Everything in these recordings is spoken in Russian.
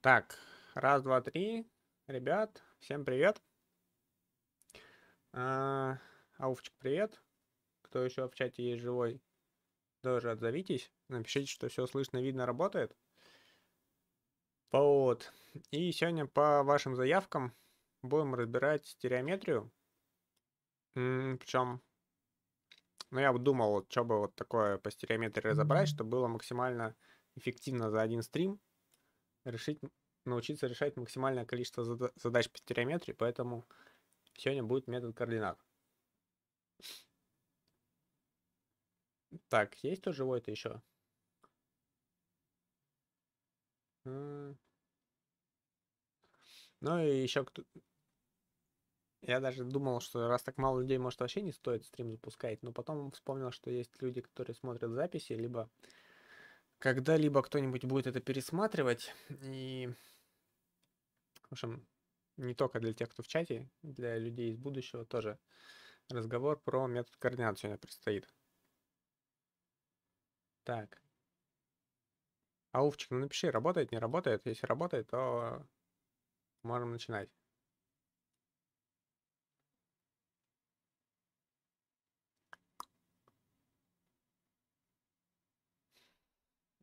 Так, раз, два, три. Ребят, всем привет. А, Ауфчик, привет. Кто еще в чате есть живой, тоже отзовитесь. Напишите, что все слышно, видно, работает. Вот. И сегодня по вашим заявкам будем разбирать стереометрию. Причем, ну я вот думал, вот, что бы вот такое по стереометрии разобрать, чтобы было максимально эффективно за один стрим решить, научиться решать максимальное количество задач по стереометрии, поэтому сегодня будет метод координат. Так, есть тут живой-то еще? Ну и еще кто... Я даже думал, что раз так мало людей, может вообще не стоит стрим запускать, но потом вспомнил, что есть люди, которые смотрят записи, либо когда-либо кто-нибудь будет это пересматривать, и, в общем, не только для тех, кто в чате, для людей из будущего тоже разговор про метод координат сегодня предстоит. Так. Ауфчик, ну напиши, работает, не работает. Если работает, то можем начинать.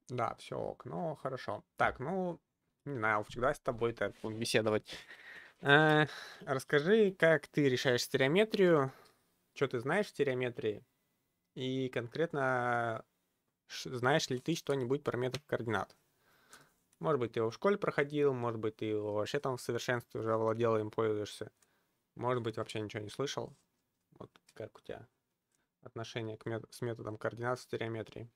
Да, все ок, ну хорошо. Так, ну, не знаю, всегда с тобой так беседовать. Э, расскажи, как ты решаешь стереометрию, что ты знаешь в стереометрии, и конкретно знаешь ли ты что-нибудь про метод координат. Может быть, ты его в школе проходил, может быть, ты его вообще там в совершенстве уже овладел и им пользуешься. Может быть, вообще ничего не слышал. Вот как у тебя отношение к мет- с методом координат в стереометрии.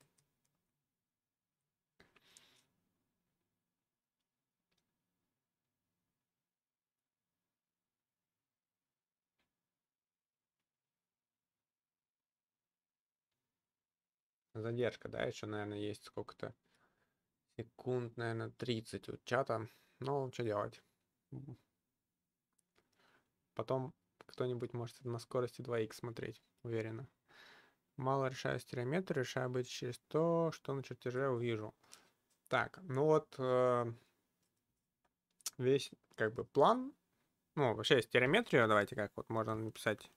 задержка, да, еще, наверное, есть сколько-то секунд, наверное, 30 у чата. Ну, что делать? Потом кто-нибудь может на скорости 2х смотреть, уверенно. Мало решаю стереометр, решаю быть через то, что на чертеже увижу. Так, ну вот э, весь как бы план, ну вообще стереометрию давайте как вот можно написать.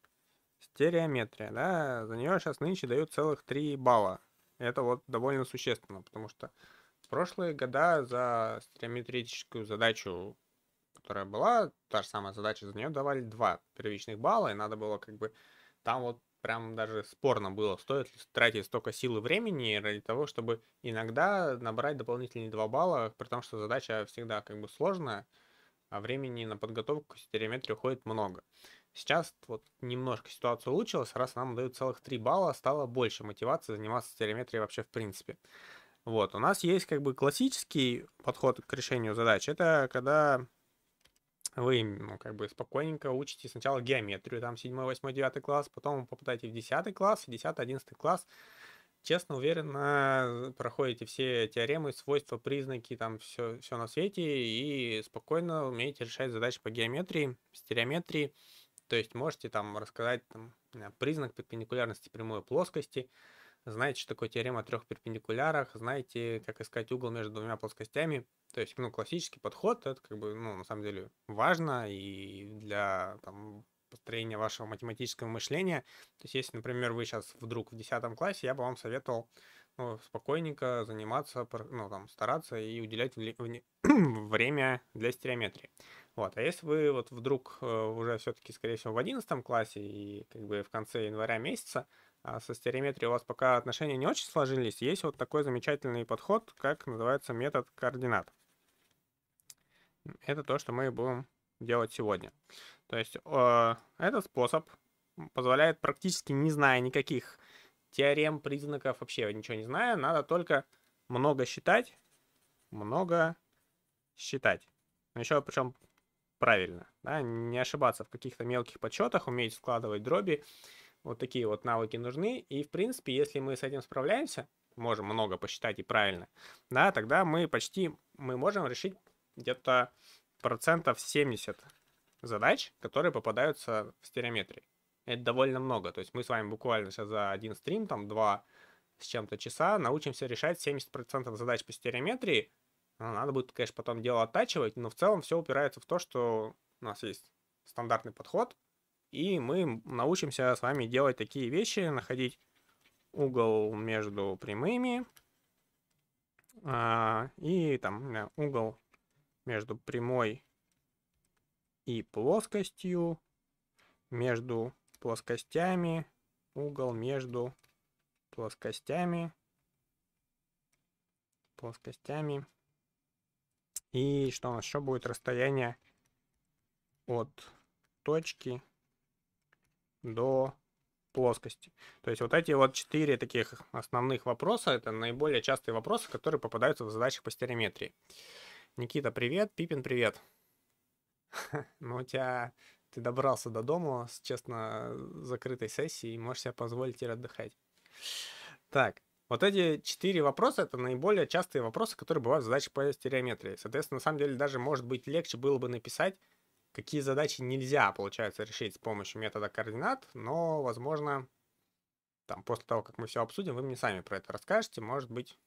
Стереометрия, да, за нее сейчас нынче дают целых 3 балла это вот довольно существенно, потому что в прошлые года за стереометрическую задачу, которая была, та же самая задача, за нее давали два первичных балла, и надо было как бы там вот прям даже спорно было, стоит ли тратить столько сил и времени ради того, чтобы иногда набрать дополнительные 2 балла, при том, что задача всегда как бы сложная, а времени на подготовку к стереометрии уходит много. Сейчас вот немножко ситуация улучшилась, раз нам дают целых 3 балла, стало больше мотивации заниматься телеметрией вообще в принципе. Вот, у нас есть как бы классический подход к решению задач. Это когда вы, ну, как бы спокойненько учите сначала геометрию, там 7, 8, 9 класс, потом попадаете в 10 класс, 10, 11 класс. Честно, уверенно проходите все теоремы, свойства, признаки, там все, все на свете и спокойно умеете решать задачи по геометрии, стереометрии. То есть можете там рассказать там, признак перпендикулярности прямой плоскости, знаете, что такое теорема о трех перпендикулярах, знаете, как искать угол между двумя плоскостями. То есть, ну, классический подход, это как бы, ну, на самом деле важно и для там, построения вашего математического мышления. То есть, если, например, вы сейчас вдруг в 10 классе, я бы вам советовал ну, спокойненько заниматься, ну, там, стараться и уделять время для стереометрии. Вот. А если вы вот вдруг э, уже все-таки, скорее всего, в 11 классе и как бы в конце января месяца а со стереометрией у вас пока отношения не очень сложились, есть вот такой замечательный подход, как называется метод координат. Это то, что мы будем делать сегодня. То есть э, этот способ позволяет практически не зная никаких теорем, признаков, вообще ничего не зная, надо только много считать, много считать. Еще причем правильно, да, не ошибаться в каких-то мелких подсчетах, уметь складывать дроби, вот такие вот навыки нужны, и, в принципе, если мы с этим справляемся, можем много посчитать и правильно, да, тогда мы почти, мы можем решить где-то процентов 70 задач, которые попадаются в стереометрии. Это довольно много. То есть мы с вами буквально сейчас за один стрим, там два с чем-то часа, научимся решать 70% задач по стереометрии, ну, надо будет, конечно, потом дело оттачивать, но в целом все упирается в то, что у нас есть стандартный подход, и мы научимся с вами делать такие вещи, находить угол между прямыми а, и там угол между прямой и плоскостью, между плоскостями, угол между плоскостями, плоскостями и что у нас еще будет? Расстояние от точки до плоскости. То есть вот эти вот четыре таких основных вопроса, это наиболее частые вопросы, которые попадаются в задачах по стереометрии. Никита, привет. Пипин, привет. Ну, у тебя... Ты добрался до дома с, честно, закрытой сессией, и можешь себе позволить и отдыхать. Так, вот эти четыре вопроса — это наиболее частые вопросы, которые бывают в задачах по стереометрии. Соответственно, на самом деле даже, может быть, легче было бы написать, какие задачи нельзя, получается, решить с помощью метода координат, но, возможно, там, после того, как мы все обсудим, вы мне сами про это расскажете, может быть,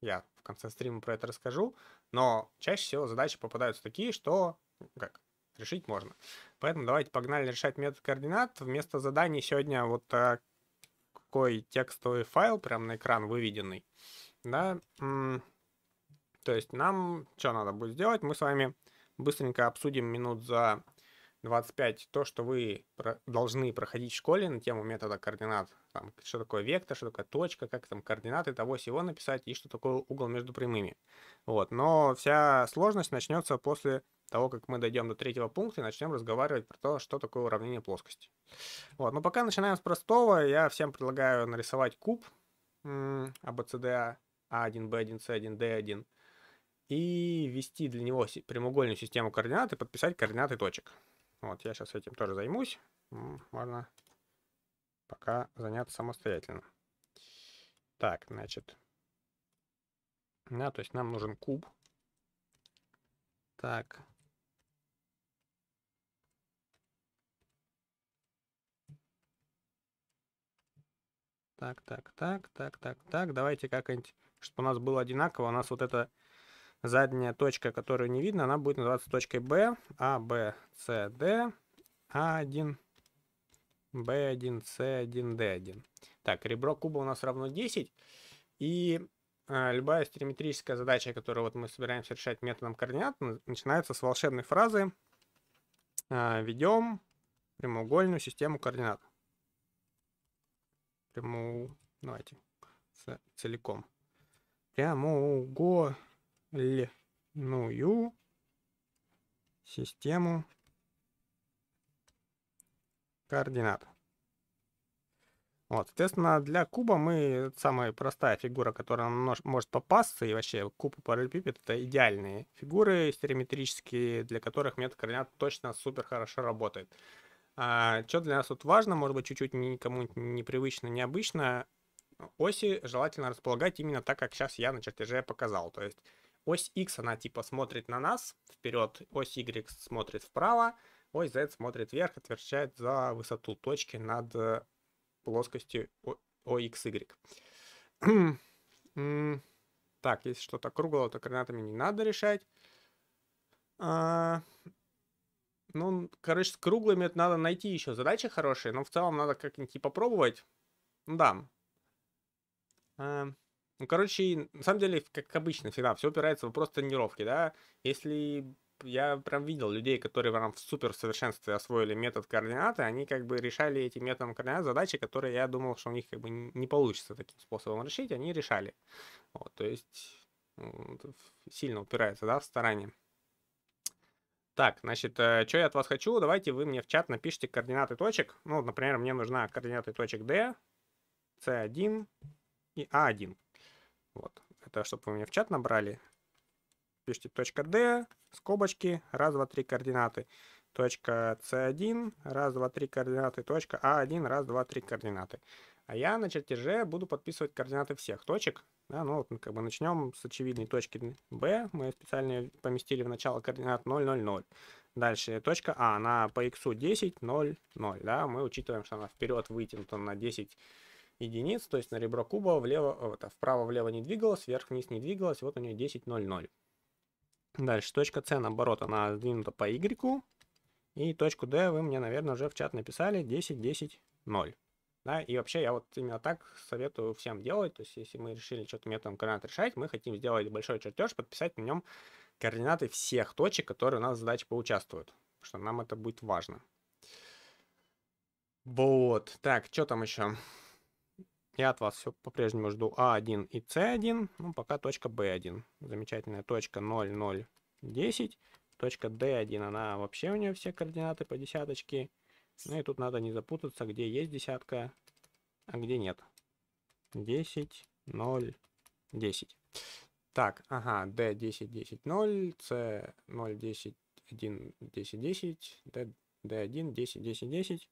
я в конце стрима про это расскажу, но чаще всего задачи попадаются такие, что ну, как, решить можно. Поэтому давайте погнали решать метод координат. Вместо заданий сегодня вот э, такой текстовый файл, прям на экран выведенный, да, то есть нам что надо будет сделать? Мы с вами быстренько обсудим минут за 25 то, что вы про- должны проходить в школе на тему метода координат, там, что такое вектор, что такое точка, как там координаты того всего написать и что такое угол между прямыми. Вот. Но вся сложность начнется после того, как мы дойдем до третьего пункта и начнем разговаривать про то, что такое уравнение плоскости. Вот. Но пока начинаем с простого, я всем предлагаю нарисовать куб ABCDA A1, B1, C1, D1 и ввести для него прямоугольную систему координат и подписать координаты точек. Вот, я сейчас этим тоже займусь. Можно пока заняться самостоятельно. Так, значит. Да, то есть нам нужен куб. Так. Так, так, так, так, так, так. Давайте как-нибудь, чтобы у нас было одинаково. У нас вот это задняя точка, которую не видно, она будет называться точкой B, A, B, C, D, A 1 B1, C1, D1. Так, ребро куба у нас равно 10, и э, любая стереометрическая задача, которую вот мы собираемся решать методом координат, начинается с волшебной фразы э, а, «Ведем прямоугольную систему координат». Пряму... Давайте целиком. Прямоугольную льную систему координат. Вот, соответственно, для куба мы самая простая фигура, которая может попасться, и вообще куб и параллелепипед это идеальные фигуры стереометрические, для которых метод координат точно супер хорошо работает. А, что для нас тут важно, может быть, чуть-чуть никому непривычно, необычно, оси желательно располагать именно так, как сейчас я на чертеже показал. То есть ось X, она типа смотрит на нас вперед, ось Y смотрит вправо, ось Z смотрит вверх, отвечает за высоту точки над э, плоскостью OXY. так, если что-то круглое, то координатами не надо решать. А... Ну, короче, с круглыми это надо найти еще задачи хорошие, но в целом надо как-нибудь типа, попробовать. Ну да. А... Ну, короче, на самом деле, как обычно, всегда все упирается в вопрос тренировки, да. Если я прям видел людей, которые прям в супер совершенстве освоили метод координаты, они как бы решали этим методом координат задачи, которые я думал, что у них как бы не получится таким способом решить, они решали. Вот, то есть сильно упирается, да, в старание. Так, значит, э, что я от вас хочу? Давайте вы мне в чат напишите координаты точек. Ну, например, мне нужна координаты точек D, C1 и A1. А вот. Это чтобы вы меня в чат набрали. Пишите точка D, скобочки, раз, два, три координаты. Точка C1, раз, два, три координаты. Точка А1, раз, два, три координаты. А я на чертеже буду подписывать координаты всех точек. Да, ну, вот, как бы начнем с очевидной точки B. Мы специально поместили в начало координат 0, 0, 0. Дальше точка А, она по x 10, 0, 0. Да, мы учитываем, что она вперед вытянута на 10 единиц, то есть на ребро куба влево, э, а вправо-влево не двигалось, вверх-вниз не двигалось, вот у нее 10.00. Дальше, точка C наоборот, она сдвинута по Y, и точку D вы мне, наверное, уже в чат написали 10, 10, 0. Да, и вообще я вот именно так советую всем делать. То есть, если мы решили что-то методом координат решать, мы хотим сделать большой чертеж, подписать на нем координаты всех точек, которые у нас в задаче поучаствуют. Потому что нам это будет важно. Вот. Так, что там еще? Я от вас все по-прежнему жду А1 и С1, ну, пока точка Б1. Замечательная точка 0, 0, 10. Точка D1, она вообще у нее все координаты по десяточке. Ну и тут надо не запутаться, где есть десятка, а где нет. 10, 0, 10. Так, ага, D 10, 10, 0, C 0, 10, 1, 10, 10, D, D1, 10, 10, 10.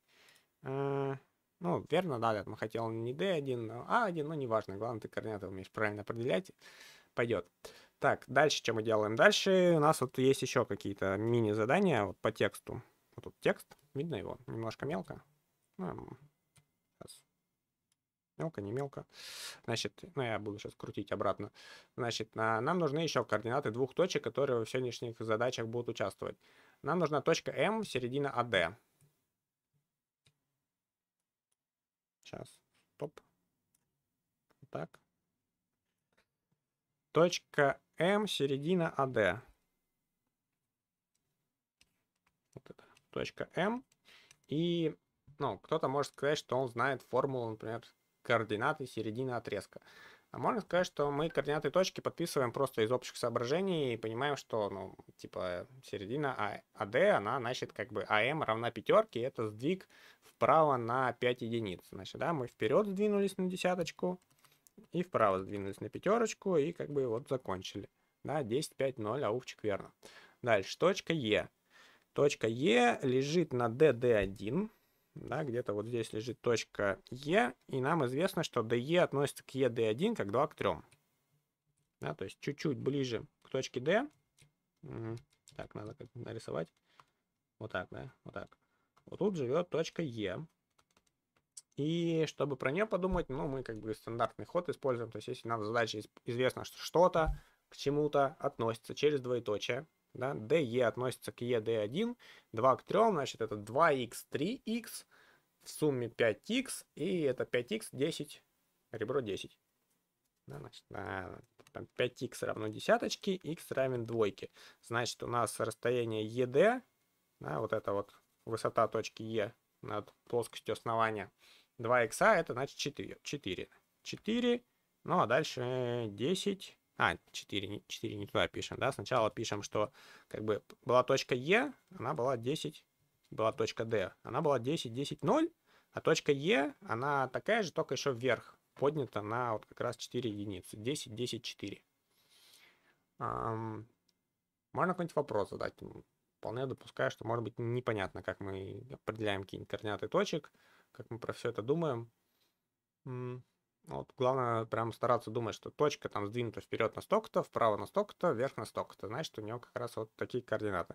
А, ну, верно, да, там хотел не D1, а A1, ну, неважно. Главное, ты координаты умеешь правильно определять. Пойдет. Так, дальше что мы делаем? Дальше у нас вот есть еще какие-то мини-задания вот по тексту. Вот тут текст, видно его? Немножко мелко. Ну, сейчас. Мелко, не мелко. Значит, ну я буду сейчас крутить обратно. Значит, на, нам нужны еще координаты двух точек, которые в сегодняшних задачах будут участвовать. Нам нужна точка M, середина AD. А Сейчас. Топ. Так. Точка М, середина АД. Вот это. Точка М. И, ну, кто-то может сказать, что он знает формулу, например, координаты середины отрезка. А можно сказать, что мы координаты точки подписываем просто из общих соображений и понимаем, что, ну, типа, середина а, АД, она, значит, как бы АМ равна пятерке, и это сдвиг вправо на 5 единиц. Значит, да, мы вперед сдвинулись на десяточку, и вправо сдвинулись на пятерочку, и как бы вот закончили. Да, 10, 5, 0, аувчик верно. Дальше, точка Е. Точка Е лежит на ДД 1 да, где-то вот здесь лежит точка E, и нам известно, что DE относится к ED1 как 2 к 3. Да, то есть чуть-чуть ближе к точке D. Так, надо как нарисовать. Вот так, да, вот так. Вот тут живет точка E. И чтобы про нее подумать, ну, мы как бы стандартный ход используем. То есть, если нам задача известна, что что-то к чему-то относится через двоеточие, да? DE относится к ED1, 2 к 3, значит это 2x, 3x, в сумме 5x, и это 5x, 10, ребро 10. Да, значит, на, там 5x равно десяточке, x равен двойке. Значит, у нас расстояние ED, да, вот это вот высота точки E над плоскостью основания 2x, это значит 4. 4. 4, ну а дальше 10 а, 4, 4 не туда пишем, да. Сначала пишем, что как бы была точка Е, она была 10, была точка D, она была 10, 10, 0, а точка Е, она такая же, только еще вверх, поднята на вот как раз 4 единицы. 10, 10, 4. Эм, можно какой-нибудь вопрос задать. Вполне допускаю, что может быть непонятно, как мы определяем какие-нибудь координаты точек, как мы про все это думаем. М вот. Главное прям стараться думать, что точка там сдвинута вперед на столько-то, вправо на столько-то, вверх на столько-то. Значит, у него как раз вот такие координаты.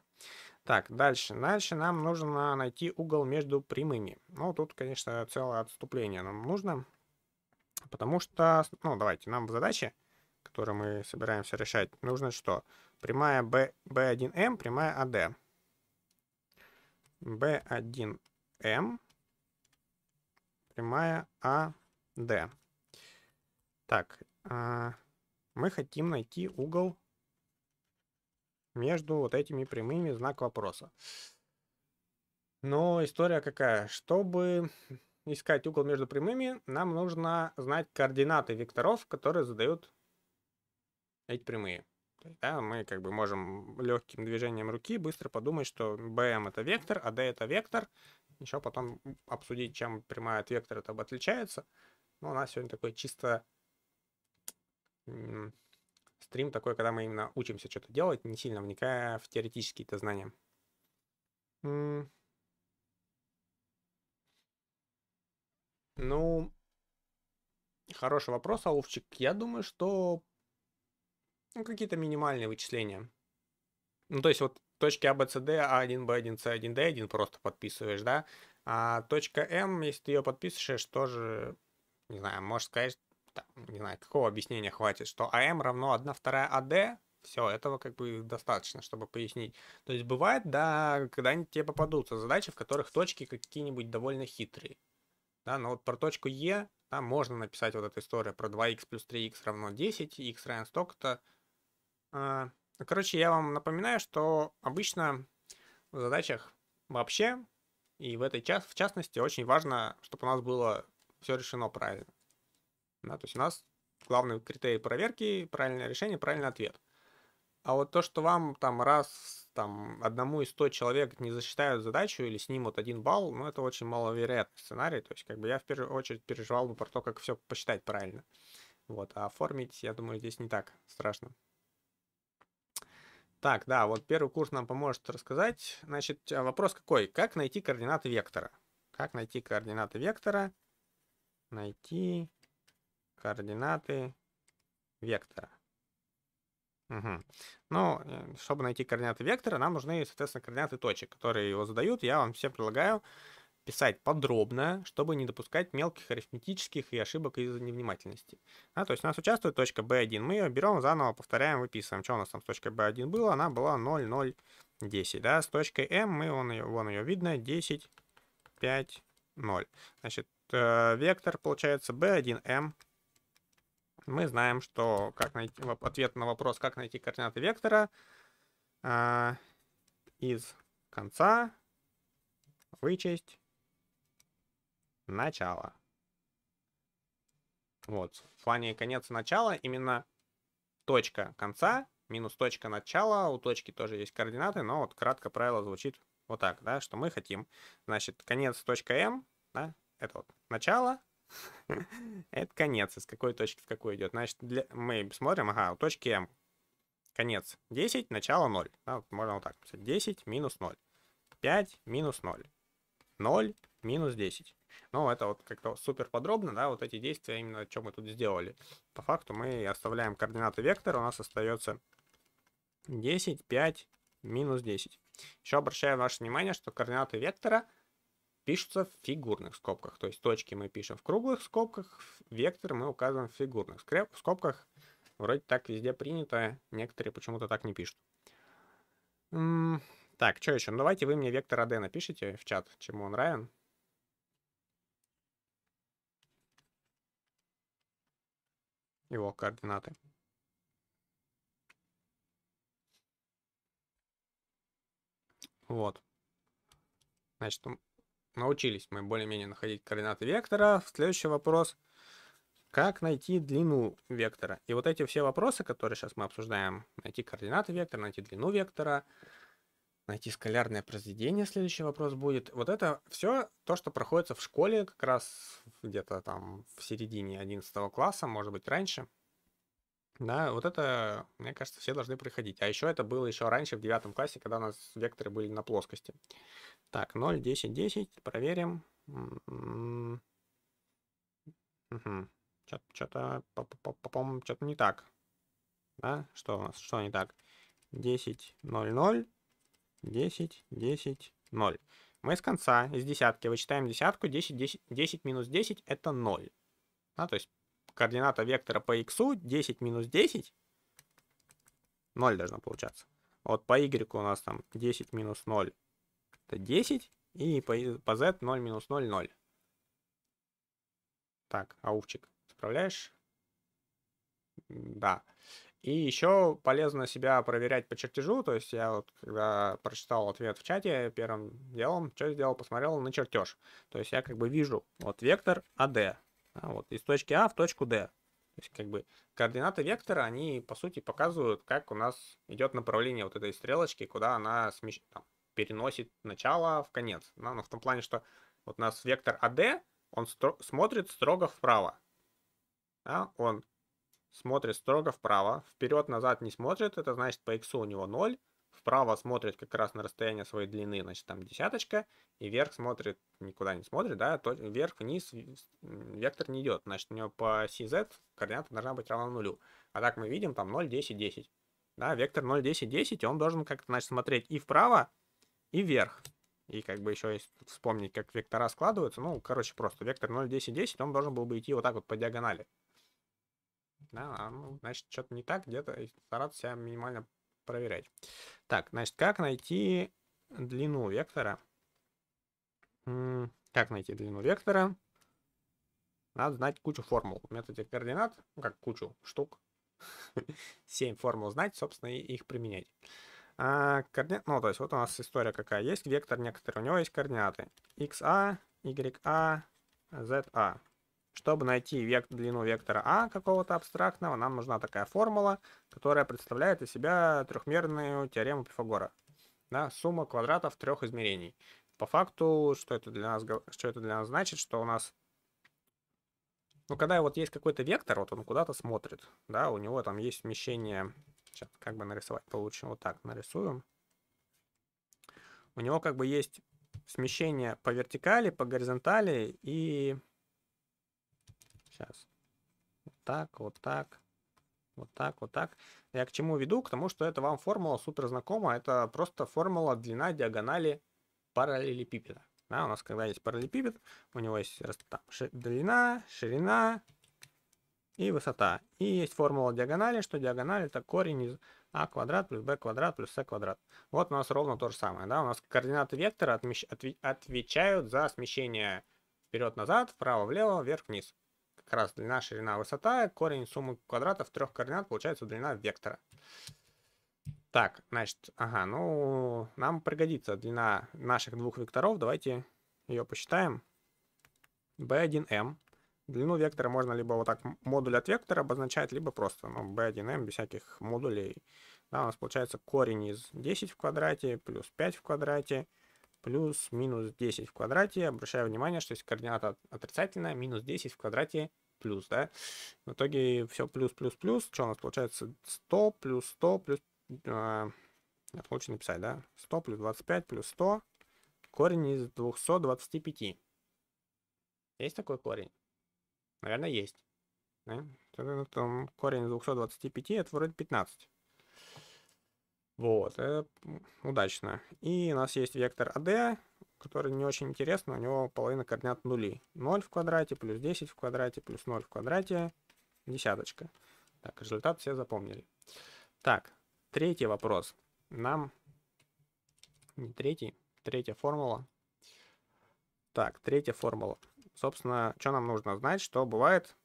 Так, дальше. Дальше нам нужно найти угол между прямыми. Ну, тут, конечно, целое отступление нам нужно, потому что, ну, давайте, нам в задаче, которую мы собираемся решать, нужно что? Прямая B, B1M, прямая AD. А B1M, прямая AD. А так, а, мы хотим найти угол между вот этими прямыми знак вопроса. Но история какая? Чтобы искать угол между прямыми, нам нужно знать координаты векторов, которые задают эти прямые. Да, мы как бы можем легким движением руки быстро подумать, что BM это вектор, а D это вектор. Еще потом обсудить, чем прямая от вектора там отличается. Но ну, у нас сегодня такой чисто стрим такой, когда мы именно учимся что-то делать, не сильно вникая в теоретические это знания. Ну, хороший вопрос, Аловчик. Я думаю, что ну, какие-то минимальные вычисления. Ну, то есть вот точки А, Б, С, Д, А1, Б1, С1, Д1 просто подписываешь, да? А точка М, если ты ее подписываешь, тоже, не знаю, можешь сказать, там, не знаю, какого объяснения хватит, что АМ равно 1 вторая АД, все, этого как бы достаточно, чтобы пояснить. То есть бывает, да, когда-нибудь тебе попадутся задачи, в которых точки какие-нибудь довольно хитрые. Да, но вот про точку Е, там можно написать вот эту историю про 2х плюс 3х равно 10, x равен столько-то. А, ну, короче, я вам напоминаю, что обычно в задачах вообще и в этой час, в частности, очень важно, чтобы у нас было все решено правильно. Да, то есть у нас главный критерий проверки – правильное решение, правильный ответ. А вот то, что вам там раз там, одному из 100 человек не засчитают задачу или снимут один балл, ну, это очень маловероятный сценарий. То есть, как бы я в первую очередь переживал бы про то, как все посчитать правильно. Вот, а оформить, я думаю, здесь не так страшно. Так, да, вот первый курс нам поможет рассказать. Значит, а вопрос какой? Как найти координаты вектора? Как найти координаты вектора? Найти координаты вектора. Угу. Ну, э, чтобы найти координаты вектора, нам нужны, соответственно, координаты точек, которые его задают. Я вам всем предлагаю писать подробно, чтобы не допускать мелких арифметических и ошибок из-за невнимательности. а то есть у нас участвует точка B1, мы ее берем, заново повторяем, выписываем, что у нас там с точкой B1 было, она была 0, 0, 10. Да, с точкой M, мы, вон, ее, вон ее видно, 10, 5, 0. Значит, э, вектор получается B1, M, мы знаем, что как найти, ответ на вопрос, как найти координаты вектора, э, из конца вычесть начало. Вот, в плане конец и начало именно точка конца минус точка начала, у точки тоже есть координаты, но вот кратко правило звучит вот так, да, что мы хотим, значит, конец точка М, да, это вот начало, Это конец, из какой точки в какую идет. Значит, для... мы смотрим, ага, у точки М конец 10, начало 0. Да, вот можно вот так писать. 10 минус 0. 5 минус 0. 0 минус 10. Ну, это вот как-то супер подробно, да, вот эти действия, именно что мы тут сделали. По факту мы оставляем координаты вектора, у нас остается 10, 5, минус 10. Еще обращаю ваше внимание, что координаты вектора пишутся в фигурных скобках. То есть точки мы пишем в круглых скобках, вектор мы указываем в фигурных в скобках. Вроде так везде принято, некоторые почему-то так не пишут. так, что еще? Ну, давайте вы мне вектор AD напишите в чат, чему он равен. Его координаты. Вот. Значит, научились мы более-менее находить координаты вектора. Следующий вопрос. Как найти длину вектора? И вот эти все вопросы, которые сейчас мы обсуждаем, найти координаты вектора, найти длину вектора, найти скалярное произведение, следующий вопрос будет. Вот это все то, что проходится в школе как раз где-то там в середине 11 класса, может быть раньше. Да, вот это, мне кажется, все должны проходить. А еще это было еще раньше, в девятом классе, когда у нас векторы были на плоскости. Так, 0, 10, 10, проверим. Угу. Что-то что-то не так. Да, что у нас, что не так? 10, 0, 0, 10, 10, 0. Мы с конца, из десятки, вычитаем десятку, 10, 10, 10 минус 10 это 0. А то есть координата вектора по x 10 минус 10, 0 должно получаться. Вот по y у нас там 10 минус 0, это 10, и по, по z 0 минус 0, 0. Так, ауфчик, справляешь? Да. И еще полезно себя проверять по чертежу, то есть я вот когда прочитал ответ в чате, первым делом, что сделал, посмотрел на чертеж. То есть я как бы вижу, вот вектор AD, да, вот, из точки А в точку D. То есть, как бы, координаты вектора, они, по сути, показывают, как у нас идет направление вот этой стрелочки, куда она смещ... там, переносит начало в конец. Да, ну, но ну, в том плане, что вот у нас вектор АД, он стро... смотрит строго вправо. Да, он смотрит строго вправо, вперед-назад не смотрит, это значит по x у него 0, вправо смотрит как раз на расстояние своей длины, значит, там десяточка, и вверх смотрит, никуда не смотрит, да, то вверх, вниз вектор не идет, значит, у него по оси z координата должна быть равна нулю. А так мы видим там 0, 10, 10. Да, вектор 0, 10, 10, он должен как-то, значит, смотреть и вправо, и вверх. И как бы еще если вспомнить, как вектора складываются, ну, короче, просто вектор 0, 10, 10, он должен был бы идти вот так вот по диагонали. Да, а, ну, значит, что-то не так, где-то стараться себя минимально проверять. Так, значит, как найти длину вектора? Как найти длину вектора? Надо знать кучу формул в методе координат, ну как кучу штук. 7 формул знать, собственно, и их применять. А, координат, ну, то есть вот у нас история какая. Есть вектор некоторый, у него есть координаты. xa, ya, za. Чтобы найти век длину вектора А какого-то абстрактного, нам нужна такая формула, которая представляет из себя трехмерную теорему Пифагора. Да, сумма квадратов трех измерений. По факту, что это для нас, что это для нас значит, что у нас ну, когда вот есть какой-то вектор, вот он куда-то смотрит, да, у него там есть смещение, сейчас как бы нарисовать получим, вот так нарисуем. У него как бы есть смещение по вертикали, по горизонтали и Сейчас. Вот так, вот так. Вот так, вот так. Я к чему веду? К тому, что это вам формула супер знакома. Это просто формула длина диагонали параллелепипеда. Да, у нас когда есть параллелепипед, у него есть там, ши длина, ширина и высота. И есть формула диагонали, что диагональ это корень из а квадрат плюс b квадрат плюс c квадрат. Вот у нас ровно то же самое. Да? У нас координаты вектора отвечают за смещение вперед-назад, вправо-влево, вверх-вниз как раз длина, ширина, высота, корень суммы квадратов трех координат, получается длина вектора. Так, значит, ага, ну, нам пригодится длина наших двух векторов, давайте ее посчитаем. b1m. Длину вектора можно либо вот так модуль от вектора обозначать, либо просто, ну, b1m без всяких модулей. Да, у нас получается корень из 10 в квадрате плюс 5 в квадрате плюс минус 10 в квадрате. Обращаю внимание, что если координата отрицательная, минус 10 в квадрате плюс, да. В итоге все плюс, плюс, плюс. Что у нас получается? 100 плюс 100 плюс... Э, лучше написать, да? 100 плюс 25 плюс 100. Корень из 225. Есть такой корень? Наверное, есть. Да? Корень из 225 это вроде 15. Вот, это удачно. И у нас есть вектор AD, а который не очень интересно, у него половина координат нули. 0 в квадрате, плюс 10 в квадрате, плюс 0 в квадрате, десяточка. Так, результат все запомнили. Так, третий вопрос. Нам, не третий, третья формула. Так, третья формула. Собственно, что нам нужно знать, что бывает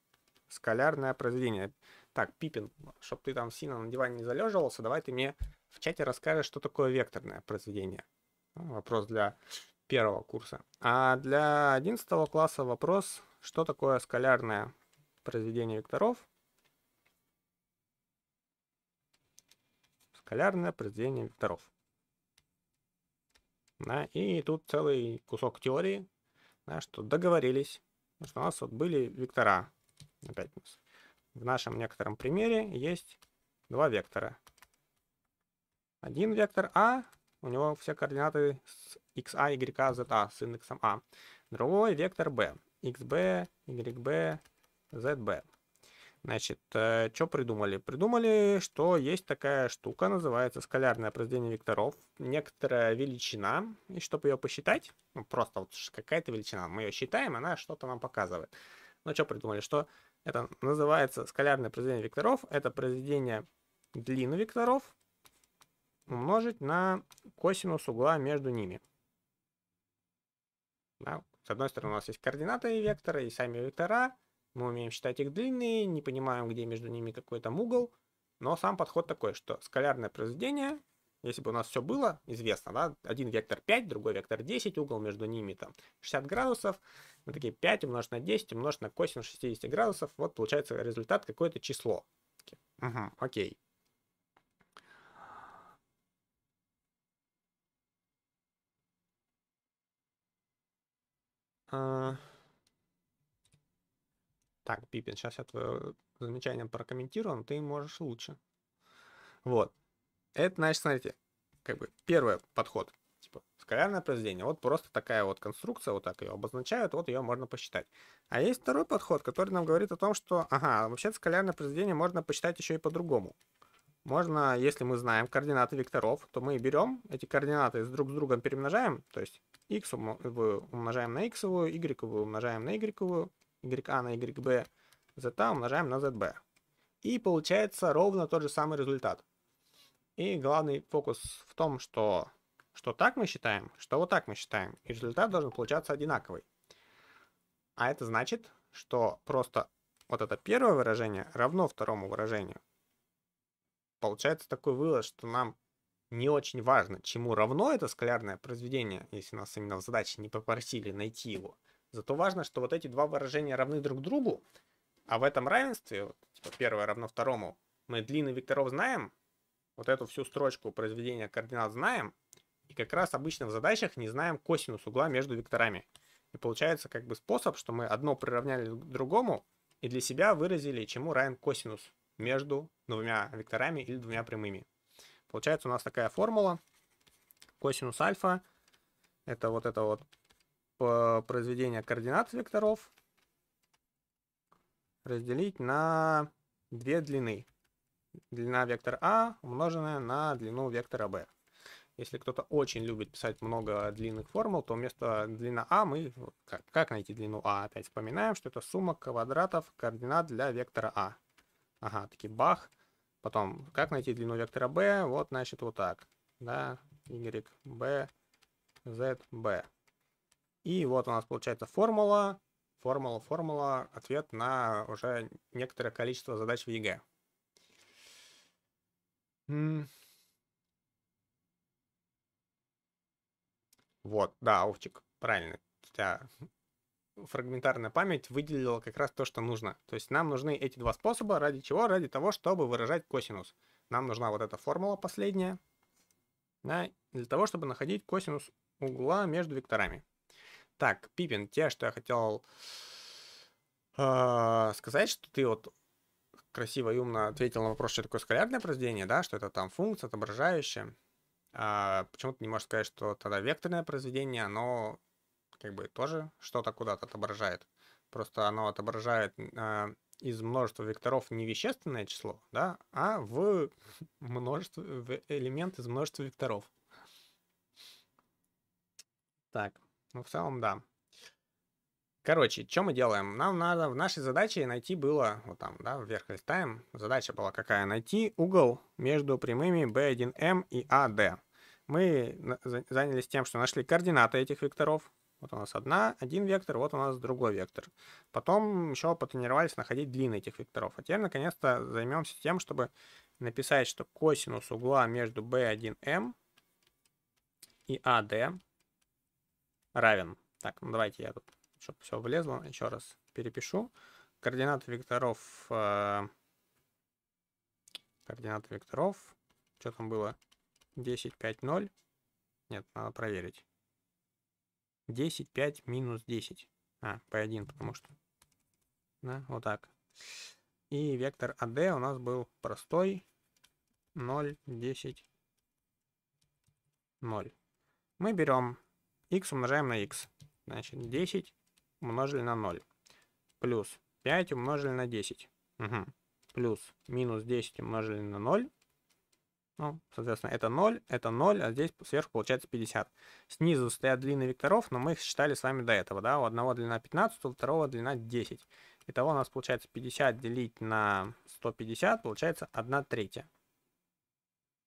скалярное произведение. Так, Пипин, чтобы ты там сильно на диване не залеживался, давай ты мне в чате расскажешь, что такое векторное произведение. Ну, вопрос для первого курса. А для 11 класса вопрос, что такое скалярное произведение векторов. Скалярное произведение векторов. Да, и тут целый кусок теории, да, что договорились, что у нас вот были вектора. Опять в нашем некотором примере есть два вектора один вектор А, у него все координаты с xa, y, za, с индексом А. Другой вектор B, xb, yb, zb. Значит, э, что придумали? Придумали, что есть такая штука, называется скалярное произведение векторов, некоторая величина, и чтобы ее посчитать, ну, просто вот какая-то величина, мы ее считаем, она что-то нам показывает. Ну, что придумали, что это называется скалярное произведение векторов, это произведение длин векторов, умножить на косинус угла между ними. Да? С одной стороны у нас есть координаты и векторы, и сами вектора. Мы умеем считать их длинные, не понимаем, где между ними какой там угол. Но сам подход такой, что скалярное произведение, если бы у нас все было известно, да, один вектор 5, другой вектор 10, угол между ними там 60 градусов, мы такие 5 умножить на 10 умножить на косинус 60 градусов, вот получается результат какое-то число. Угу, окей. А, так, Пипин, сейчас я твое замечание прокомментирую, но ты можешь лучше. Вот. Это, значит, смотрите, как бы первый подход. Типа, скалярное произведение. Вот просто такая вот конструкция, вот так ее обозначают, вот ее можно посчитать. А есть второй подход, который нам говорит о том, что, ага, вообще скалярное произведение можно посчитать еще и по-другому. Можно, если мы знаем координаты векторов, то мы берем эти координаты с друг с другом перемножаем, то есть x умножаем на x, y умножаем на y, ya а на yb, z умножаем на zb. И получается ровно тот же самый результат. И главный фокус в том, что, что так мы считаем, что вот так мы считаем. И результат должен получаться одинаковый. А это значит, что просто вот это первое выражение равно второму выражению. Получается такой вывод, что нам не очень важно, чему равно это скалярное произведение, если нас именно в задаче не попросили найти его. Зато важно, что вот эти два выражения равны друг другу, а в этом равенстве, вот, типа первое равно второму, мы длины векторов знаем, вот эту всю строчку произведения координат знаем, и как раз обычно в задачах не знаем косинус угла между векторами. И получается как бы способ, что мы одно приравняли к другому, и для себя выразили, чему равен косинус между двумя векторами или двумя прямыми. Получается у нас такая формула. Косинус альфа – это вот это вот произведение координат векторов разделить на две длины. Длина вектора А умноженная на длину вектора Б. Если кто-то очень любит писать много длинных формул, то вместо длина А мы... Как, как найти длину А? Опять вспоминаем, что это сумма квадратов координат для вектора А. Ага, таки бах – Потом, как найти длину вектора b? Вот, значит, вот так. Да, y, b, z, b. И вот у нас получается формула, формула, формула, ответ на уже некоторое количество задач в ЕГЭ. Вот, да, овчик, правильно. У тебя фрагментарная память выделила как раз то, что нужно. То есть нам нужны эти два способа. Ради чего? Ради того, чтобы выражать косинус. Нам нужна вот эта формула последняя. Да, для того, чтобы находить косинус угла между векторами. Так, Пипин, те, что я хотел э, сказать, что ты вот красиво и умно ответил на вопрос, что такое скалярное произведение, да, что это там функция отображающая. А почему ты не можешь сказать, что тогда векторное произведение, оно как бы тоже что-то куда-то отображает. Просто оно отображает э, из множества векторов не вещественное число, да, а в множество в элемент из множества векторов. Так, ну в целом да. Короче, что мы делаем? Нам надо в нашей задаче найти было, вот там, да, вверх листаем. Задача была какая? Найти угол между прямыми B1M и AD. Мы занялись тем, что нашли координаты этих векторов, вот у нас одна, один вектор, вот у нас другой вектор. Потом еще потренировались находить длины этих векторов. А теперь, наконец-то, займемся тем, чтобы написать, что косинус угла между B1M и AD равен. Так, ну давайте я тут, чтобы все влезло, еще раз перепишу. Координаты векторов... Э, координаты векторов... Что там было? 10, 5, 0. Нет, надо проверить. 10, 5, минус 10. А, P1, потому что... Да, вот так. И вектор AD а у нас был простой. 0, 10, 0. Мы берем x умножаем на x. Значит, 10 умножили на 0. Плюс 5 умножили на 10. Угу. Плюс минус 10 умножили на 0. Ну, соответственно, это 0, это 0, а здесь сверху получается 50. Снизу стоят длины векторов, но мы их считали с вами до этого, да? У одного длина 15, у второго длина 10. Итого у нас получается 50 делить на 150, получается 1 третья.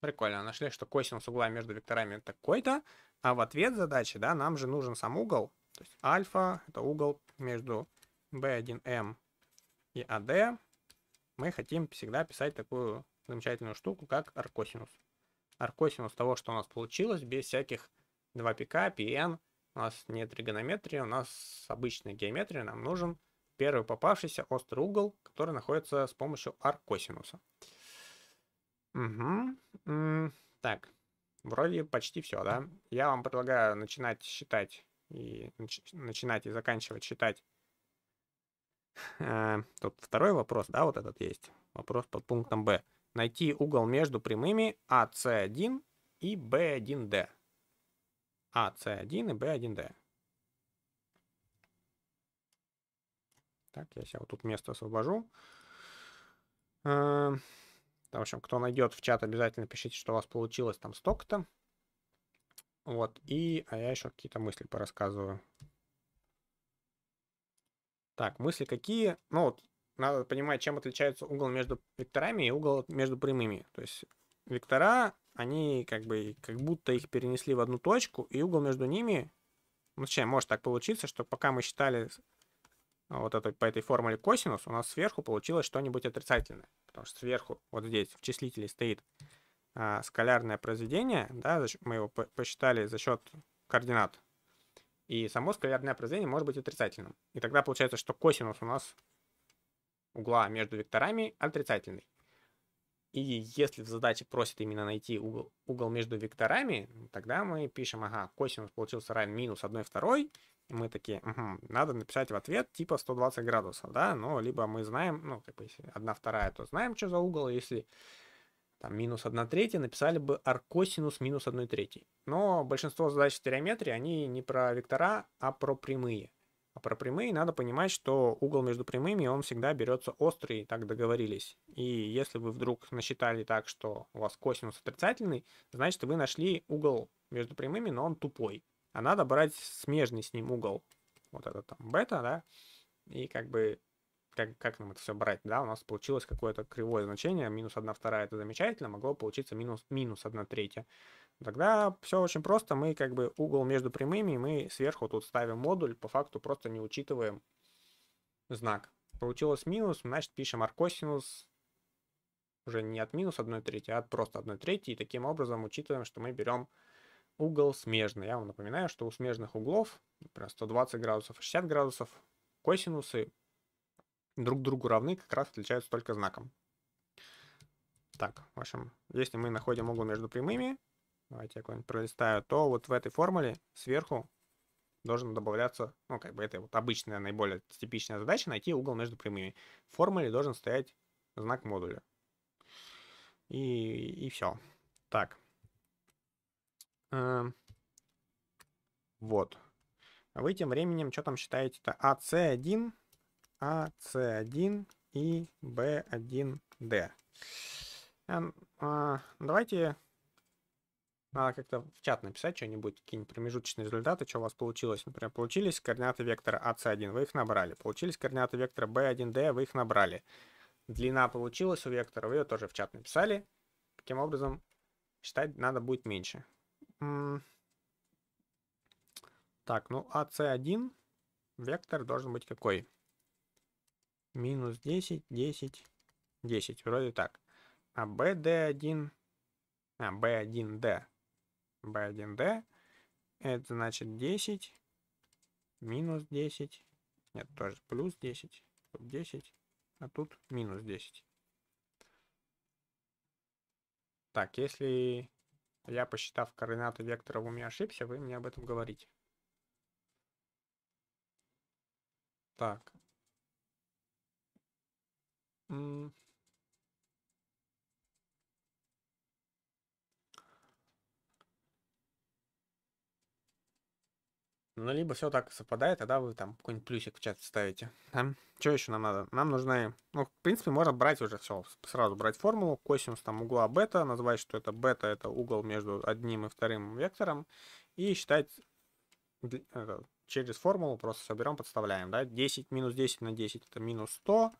Прикольно, нашли, что косинус угла между векторами такой-то, а в ответ задачи, да, нам же нужен сам угол. То есть альфа — это угол между b1m и ad. Мы хотим всегда писать такую замечательную штуку, как аркосинус. Аркосинус того, что у нас получилось, без всяких 2 пика, ПН У нас нет тригонометрии, у нас обычная геометрия, нам нужен первый попавшийся острый угол, который находится с помощью аркосинуса. Угу. так, вроде почти все, да? Я вам предлагаю начинать считать и нач начинать и заканчивать считать. Э, тут второй вопрос, да, вот этот есть. Вопрос под пунктом Б. Найти угол между прямыми AC1 а и B1D. AC1 а и B1D. Так, я сейчас вот тут место освобожу. Э, в общем, кто найдет в чат, обязательно пишите, что у вас получилось там столько-то. Вот, и... А я еще какие-то мысли порассказываю. Так, мысли какие? Ну, вот надо понимать, чем отличается угол между векторами и угол между прямыми. То есть вектора, они как бы как будто их перенесли в одну точку, и угол между ними, ну, точнее, может так получиться, что пока мы считали вот это, по этой формуле косинус, у нас сверху получилось что-нибудь отрицательное. Потому что сверху, вот здесь, в числителе стоит а, скалярное произведение, да, мы его посчитали за счет координат. И само скалярное произведение может быть отрицательным. И тогда получается, что косинус у нас угла между векторами отрицательный. И если в задаче просят именно найти угол, угол между векторами, тогда мы пишем, ага, косинус получился равен минус 1 второй, и мы такие, угу, надо написать в ответ типа 120 градусов, да, ну, либо мы знаем, ну, как бы, если 1 вторая, то знаем, что за угол, а если там минус 1 третья, написали бы аркосинус минус 1 третий. Но большинство задач в стереометрии, они не про вектора, а про прямые. А про прямые надо понимать, что угол между прямыми, он всегда берется острый, так договорились. И если вы вдруг насчитали так, что у вас косинус отрицательный, значит вы нашли угол между прямыми, но он тупой. А надо брать смежный с ним угол. Вот это там бета, да? И как бы как, как нам это все брать, да, у нас получилось какое-то кривое значение, минус 1 вторая это замечательно, могло получиться минус, минус 1 третья. Тогда все очень просто, мы как бы угол между прямыми, мы сверху тут ставим модуль, по факту просто не учитываем знак. Получилось минус, значит пишем аркосинус уже не от минус 1 трети, а от просто 1 трети, и таким образом учитываем, что мы берем угол смежный. Я вам напоминаю, что у смежных углов, например, 120 градусов и 60 градусов, косинусы друг другу равны, как раз отличаются только знаком. Так, в общем, если мы находим угол между прямыми, Давайте я куда-нибудь пролистаю. То вот в этой формуле сверху должен добавляться, ну, как бы это вот обычная, наиболее типичная задача, найти угол между прямыми. В формуле должен стоять знак модуля. И, и все. Так. Эм. Вот. вы тем временем, что там считаете-то? АС1, АС1 и Б1Д. Эм, а, давайте надо как-то в чат написать что-нибудь, какие-нибудь промежуточные результаты, что у вас получилось. Например, получились координаты вектора АС 1 вы их набрали. Получились координаты вектора B1D, вы их набрали. Длина получилась у вектора, вы ее тоже в чат написали. Таким образом, считать надо будет меньше. Так, ну АС 1 вектор должен быть какой? Минус 10, 10, 10, вроде так. А BD1, а B1D b1d. Это значит 10 минус 10. Нет, тоже плюс 10. Тут 10. А тут минус 10. Так, если я, посчитав координаты вектора у меня ошибся, вы мне об этом говорите. Так. Ну, либо все так совпадает, тогда вы там какой-нибудь плюсик в чат ставите. Да? Что еще нам надо? Нам нужны... Ну, в принципе, можно брать уже все. Сразу брать формулу косинус там угла бета, назвать, что это бета, это угол между одним и вторым вектором, и считать это, через формулу просто все берем, подставляем, да, 10, минус 10 на 10 это минус 100,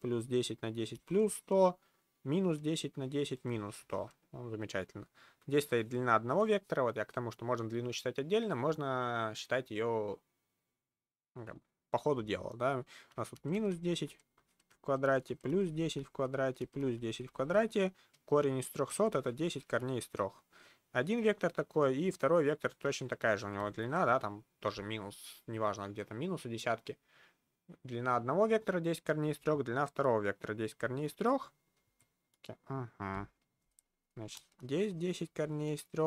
плюс 10 на 10 плюс 100, минус 10 на 10 минус 100. Ну, замечательно. Здесь стоит длина одного вектора, вот я к тому, что можно длину считать отдельно, можно считать ее ну, по ходу дела, да. У нас вот минус 10 в квадрате, плюс 10 в квадрате, плюс 10 в квадрате, корень из 300 это 10 корней из 3. Один вектор такой, и второй вектор точно такая же у него длина, да, там тоже минус, неважно, где-то минусы десятки. Длина одного вектора 10 корней из 3, длина второго вектора 10 корней из 3. Okay. Uh -huh. Значит, здесь 10 корней из 3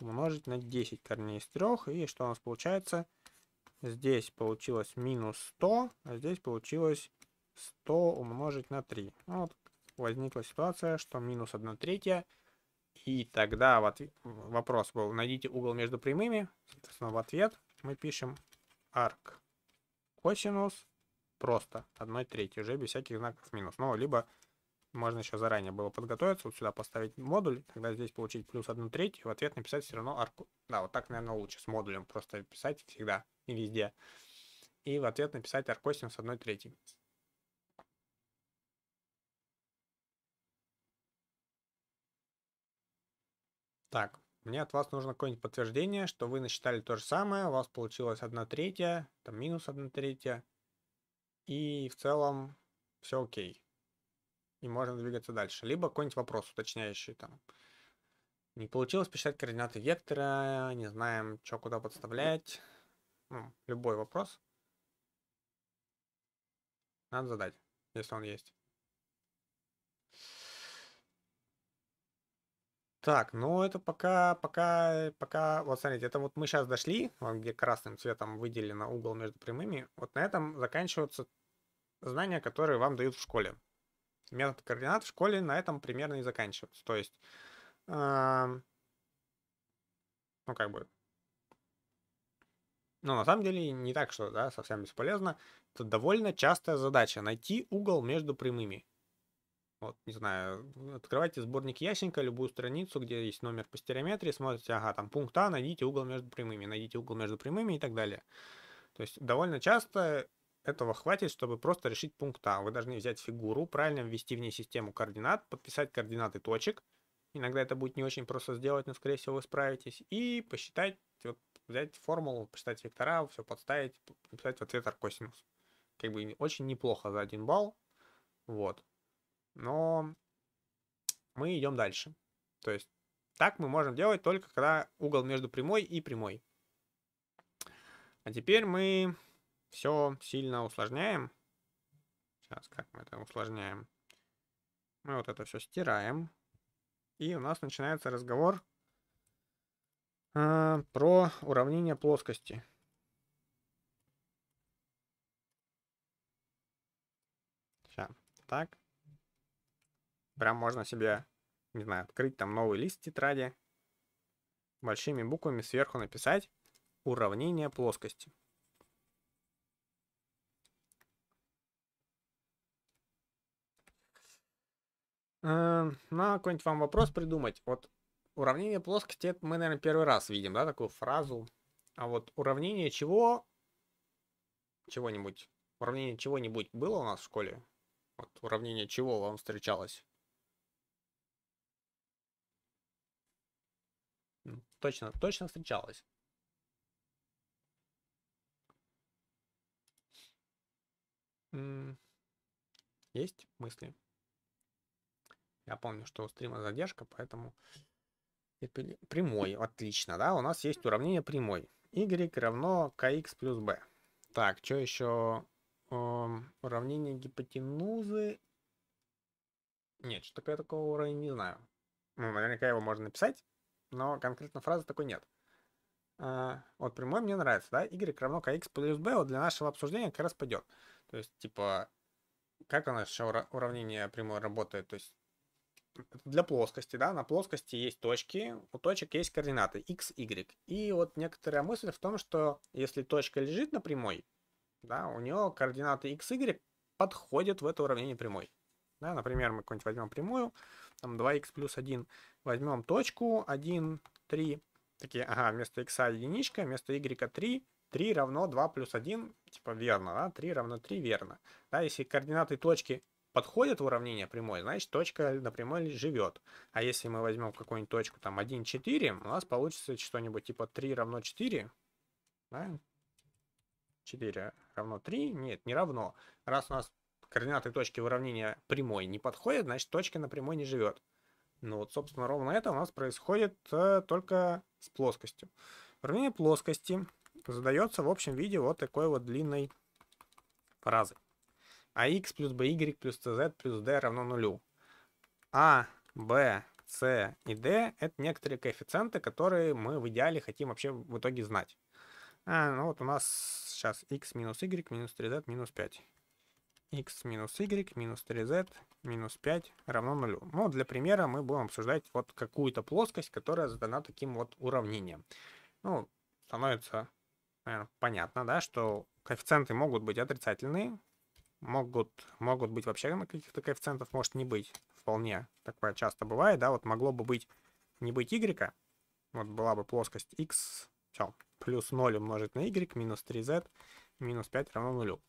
умножить на 10 корней из 3. И что у нас получается? Здесь получилось минус 100, а здесь получилось 100 умножить на 3. Ну вот возникла ситуация, что минус 1 третья. И тогда вот вопрос был, найдите угол между прямыми. Соответственно, в ответ мы пишем арк косинус просто 1 треть, уже без всяких знаков минус. Ну, либо можно еще заранее было подготовиться, вот сюда поставить модуль, тогда здесь получить плюс 1 треть, и в ответ написать все равно арку. Да, вот так, наверное, лучше с модулем просто писать всегда и везде. И в ответ написать аркосинус 1 третьей. Так, мне от вас нужно какое-нибудь подтверждение, что вы насчитали то же самое, у вас получилось 1 третья, там минус 1 третья, и в целом все окей и можно двигаться дальше. Либо какой-нибудь вопрос уточняющий там. Не получилось посчитать координаты вектора, не знаем, что куда подставлять. Ну, любой вопрос. Надо задать, если он есть. Так, ну это пока, пока, пока, вот смотрите, это вот мы сейчас дошли, вот где красным цветом выделено угол между прямыми, вот на этом заканчиваются знания, которые вам дают в школе метод координат в школе на этом примерно и заканчивается. То есть, э, ну, как бы, ну на самом деле не так, что, да, совсем бесполезно. Это довольно частая задача — найти угол между прямыми. Вот, не знаю, открывайте сборник Ясенька, любую страницу, где есть номер по стереометрии, смотрите, ага, там пункт А, найдите угол между прямыми, найдите угол между прямыми и так далее. То есть довольно часто этого хватит, чтобы просто решить пункт А. Вы должны взять фигуру, правильно ввести в ней систему координат, подписать координаты точек. Иногда это будет не очень просто сделать, но, скорее всего, вы справитесь. И посчитать, вот, взять формулу, посчитать вектора, все подставить, написать в ответ аркосинус. Как бы очень неплохо за один балл. Вот. Но мы идем дальше. То есть так мы можем делать только когда угол между прямой и прямой. А теперь мы все сильно усложняем. Сейчас, как мы это усложняем? Мы вот это все стираем. И у нас начинается разговор э, про уравнение плоскости. Сейчас, так. Прям можно себе, не знаю, открыть там новый лист тетради. Большими буквами сверху написать уравнение плоскости. Эм, на какой-нибудь вам вопрос придумать. Вот уравнение плоскости, это мы, наверное, первый раз видим, да, такую фразу. А вот уравнение чего? Чего-нибудь. Уравнение чего-нибудь было у нас в школе? Вот уравнение чего вам встречалось? Точно, точно встречалось. Есть мысли? Я помню, что у стрима задержка, поэтому прямой, отлично, да, у нас есть уравнение прямой. y равно kx плюс b. Так, что еще? Эм, уравнение гипотенузы. Нет, что такое такого уровня, не знаю. Ну, наверняка его можно написать, но конкретно фразы такой нет. А, вот прямой мне нравится, да, y равно kx плюс b, вот для нашего обсуждения как раз пойдет. То есть, типа, как у нас еще уравнение прямой работает? То есть, для плоскости, да, на плоскости есть точки, у точек есть координаты x, y. И вот некоторая мысль в том, что если точка лежит на прямой, да, у нее координаты x, y подходят в это уравнение прямой. Да, например, мы какую-нибудь возьмем прямую, там 2x плюс 1, возьмем точку 1, 3, такие, ага, вместо x единичка, вместо y 3, 3 равно 2 плюс 1, типа верно, да, 3 равно 3 верно. Да, если координаты точки подходит в уравнение прямой, значит точка на прямой живет. А если мы возьмем какую-нибудь точку там 1, 4, у нас получится что-нибудь типа 3 равно 4. Да? 4 равно 3. Нет, не равно. Раз у нас координаты точки в уравнения прямой не подходят, значит точка на прямой не живет. Ну вот, собственно, ровно это у нас происходит э, только с плоскостью. Уравнение плоскости задается в общем виде вот такой вот длинной фразой ax а плюс by плюс cz плюс d равно нулю. А, b, c и d — это некоторые коэффициенты, которые мы в идеале хотим вообще в итоге знать. А, ну вот у нас сейчас x минус y минус 3z минус 5 x минус y минус 3z минус 5 равно нулю. Ну, для примера мы будем обсуждать вот какую-то плоскость, которая задана таким вот уравнением. Ну, становится наверное, понятно, да, что коэффициенты могут быть отрицательные, могут, могут быть вообще на каких-то коэффициентов, может не быть. Вполне такое часто бывает, да, вот могло бы быть не быть y, вот была бы плоскость x, все, плюс 0 умножить на y, минус 3z, минус 5 равно нулю.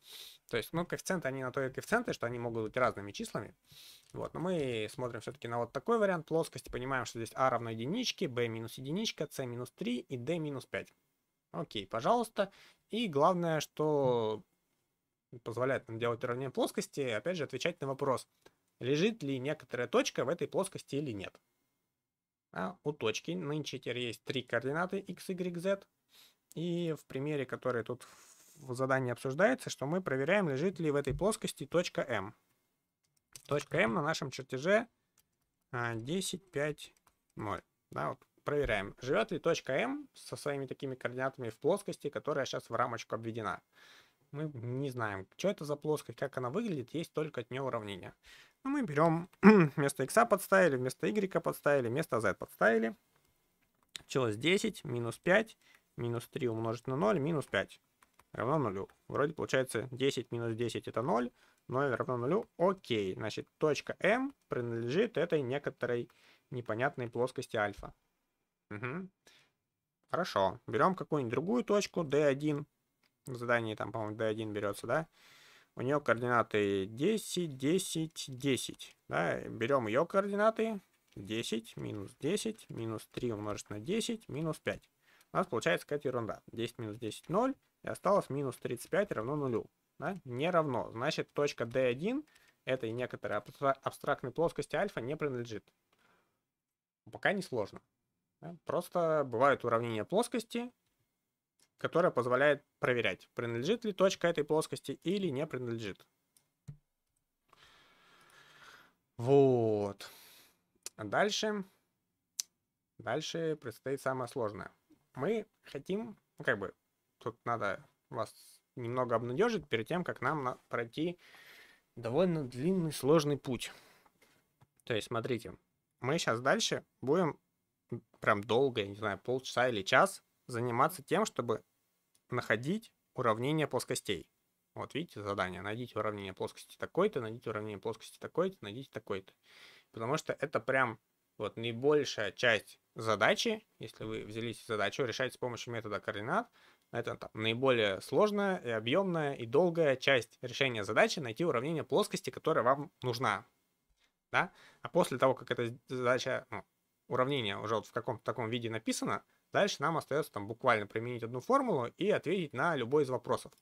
То есть, ну, коэффициенты, они на то и коэффициенты, что они могут быть разными числами. Вот, но мы смотрим все-таки на вот такой вариант плоскости, понимаем, что здесь a а равно единичке, b минус единичка, c минус 3 и d минус 5. Окей, пожалуйста. И главное, что позволяет нам делать уравнение плоскости, опять же, отвечать на вопрос, лежит ли некоторая точка в этой плоскости или нет. А у точки нынче теперь есть три координаты x, y, z. И в примере, который тут в задании обсуждается, что мы проверяем, лежит ли в этой плоскости точка m. Точка m на нашем чертеже 10, 5, 0. Да, вот проверяем, живет ли точка m со своими такими координатами в плоскости, которая сейчас в рамочку обведена. Мы не знаем, что это за плоскость, как она выглядит, есть только от нее уравнение. Но ну, мы берем вместо x подставили, вместо y подставили, вместо z подставили. Получилось 10 минус 5 минус 3 умножить на 0 минус 5 равно 0. Вроде получается 10 минус 10 это 0, 0 равно 0. Окей, значит точка m принадлежит этой некоторой непонятной плоскости альфа. Угу. Хорошо, берем какую-нибудь другую точку d1, в задании там, по-моему, D1 берется, да, у нее координаты 10, 10, 10, да, берем ее координаты 10, минус 10, минус 3 умножить на 10, минус 5. У нас получается какая-то ерунда. 10 минус 10 0, и осталось минус 35 равно 0. Да? Не равно. Значит, точка D1 этой некоторой абстрактной плоскости альфа не принадлежит. Пока не сложно. Да? Просто бывают уравнения плоскости, которая позволяет проверять, принадлежит ли точка этой плоскости или не принадлежит. Вот. А дальше, дальше предстоит самое сложное. Мы хотим, ну как бы, тут надо вас немного обнадежить перед тем, как нам пройти довольно длинный, сложный путь. То есть, смотрите, мы сейчас дальше будем прям долго, я не знаю, полчаса или час заниматься тем, чтобы находить уравнение плоскостей. Вот видите задание, найдите уравнение плоскости такой-то, найдите уравнение плоскости такой-то, найдите такой-то. Потому что это прям вот наибольшая часть задачи, если вы взялись задачу решать с помощью метода координат, это там, наиболее сложная и объемная и долгая часть решения задачи найти уравнение плоскости, которая вам нужна. Да? А после того, как эта задача, ну, уравнение уже вот в каком-то таком виде написано, Дальше нам остается там буквально применить одну формулу и ответить на любой из вопросов.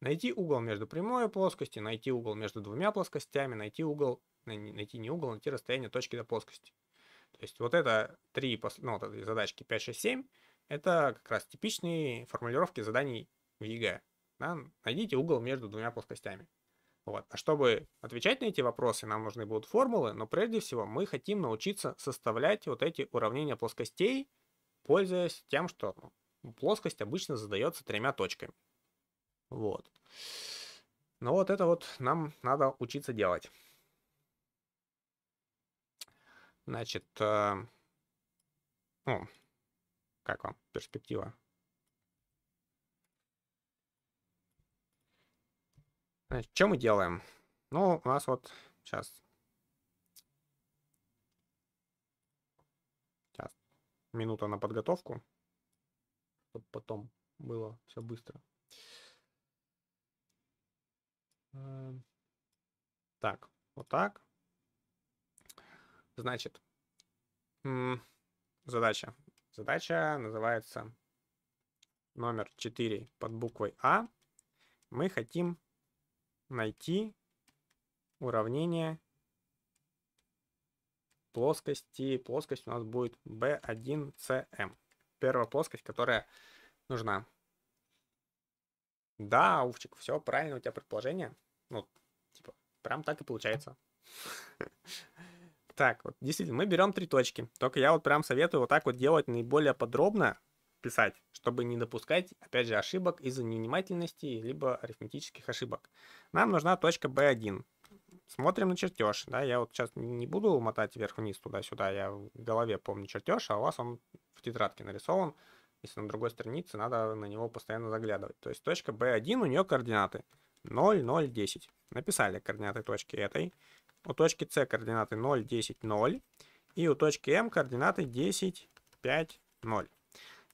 Найти угол между прямой и плоскостью, найти угол между двумя плоскостями, найти угол, найти не угол, найти расстояние точки до плоскости. То есть вот это три ну, вот эти задачки 5, 6, 7, это как раз типичные формулировки заданий в ЕГЭ. А. Да? Найдите угол между двумя плоскостями. Вот. А чтобы отвечать на эти вопросы, нам нужны будут формулы, но прежде всего мы хотим научиться составлять вот эти уравнения плоскостей, пользуясь тем, что плоскость обычно задается тремя точками. Вот. Но ну вот это вот нам надо учиться делать. Значит, э, ну, как вам перспектива? Значит, что мы делаем? Ну, у нас вот сейчас минута на подготовку, чтобы потом было все быстро. Эм. Так, вот так. Значит, задача. Задача называется номер 4 под буквой А. Мы хотим найти уравнение плоскости. Плоскость у нас будет B1CM. Первая плоскость, которая нужна. Да, Увчик, все правильно, у тебя предположение. Ну, типа, прям так и получается. Так, вот, действительно, мы берем три точки. Только я вот прям советую вот так вот делать наиболее подробно, писать, чтобы не допускать, опять же, ошибок из-за невнимательности, либо арифметических ошибок. Нам нужна точка B1. Смотрим на чертеж, да, я вот сейчас не буду мотать вверх-вниз туда-сюда, я в голове помню чертеж, а у вас он в тетрадке нарисован, если на другой странице, надо на него постоянно заглядывать. То есть точка B1, у нее координаты 0, 0, 10. Написали координаты точки этой. У точки C координаты 0, 10, 0. И у точки M координаты 10, 5, 0.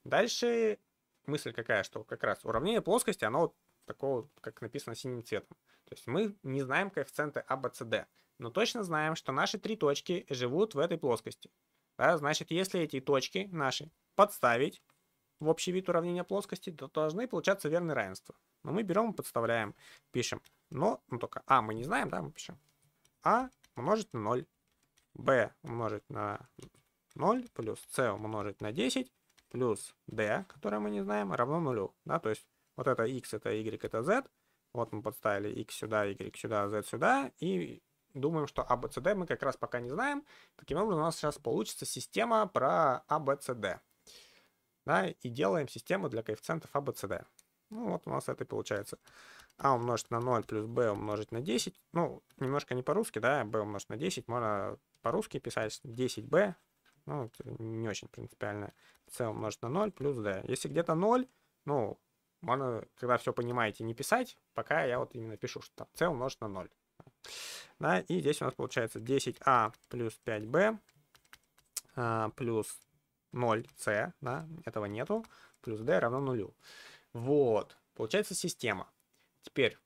Дальше мысль какая, что как раз уравнение плоскости, оно вот такого, как написано синим цветом. То есть мы не знаем коэффициенты А, Б, С, Д, но точно знаем, что наши три точки живут в этой плоскости. Да, значит, если эти точки наши подставить в общий вид уравнения плоскости, то должны получаться верные равенства. Но мы берем подставляем, пишем. Но, ну только А мы не знаем, да, мы пишем. А умножить на 0, Б умножить на 0, плюс С умножить на 10, плюс D, которое мы не знаем, равно 0. Да, то есть вот это X, это Y, это Z, вот мы подставили x сюда, y сюда, z сюда, и думаем, что a, b, c, d мы как раз пока не знаем. Таким образом, у нас сейчас получится система про a, b, c, d. Да, и делаем систему для коэффициентов a, b, c, d. Ну, вот у нас это получается. a а умножить на 0 плюс b умножить на 10. Ну, немножко не по-русски, да, b умножить на 10. Можно по-русски писать 10b. Ну, не очень принципиально. c умножить на 0 плюс d. Если где-то 0, ну, можно, э, когда все понимаете, не писать, пока я вот именно пишу, что c умножить на 0. Да, и здесь у нас получается 10а плюс 5b а, плюс 0c, а, да, этого нету, плюс d равно нулю. Вот, получается система. Теперь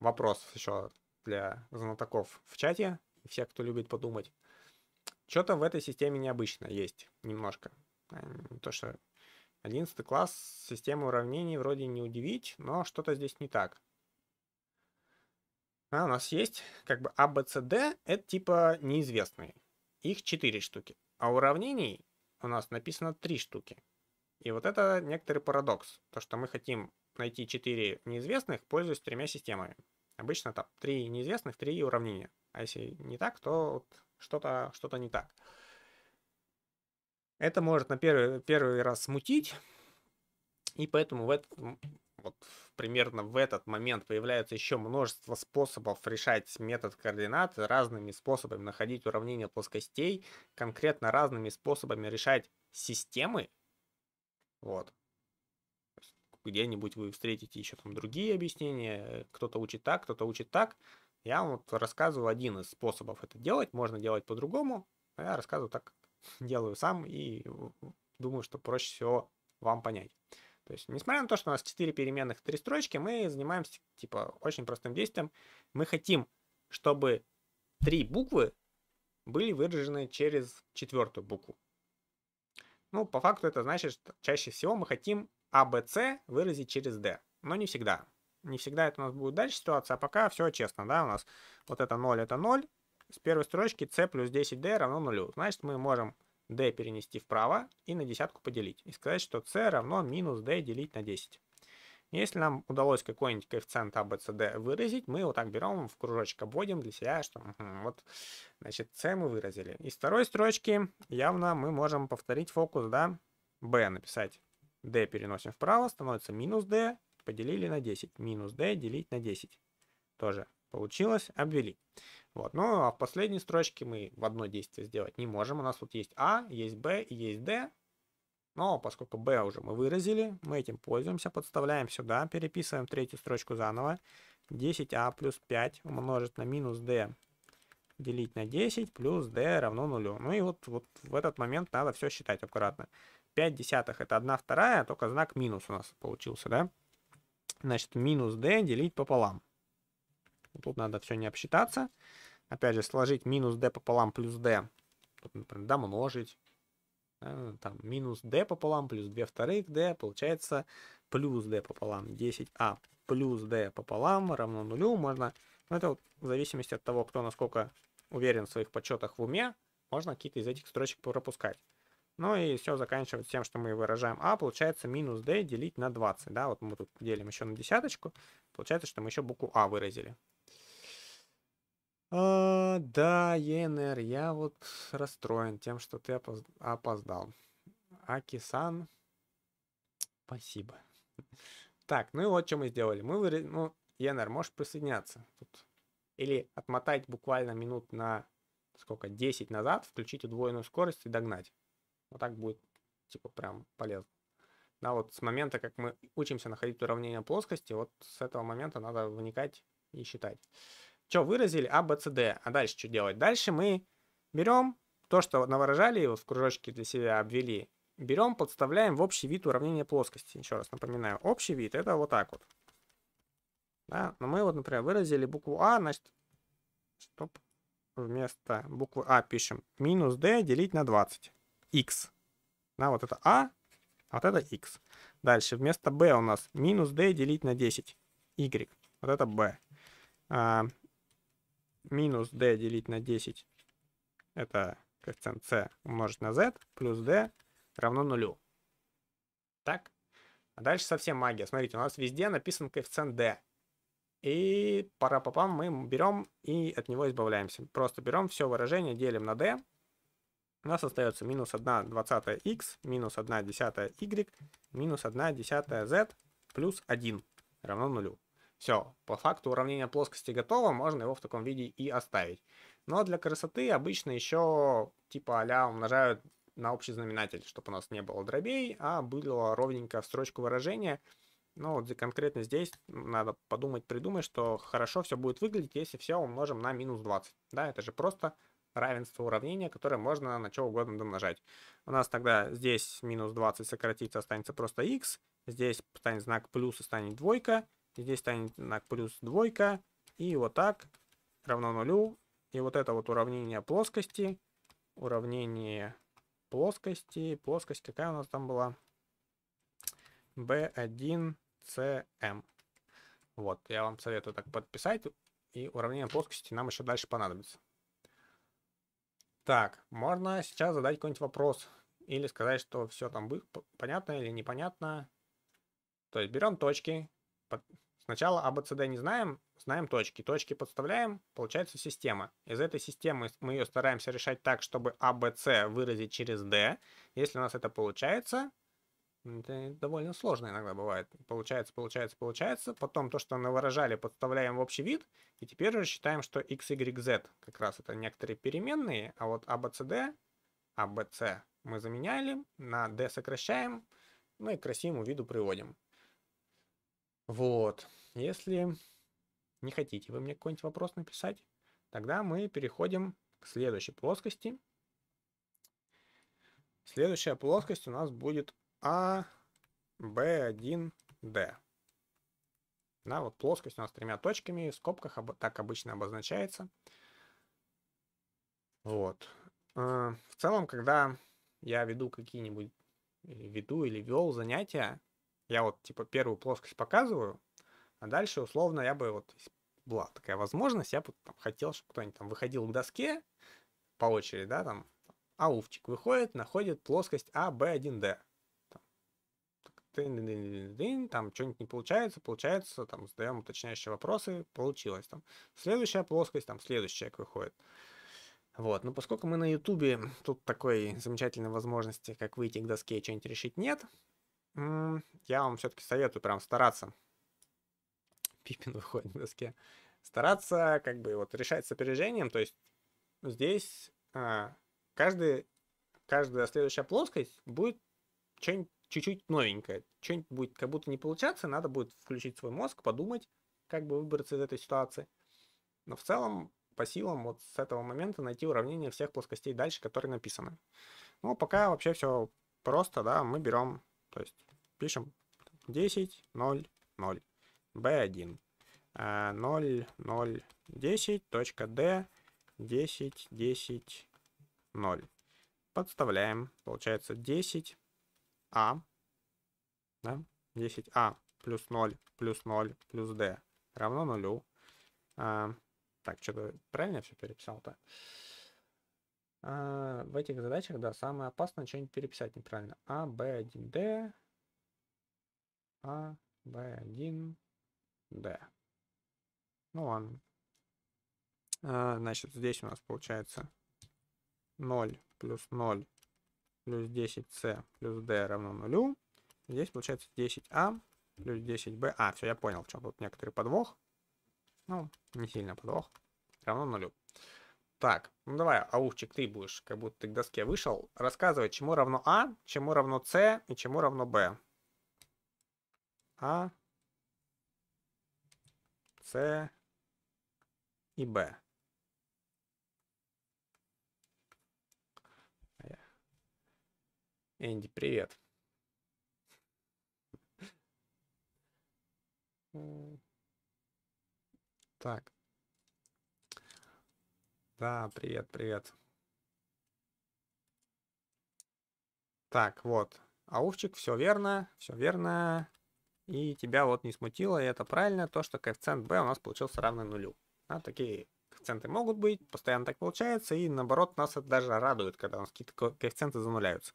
вопрос еще для знатоков в чате, всех кто любит подумать. Что-то в этой системе необычно есть немножко. Не то, что 11 класс, система уравнений вроде не удивить, но что-то здесь не так. А у нас есть как бы А, Б, С, Д, это типа неизвестные. Их 4 штуки. А уравнений у нас написано 3 штуки. И вот это некоторый парадокс. То, что мы хотим найти 4 неизвестных, пользуясь тремя системами. Обычно там 3 неизвестных, 3 уравнения. А если не так, то что-то что, -то, что -то не так. Это может на первый, первый раз смутить, и поэтому в этот, вот, примерно в этот момент появляется еще множество способов решать метод координат, разными способами находить уравнение плоскостей, конкретно разными способами решать системы. Вот. Где-нибудь вы встретите еще там другие объяснения, кто-то учит так, кто-то учит так. Я вам вот рассказываю один из способов это делать, можно делать по-другому, а я рассказываю так, делаю сам и думаю, что проще всего вам понять. То есть, несмотря на то, что у нас 4 переменных, 3 строчки, мы занимаемся, типа, очень простым действием. Мы хотим, чтобы три буквы были выражены через четвертую букву. Ну, по факту это значит, что чаще всего мы хотим ABC а, выразить через Д. Но не всегда. Не всегда это у нас будет дальше ситуация, а пока все честно, да, у нас вот это 0, это 0, с первой строчки c плюс 10d равно нулю. Значит, мы можем d перенести вправо и на десятку поделить. И сказать, что c равно минус d делить на 10. Если нам удалось какой-нибудь коэффициент d а, выразить, мы вот так берем в кружочек, обводим для себя, что вот, значит, C мы выразили. Из второй строчки явно мы можем повторить фокус, да, B написать. D переносим вправо, становится минус D, поделили на 10. Минус D делить на 10. Тоже получилось, обвели. Вот. Ну, а в последней строчке мы в одно действие сделать не можем. У нас тут есть А, есть Б и есть Д. Но поскольку B уже мы выразили, мы этим пользуемся, подставляем сюда, переписываем третью строчку заново. 10а плюс 5 умножить на минус d делить на 10 плюс d равно 0. Ну и вот, вот в этот момент надо все считать аккуратно. 5 десятых это 1 вторая, только знак минус у нас получился, да? Значит, минус d делить пополам. Тут надо все не обсчитаться. Опять же, сложить минус d пополам плюс d. Тут, например, домножить. Э, там минус d пополам плюс 2 вторых d. Получается плюс d пополам 10a а плюс d пополам равно нулю. Можно, ну это вот в зависимости от того, кто насколько уверен в своих подсчетах в уме, можно какие-то из этих строчек пропускать. Ну и все заканчивается тем, что мы выражаем а, получается минус d делить на 20. Да, вот мы тут делим еще на десяточку. Получается, что мы еще букву а выразили. А, да, ЕНР, я вот расстроен тем, что ты опоз... опоздал. Акисан, спасибо. Так, ну и вот что мы сделали. Мы выр, ну, ЕНР, можешь присоединяться. Тут. Или отмотать буквально минут на сколько, 10 назад, включить удвоенную скорость и догнать. Вот так будет, типа, прям полезно. Да, вот с момента, как мы учимся находить уравнение плоскости, вот с этого момента надо вникать и считать что выразили, А, Б, С, Д. А дальше что делать? Дальше мы берем то, что навыражали, его в кружочке для себя обвели, берем, подставляем в общий вид уравнения плоскости. Еще раз напоминаю, общий вид это вот так вот. Да? Но мы вот, например, выразили букву А, значит, чтоб вместо буквы А пишем минус d делить на 20. x. Да, вот это А, а вот это x. Дальше вместо b у нас минус d делить на 10. y. Вот это b. А, минус d делить на 10, это коэффициент c умножить на z, плюс d равно нулю. Так? А дальше совсем магия. Смотрите, у нас везде написан коэффициент d. И пара попам мы берем и от него избавляемся. Просто берем все выражение, делим на d. У нас остается минус 1 двадцатая x, минус 1 десятая y, минус 1 десятая z, плюс 1 равно нулю. Все, по факту уравнение плоскости готово, можно его в таком виде и оставить. Но для красоты обычно еще типа а умножают на общий знаменатель, чтобы у нас не было дробей, а было ровненько в строчку выражения. Но ну, вот конкретно здесь надо подумать, придумать, что хорошо все будет выглядеть, если все умножим на минус 20. Да, это же просто равенство уравнения, которое можно на что угодно домножать. У нас тогда здесь минус 20 сократится, останется просто x, здесь станет знак плюс и станет двойка, здесь станет на плюс двойка. И вот так равно нулю. И вот это вот уравнение плоскости. Уравнение плоскости. Плоскость какая у нас там была? B1CM. Вот, я вам советую так подписать. И уравнение плоскости нам еще дальше понадобится. Так, можно сейчас задать какой-нибудь вопрос. Или сказать, что все там понятно или непонятно. То есть берем точки, Сначала ABCD а, не знаем, знаем точки. Точки подставляем, получается система. Из этой системы мы ее стараемся решать так, чтобы ABC а, выразить через D. Если у нас это получается, это довольно сложно иногда бывает. Получается, получается, получается. Потом то, что мы выражали, подставляем в общий вид. И теперь уже считаем, что x, y, z как раз это некоторые переменные. А вот ABCD, а, ABC мы заменяли, на D сокращаем, ну и к красивому виду приводим. Вот. Если не хотите вы мне какой-нибудь вопрос написать, тогда мы переходим к следующей плоскости. Следующая плоскость у нас будет А, Б1, Д. Да, вот плоскость у нас с тремя точками, в скобках об, так обычно обозначается. Вот. Э, в целом, когда я веду какие-нибудь, э, веду или вел занятия, я вот, типа, первую плоскость показываю, а дальше, условно, я бы вот была такая возможность, я бы там, хотел, чтобы кто-нибудь там выходил к доске по очереди, да, там, а уфчик выходит, находит плоскость А, Б, 1D. Там, там что-нибудь не получается, получается, там, задаем уточняющие вопросы, получилось там. Следующая плоскость, там, следующий человек выходит. Вот, но поскольку мы на Ютубе, тут такой замечательной возможности, как выйти к доске и что-нибудь решить, нет, я вам все-таки советую прям стараться. Пипин выходит на доске. Стараться как бы вот решать с опережением. То есть здесь а, каждый, каждая следующая плоскость будет чуть-чуть новенькая. Что-нибудь будет как будто не получаться, надо будет включить свой мозг, подумать, как бы выбраться из этой ситуации. Но в целом по силам вот с этого момента найти уравнение всех плоскостей дальше, которые написаны. Ну, пока вообще все просто, да, мы берем то есть пишем 10, 0, 0, b1, 0, 0, 10, точка d, 10, 10, 0. Подставляем, получается 10, a а, да, 10 a а плюс 0 плюс 0 плюс d равно нулю. А, так, что-то правильно я все переписал-то? А, в этих задачах, да, самое опасное что-нибудь переписать неправильно. А, Б, 1, Д. А, Б, 1, Д. Ну ладно. А, значит, здесь у нас получается 0 плюс 0 плюс 10 С плюс Д равно 0. Здесь получается 10 А плюс 10 Б. А, все, я понял, в чем тут некоторый подвох. Ну, не сильно подвох. Равно 0. Так, ну давай, Аухчик, ты будешь, как будто ты к доске вышел, рассказывать, чему равно А, чему равно С и чему равно Б. А, С и Б. Энди, привет. Так. Да, привет, привет. Так, вот. Аувчик, все верно, все верно. И тебя вот не смутило, и это правильно, то, что коэффициент b у нас получился равный нулю. А, такие коэффициенты могут быть, постоянно так получается, и наоборот, нас это даже радует, когда у нас какие-то ко коэффициенты зануляются.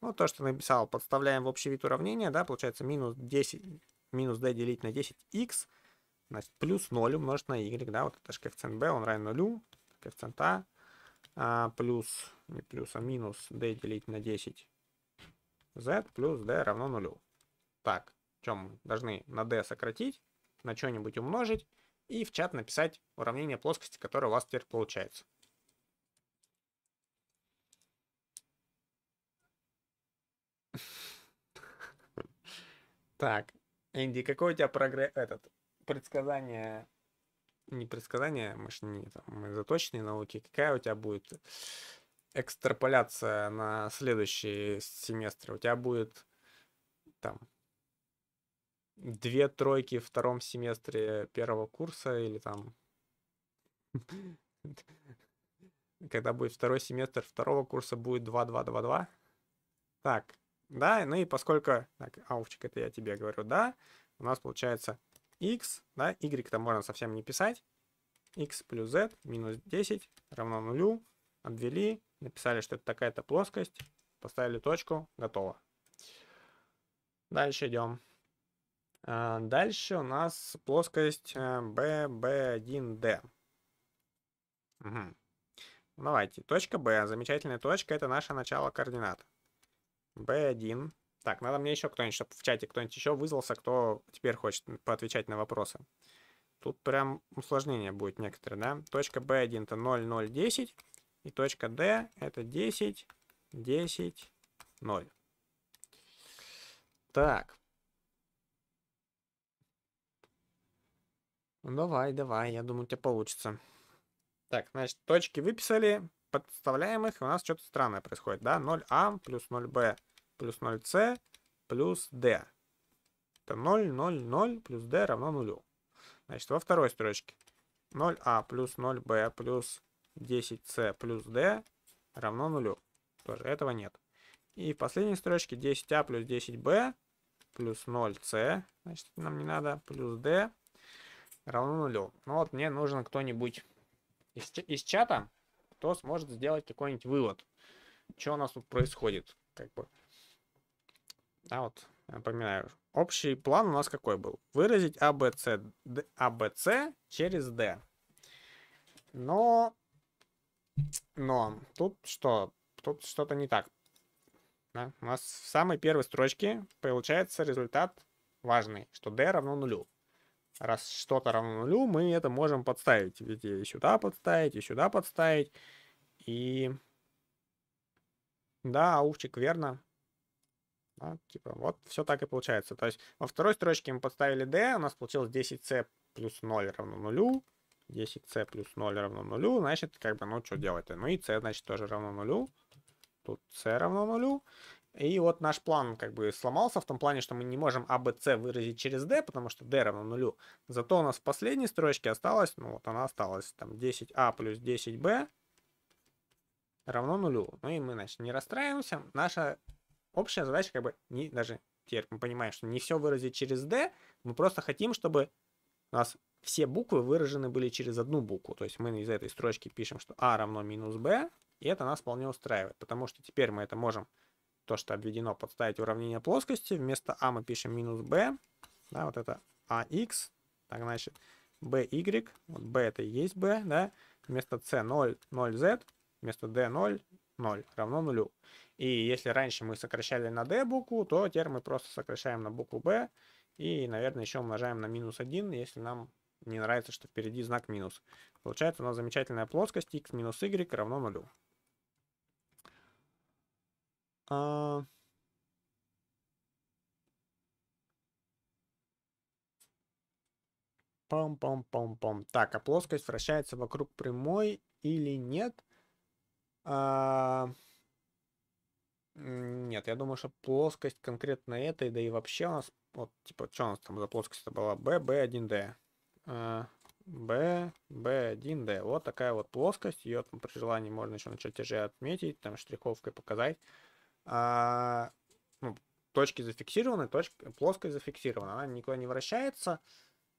Ну, вот то, что написал, подставляем в общий вид уравнения, да, получается минус 10, минус d делить на 10x, значит, плюс 0 умножить на y, да, вот это же коэффициент b, он равен нулю, коэффициента а, плюс, не плюс, а минус d делить на 10 z плюс d равно нулю. Так, чем мы должны на d сократить, на что-нибудь умножить и в чат написать уравнение плоскости, которое у вас теперь получается. Так, Энди, какой у тебя прогресс, этот, предсказание не предсказание, мы же не там, мы заточные науки, какая у тебя будет экстраполяция на следующий семестр? У тебя будет там две тройки в втором семестре первого курса или там когда будет второй семестр второго курса будет 2-2-2-2. Так, да, ну и поскольку... Так, Ауфчик, это я тебе говорю, да. У нас получается x, да, y там можно совсем не писать, x плюс z минус 10 равно нулю, обвели, написали, что это такая-то плоскость, поставили точку, готово. Дальше идем. А, дальше у нас плоскость э, b b 1 d Угу. Давайте, точка B, замечательная точка, это наше начало координат. B1, так, надо мне еще кто-нибудь, чтобы в чате кто-нибудь еще вызвался, кто теперь хочет поотвечать на вопросы. Тут прям усложнение будет некоторое, да? Точка B1 это 0, 0, 10. И точка D это 10, 10, 0. Так. Ну, давай, давай, я думаю, у тебя получится. Так, значит, точки выписали, подставляем их, и у нас что-то странное происходит, да? 0А плюс 0Б плюс 0c плюс d. Это 0, 0, 0 плюс d равно нулю. Значит, во второй строчке 0a а плюс 0b плюс 10c плюс d равно нулю. Тоже этого нет. И в последней строчке 10 a а плюс 10b плюс 0c, значит, нам не надо, плюс d равно нулю. Ну вот мне нужен кто-нибудь из, из чата, кто сможет сделать какой-нибудь вывод, что у нас тут происходит. Как бы да, вот, напоминаю, общий план у нас какой был? Выразить ABC, а, ABC а, через D. Но, но тут что? Тут что-то не так. Да? У нас в самой первой строчке получается результат важный, что D равно нулю. Раз что-то равно нулю, мы это можем подставить. Ведь и сюда подставить, и сюда подставить. И... Да, аувчик, верно. Ну, типа, вот все так и получается. То есть во второй строчке мы подставили d, у нас получилось 10c плюс 0 равно нулю. 10c плюс 0 равно нулю, значит, как бы, ну, что делать-то? Ну и c, значит, тоже равно нулю. Тут c равно нулю. И вот наш план как бы сломался в том плане, что мы не можем а, б, с выразить через d, потому что d равно нулю. Зато у нас в последней строчке осталось, ну вот она осталась, там 10 a а плюс 10b равно нулю. Ну и мы, значит, не расстраиваемся. Наша общая задача как бы не даже теперь мы понимаем, что не все выразить через D, мы просто хотим, чтобы у нас все буквы выражены были через одну букву. То есть мы из этой строчки пишем, что А равно минус b и это нас вполне устраивает, потому что теперь мы это можем, то, что обведено, подставить уравнение плоскости. Вместо А мы пишем минус b да, вот это АХ, так значит, BY, вот B это и есть B, да, вместо C 0, 0Z, вместо D 0, 0, равно нулю. И если раньше мы сокращали на D букву, то теперь мы просто сокращаем на букву B. И, наверное, еще умножаем на минус 1, если нам не нравится, что впереди знак минус. Получается у нас замечательная плоскость x минус y равно 0. А... пом пом пом пам Так, а плоскость вращается вокруг прямой или нет? А... Нет, я думаю, что плоскость конкретно этой, да и вообще у нас, вот, типа, что у нас там за плоскость это была? B, B1D. B, B1D. Вот такая вот плоскость. Ее там, при желании можно еще на чертеже отметить, там штриховкой показать. А, ну, точки зафиксированы, точка, плоскость зафиксирована. Она никуда не вращается.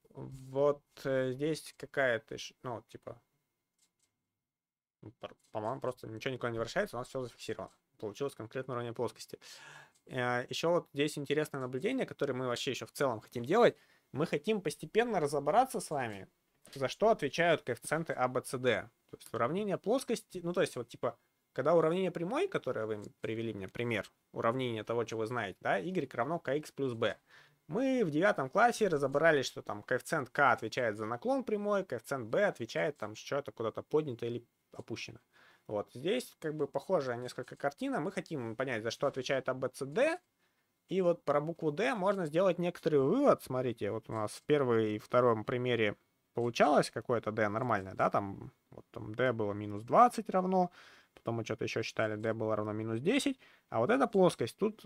Вот э, здесь какая-то, ну, типа, по-моему, просто ничего никуда не вращается, у нас все зафиксировано получилось конкретно уровня плоскости. Э, еще вот здесь интересное наблюдение, которое мы вообще еще в целом хотим делать. Мы хотим постепенно разобраться с вами, за что отвечают коэффициенты А, Б, С, Д. То есть уравнение плоскости, ну то есть вот типа, когда уравнение прямой, которое вы привели мне пример, уравнение того, чего вы знаете, да, y равно kx плюс b. Мы в девятом классе разобрались, что там коэффициент k отвечает за наклон прямой, коэффициент b отвечает там что-то куда-то поднято или опущено. Вот здесь как бы похожая несколько картина. Мы хотим понять, за что отвечает ABCD. А, и вот про букву D можно сделать некоторый вывод. Смотрите, вот у нас в первом и втором примере получалось какое-то D нормальное, да, там, вот там D было минус 20 равно, потом мы что-то еще считали, D было равно минус 10, а вот эта плоскость, тут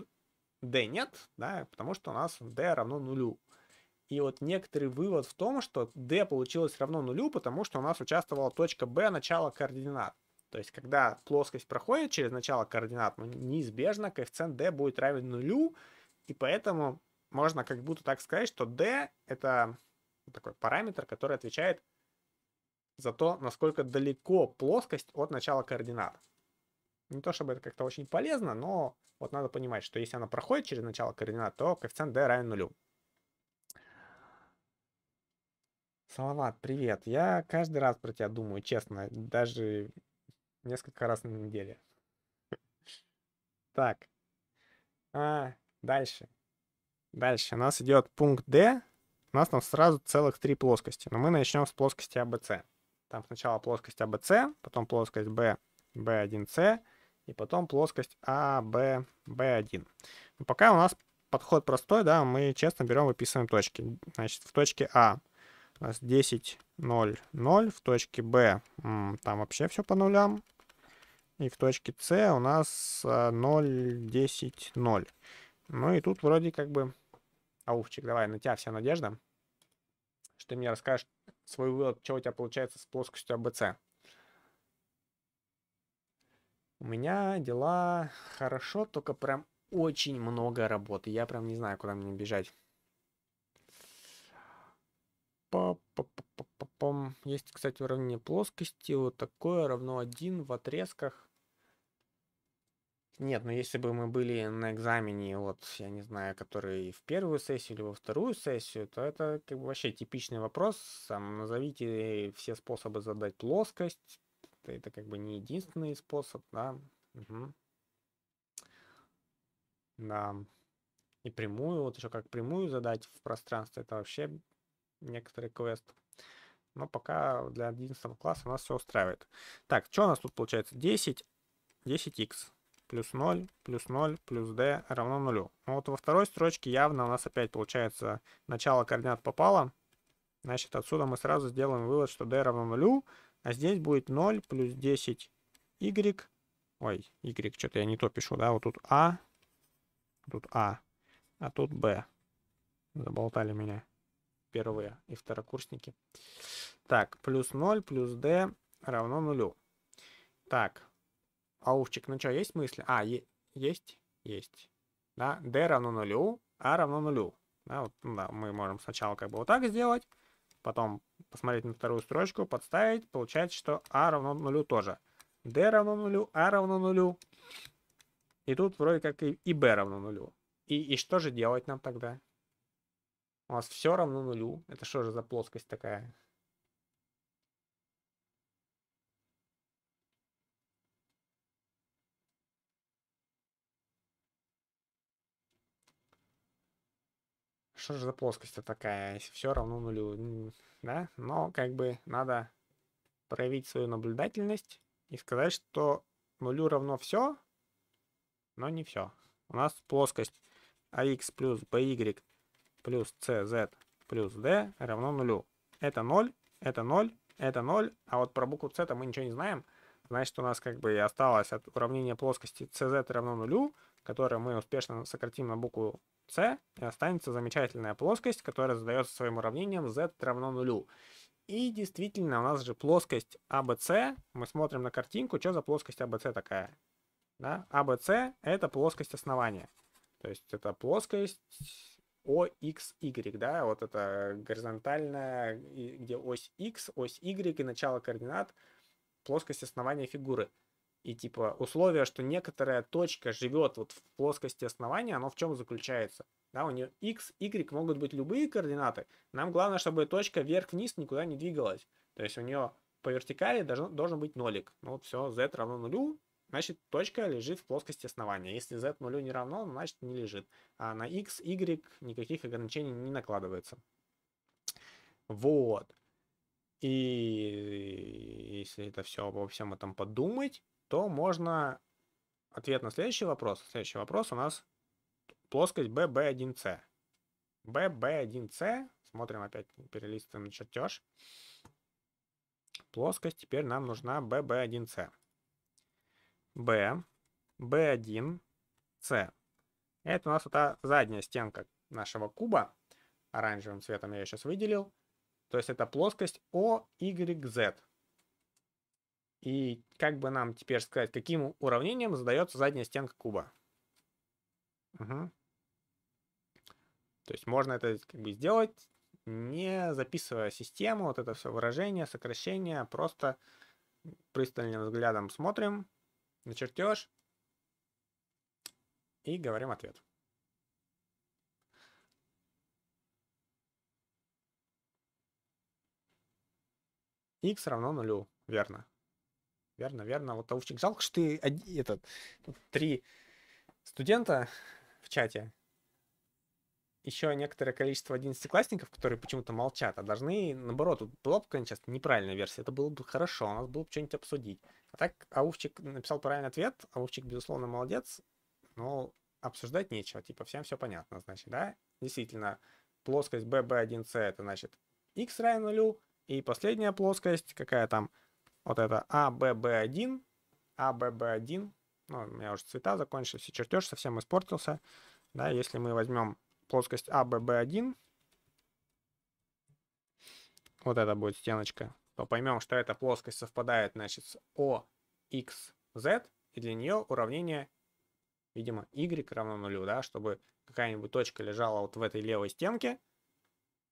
D нет, да, потому что у нас D равно нулю. И вот некоторый вывод в том, что D получилось равно нулю, потому что у нас участвовала точка B начала координат. То есть, когда плоскость проходит через начало координат, ну, неизбежно коэффициент d будет равен нулю, и поэтому можно как будто так сказать, что d это такой параметр, который отвечает за то, насколько далеко плоскость от начала координат. Не то чтобы это как-то очень полезно, но вот надо понимать, что если она проходит через начало координат, то коэффициент d равен нулю. Салават, привет. Я каждый раз про тебя думаю, честно. Даже несколько раз на неделе. Так. А, дальше. Дальше. У нас идет пункт D. У нас там сразу целых три плоскости. Но мы начнем с плоскости ABC. «А там сначала плоскость ABC, «А потом плоскость B, B1C, и потом плоскость А, Б, Б1. Но пока у нас подход простой, да, мы честно берем, выписываем точки. Значит, в точке А у нас 10, 0, 0. В точке B, там вообще все по нулям. И в точке C у нас 0, 10, 0. Ну и тут вроде как бы... Ауфчик, давай, на тебя вся надежда. Что ты мне расскажешь свой вывод, что у тебя получается с плоскостью ABC. У меня дела хорошо, только прям очень много работы. Я прям не знаю, куда мне бежать па Есть, кстати, уравнение плоскости. Вот такое равно 1 в отрезках. Нет, но ну если бы мы были на экзамене, вот, я не знаю, который в первую сессию или во вторую сессию, то это как бы вообще типичный вопрос. Сам назовите все способы задать плоскость. Это, это как бы не единственный способ, да. Угу. Да. И прямую, вот еще как прямую задать в пространстве, это вообще некоторые квесты. Но пока для 11 класса нас все устраивает. Так, что у нас тут получается? 10, 10x плюс 0, плюс 0, плюс d равно 0. Ну вот во второй строчке явно у нас опять получается начало координат попало. Значит, отсюда мы сразу сделаем вывод, что d равно 0, а здесь будет 0 плюс 10 y. Ой, y, что-то я не то пишу, да? Вот тут a, тут a, а тут b. А, а Заболтали меня первые и второкурсники. Так, плюс 0 плюс d равно нулю. Так, а аувчик, ну что, есть мысли? А, есть? Есть. Да, d равно нулю, а равно нулю. Да, вот, ну да, мы можем сначала как бы вот так сделать, потом посмотреть на вторую строчку, подставить, получается, что а равно нулю тоже. d равно нулю, а равно нулю. И тут вроде как и, и b равно нулю. И, и что же делать нам тогда? У нас все равно нулю. Это что же за плоскость такая? Что же за плоскость-то такая, если все равно нулю? Да? Но как бы надо проявить свою наблюдательность и сказать, что нулю равно все, но не все. У нас плоскость ax плюс by плюс cz плюс d равно нулю. Это 0, это 0, это 0, а вот про букву c мы ничего не знаем. Значит, у нас как бы и осталось от уравнения плоскости cz равно нулю, которое мы успешно сократим на букву c, и останется замечательная плоскость, которая задается своим уравнением z равно нулю. И действительно, у нас же плоскость ABC, а мы смотрим на картинку, что за плоскость ABC а такая? Да? ABC а — это плоскость основания. То есть это плоскость OXY, да, вот это горизонтальная, где ось X, ось Y и начало координат, плоскость основания фигуры. И типа условие, что некоторая точка живет вот в плоскости основания, оно в чем заключается? Да, у нее x, y могут быть любые координаты. Нам главное, чтобы точка вверх-вниз никуда не двигалась. То есть у нее по вертикали должен, должен быть нолик. Ну вот все, z равно нулю, Значит, точка лежит в плоскости основания. Если z нулю не равно, значит не лежит. А на x, y никаких ограничений не накладывается. Вот. И если это все обо всем этом подумать, то можно ответ на следующий вопрос. Следующий вопрос у нас плоскость BB1C. BB1C, смотрим опять, перелистываем чертеж. Плоскость теперь нам нужна BB1C. B, B1, C. Это у нас вот та задняя стенка нашего куба. Оранжевым цветом я ее сейчас выделил. То есть это плоскость O, Y, Z. И как бы нам теперь сказать, каким уравнением задается задняя стенка куба? Угу. То есть можно это как бы сделать, не записывая систему, вот это все выражение, сокращение, просто пристальным взглядом смотрим, на чертеж и говорим ответ. x равно нулю, верно. Верно, верно. Вот Таувчик, жалко, что ты один, этот, три студента в чате, еще некоторое количество одиннадцатиклассников, которые почему-то молчат, а должны, наоборот, тут была бы, конечно, неправильная версия, это было бы хорошо, у нас было бы что-нибудь обсудить. А так аувчик написал правильный ответ, аувчик безусловно, молодец, но обсуждать нечего, типа, всем все понятно, значит, да? Действительно, плоскость BB1C, это значит x равен нулю, и последняя плоскость, какая там, вот это ABB1, а ABB1, а ну, у меня уже цвета закончились, и чертеж совсем испортился, да, если мы возьмем плоскость АББ1. Вот это будет стеночка. То поймем, что эта плоскость совпадает, значит, с OXZ. И для нее уравнение, видимо, Y равно нулю, да, чтобы какая-нибудь точка лежала вот в этой левой стенке.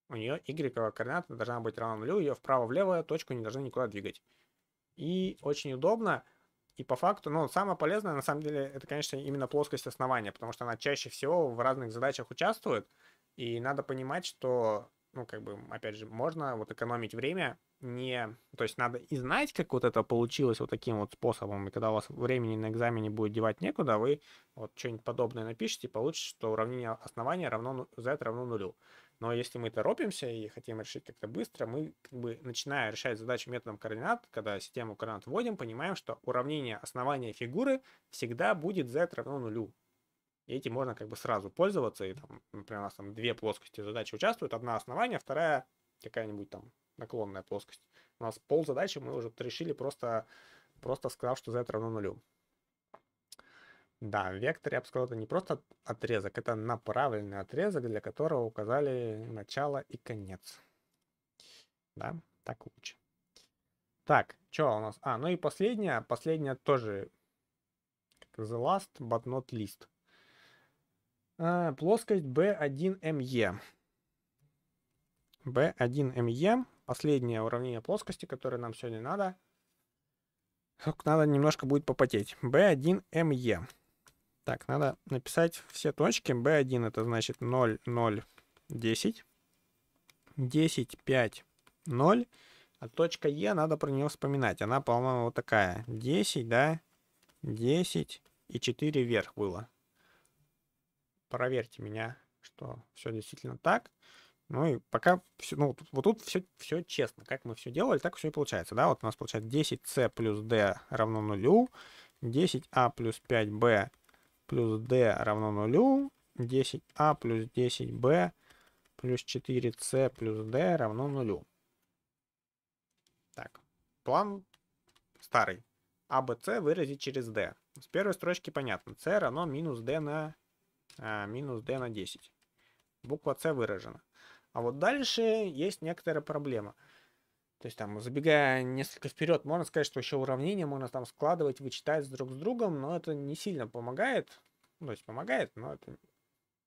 У нее Y координата должна быть равна нулю, ее вправо-влево точку не должны никуда двигать. И очень удобно, и по факту, ну, самое полезное, на самом деле, это, конечно, именно плоскость основания, потому что она чаще всего в разных задачах участвует, и надо понимать, что, ну, как бы, опять же, можно вот экономить время, не... То есть надо и знать, как вот это получилось вот таким вот способом, и когда у вас времени на экзамене будет девать некуда, вы вот что-нибудь подобное напишите и получите, что уравнение основания равно, z равно нулю. Но если мы торопимся и хотим решить как-то быстро, мы, как бы, начиная решать задачу методом координат, когда систему координат вводим, понимаем, что уравнение основания фигуры всегда будет z равно нулю. И этим можно как бы сразу пользоваться. И там, например, у нас там две плоскости задачи участвуют. Одна основание, вторая какая-нибудь там наклонная плоскость. У нас пол задачи мы уже решили просто, просто сказав, что z равно нулю. Да, вектор, я бы сказал, это не просто отрезок, это направленный отрезок, для которого указали начало и конец. Да, так лучше. Так, что у нас? А, ну и последняя, последняя тоже the last but not least. А, плоскость B1ME. B1ME, последнее уравнение плоскости, которое нам сегодня надо. Только надо немножко будет попотеть. B1ME. Так, надо написать все точки. B1 это значит 0, 0, 10. 10, 5, 0. А точка Е надо про нее вспоминать. Она, по-моему, вот такая. 10, да? 10 и 4 вверх было. Проверьте меня, что все действительно так. Ну и пока все, ну, вот тут все, все честно. Как мы все делали, так все и получается. Да, вот у нас получается 10c плюс d равно нулю. 10а плюс 5b плюс d равно нулю, 10а плюс 10b плюс 4c плюс d равно нулю. Так, план старый. А, Б, С выразить через d. С первой строчки понятно. c равно минус d на, а, минус d на 10. Буква c выражена. А вот дальше есть некоторая проблема – то есть там, забегая несколько вперед, можно сказать, что еще уравнения можно там складывать, вычитать друг с другом, но это не сильно помогает. Ну, то есть помогает, но это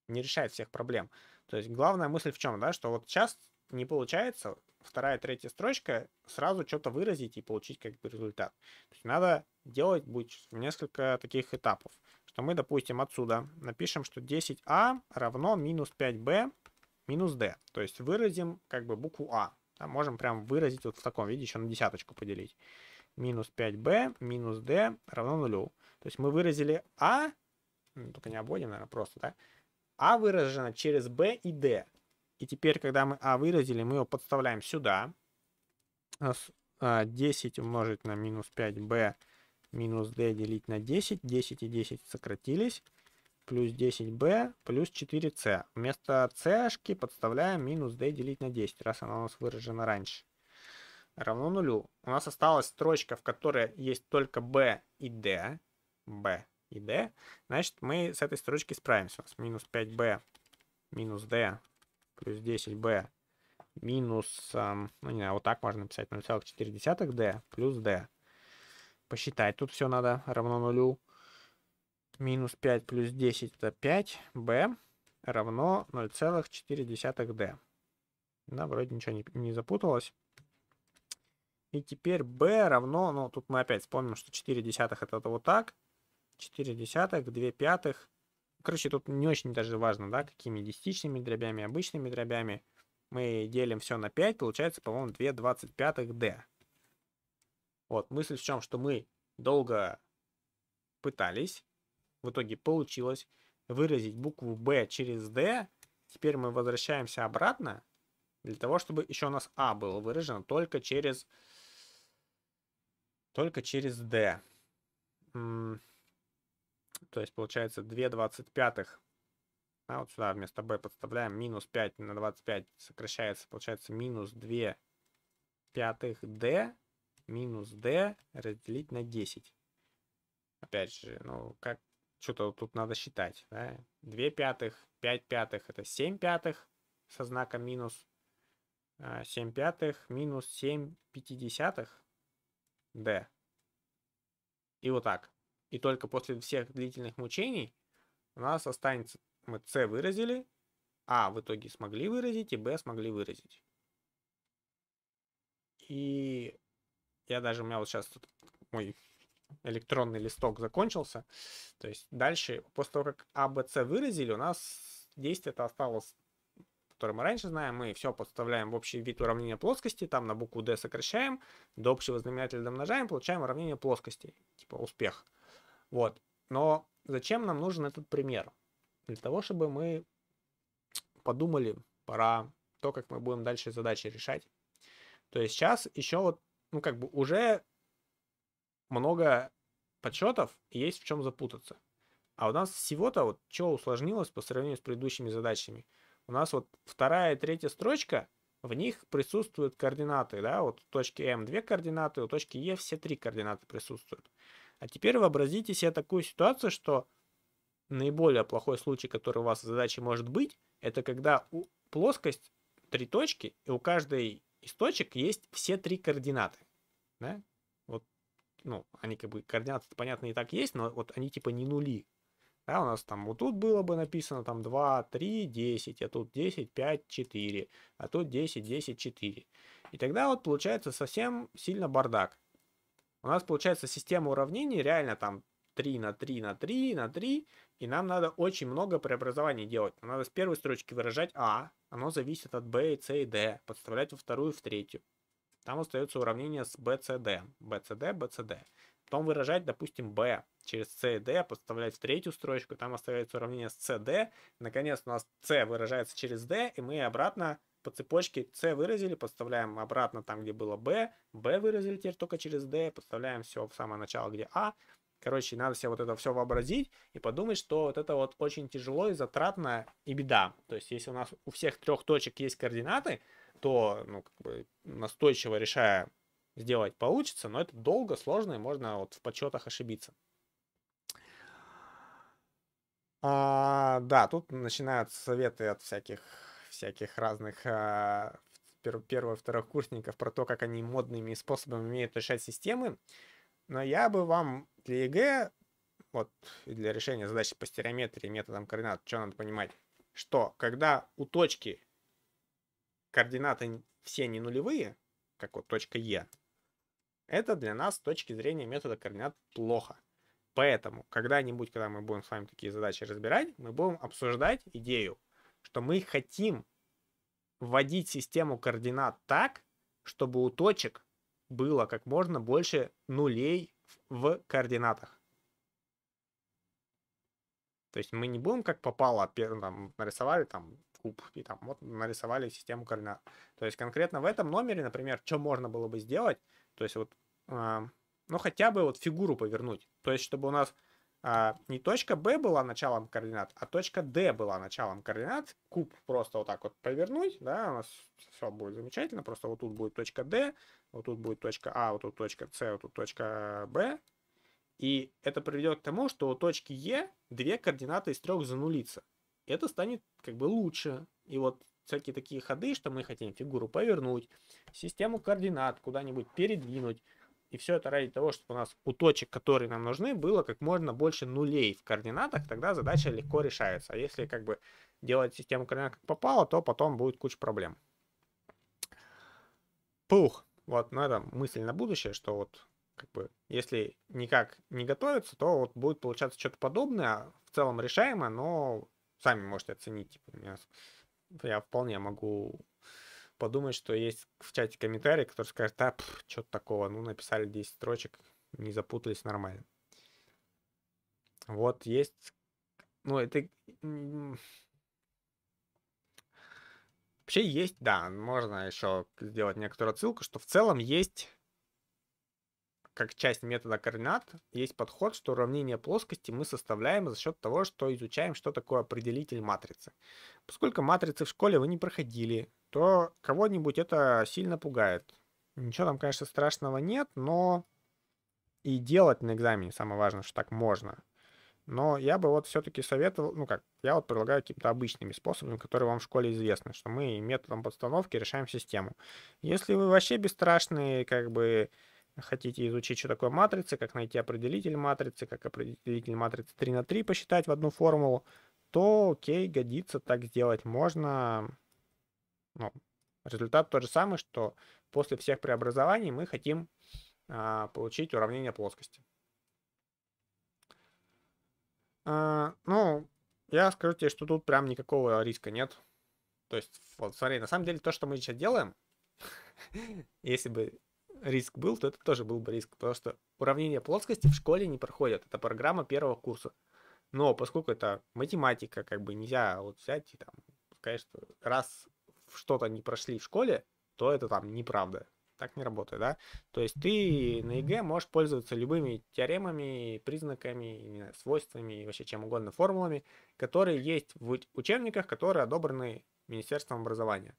не решает всех проблем. То есть главная мысль в чем, да, что вот сейчас не получается, вторая, третья строчка, сразу что-то выразить и получить как бы результат. То есть надо делать будет несколько таких этапов. Что мы, допустим, отсюда напишем, что 10а равно минус 5b минус d. То есть выразим как бы букву а. Там можем прям выразить вот в таком виде, еще на десяточку поделить. Минус 5b минус d равно нулю. То есть мы выразили а, ну, только не обводим, наверное, просто, да? а выражено через b и d. И теперь, когда мы а выразили, мы его подставляем сюда. У 10 а, умножить на минус 5b минус d делить на 10. 10 и 10 сократились плюс 10b плюс 4c. Вместо c шки подставляем минус d делить на 10, раз она у нас выражена раньше. Равно нулю. У нас осталась строчка, в которой есть только b и d. b и d. Значит, мы с этой строчкой справимся. У нас минус 5b минус d плюс 10b минус, ну не знаю, вот так можно написать, 0,4d плюс d. Посчитать тут все надо равно нулю минус 5 плюс 10 это 5b равно 0,4d. Да, вроде ничего не, не запуталось. И теперь b равно, ну тут мы опять вспомним, что 4 десятых это вот так, 4 десятых, 2 пятых. Короче, тут не очень даже важно, да, какими десятичными дробями, обычными дробями. Мы делим все на 5, получается, по-моему, 2 25 d. Вот, мысль в чем, что мы долго пытались в итоге получилось выразить букву B через D. Теперь мы возвращаемся обратно, для того, чтобы еще у нас А было выражено только через... Только через D. То есть получается 2 25 а вот сюда вместо b подставляем минус 5 на 25 сокращается, получается минус 2 пятых d минус d разделить на 10. Опять же, ну как, что-то тут надо считать, да, 2 пятых, 5 пятых, это 7 пятых со знаком минус, 7 а, пятых минус 7 пятидесятых d. И вот так. И только после всех длительных мучений у нас останется, мы c выразили, а в итоге смогли выразить, и b смогли выразить. И я даже, у меня вот сейчас тут мой электронный листок закончился. То есть дальше, после того, как А, Б, С выразили, у нас действие-то осталось который мы раньше знаем, мы все подставляем в общий вид уравнения плоскости, там на букву D сокращаем, до общего знаменателя домножаем, получаем уравнение плоскости, типа успех. Вот. Но зачем нам нужен этот пример? Для того, чтобы мы подумали про то, как мы будем дальше задачи решать. То есть сейчас еще вот, ну как бы уже много подсчетов, и есть в чем запутаться. А у нас всего-то вот что усложнилось по сравнению с предыдущими задачами. У нас вот вторая и третья строчка, в них присутствуют координаты, да, вот у точки М две координаты, у точки Е все три координаты присутствуют. А теперь вообразите себе такую ситуацию, что наиболее плохой случай, который у вас в задаче может быть, это когда у плоскость три точки, и у каждой из точек есть все три координаты. Да? ну, они как бы координаты понятно и так есть, но вот они типа не нули. Да, у нас там вот тут было бы написано там 2, 3, 10, а тут 10, 5, 4, а тут 10, 10, 4. И тогда вот получается совсем сильно бардак. У нас получается система уравнений реально там 3 на 3 на 3 на 3, и нам надо очень много преобразований делать. Нам надо с первой строчки выражать А, оно зависит от Б и С и Д, подставлять во вторую, в третью. Там остается уравнение с BCD. BCD, BCD. Потом выражать, допустим, B через C и D, подставлять в третью строчку, там остается уравнение с CD. Наконец у нас C выражается через D, и мы обратно по цепочке C выразили, подставляем обратно там, где было B, B выразили теперь только через D, подставляем все в самое начало, где A. Короче, надо себе вот это все вообразить и подумать, что вот это вот очень тяжело и затратно и беда. То есть, если у нас у всех трех точек есть координаты, то ну, как бы настойчиво решая сделать получится, но это долго, сложно, и можно вот в подсчетах ошибиться. А, да, тут начинаются советы от всяких всяких разных а, первых вторых курсников про то, как они модными способами умеют решать системы. Но я бы вам для ЕГЭ, вот для решения задачи по стереометрии методом координат, что надо понимать, что когда у точки координаты все не нулевые, как вот точка Е, это для нас с точки зрения метода координат плохо. Поэтому когда-нибудь, когда мы будем с вами такие задачи разбирать, мы будем обсуждать идею, что мы хотим вводить систему координат так, чтобы у точек было как можно больше нулей в координатах. То есть мы не будем как попало там, нарисовали там куб, и там вот нарисовали систему координат. То есть конкретно в этом номере, например, что можно было бы сделать, то есть вот, э, ну хотя бы вот фигуру повернуть, то есть чтобы у нас э, не точка B была началом координат, а точка D была началом координат, куб просто вот так вот повернуть, да, у нас все будет замечательно, просто вот тут будет точка D, вот тут будет точка А, вот тут точка С, вот тут точка Б, и это приведет к тому, что у точки Е две координаты из трех занулится это станет как бы лучше. И вот всякие такие ходы, что мы хотим фигуру повернуть, систему координат куда-нибудь передвинуть. И все это ради того, чтобы у нас у точек, которые нам нужны, было как можно больше нулей в координатах, тогда задача легко решается. А если как бы делать систему координат как попало, то потом будет куча проблем. Пух. Вот, ну это мысль на будущее, что вот как бы, если никак не готовиться, то вот будет получаться что-то подобное, а в целом решаемое, но сами можете оценить. Типа, меня, я вполне могу подумать, что есть в чате комментарий, который скажет, а, что-то такого, ну, написали 10 строчек, не запутались нормально. Вот есть, ну, это... Вообще есть, да, можно еще сделать некоторую отсылку, что в целом есть как часть метода координат есть подход, что уравнение плоскости мы составляем за счет того, что изучаем, что такое определитель матрицы. Поскольку матрицы в школе вы не проходили, то кого-нибудь это сильно пугает. Ничего там, конечно, страшного нет, но и делать на экзамене самое важное, что так можно. Но я бы вот все-таки советовал, ну как, я вот предлагаю какими-то обычными способами, которые вам в школе известны, что мы методом подстановки решаем систему. Если вы вообще бесстрашные, как бы хотите изучить, что такое матрицы, как найти определитель матрицы, как определитель матрицы 3 на 3 посчитать в одну формулу, то окей, годится, так сделать можно. Ну, результат тот же самый, что после всех преобразований мы хотим а, получить уравнение плоскости. А, ну, я скажу тебе, что тут прям никакого риска нет. То есть, вот смотри, на самом деле то, что мы сейчас делаем, если бы риск был, то это тоже был бы риск, потому что уравнение плоскости в школе не проходят. Это программа первого курса. Но поскольку это математика, как бы нельзя вот взять и там сказать, что раз что-то не прошли в школе, то это там неправда. Так не работает, да? То есть ты на ЕГЭ можешь пользоваться любыми теоремами, признаками, знаю, свойствами, вообще чем угодно формулами, которые есть в учебниках, которые одобрены Министерством образования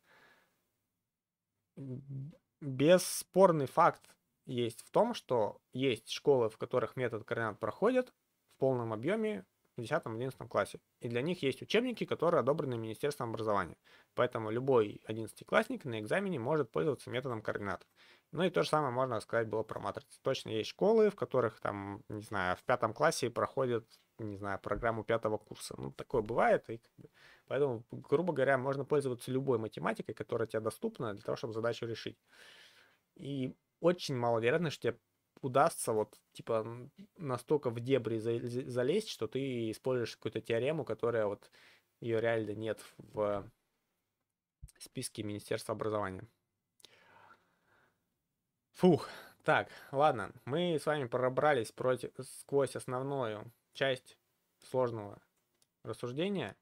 бесспорный факт есть в том, что есть школы, в которых метод координат проходят в полном объеме в 10-11 классе. И для них есть учебники, которые одобрены Министерством образования. Поэтому любой 11-классник на экзамене может пользоваться методом координат. Ну и то же самое можно сказать было про матрицы. Точно есть школы, в которых там, не знаю, в пятом классе проходят не знаю, программу пятого курса. Ну, такое бывает. И как бы, поэтому, грубо говоря, можно пользоваться любой математикой, которая тебе доступна для того, чтобы задачу решить. И очень маловероятно, что тебе удастся вот, типа, настолько в дебри залезть, что ты используешь какую-то теорему, которая вот, ее реально нет в списке Министерства образования. Фух, так, ладно, мы с вами пробрались против, сквозь основную часть сложного рассуждения.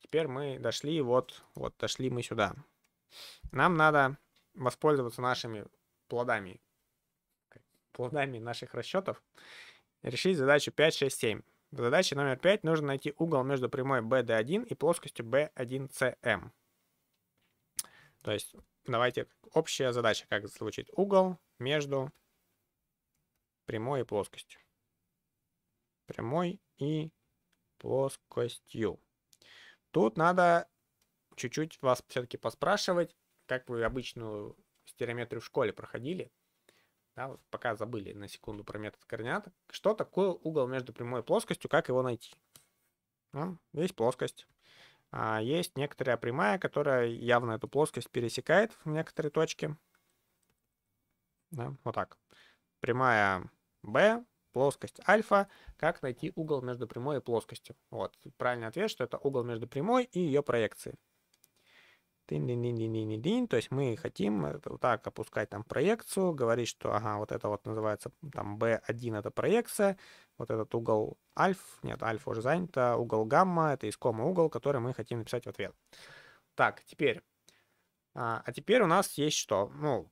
Теперь мы дошли, вот, вот дошли мы сюда. Нам надо воспользоваться нашими плодами, плодами наших расчетов, решить задачу 5, 6, 7. В задаче номер 5 нужно найти угол между прямой BD1 и плоскостью B1CM. То есть, давайте, общая задача, как звучит угол между прямой и плоскостью прямой и плоскостью. Тут надо чуть-чуть вас все-таки поспрашивать, как вы обычную стереометрию в школе проходили. Да, вот пока забыли на секунду про метод координат. Что такое угол между прямой и плоскостью, как его найти? Ну, есть плоскость. А есть некоторая прямая, которая явно эту плоскость пересекает в некоторые точки, Да, вот так. Прямая B плоскость альфа, как найти угол между прямой и плоскостью. Вот, правильный ответ, что это угол между прямой и ее проекцией. То есть мы хотим вот так опускать там проекцию, говорить, что ага, вот это вот называется там B1 это проекция, вот этот угол альф, нет, альфа уже занято, угол гамма это искомый угол, который мы хотим написать в ответ. Так, теперь. А, а теперь у нас есть что? Ну,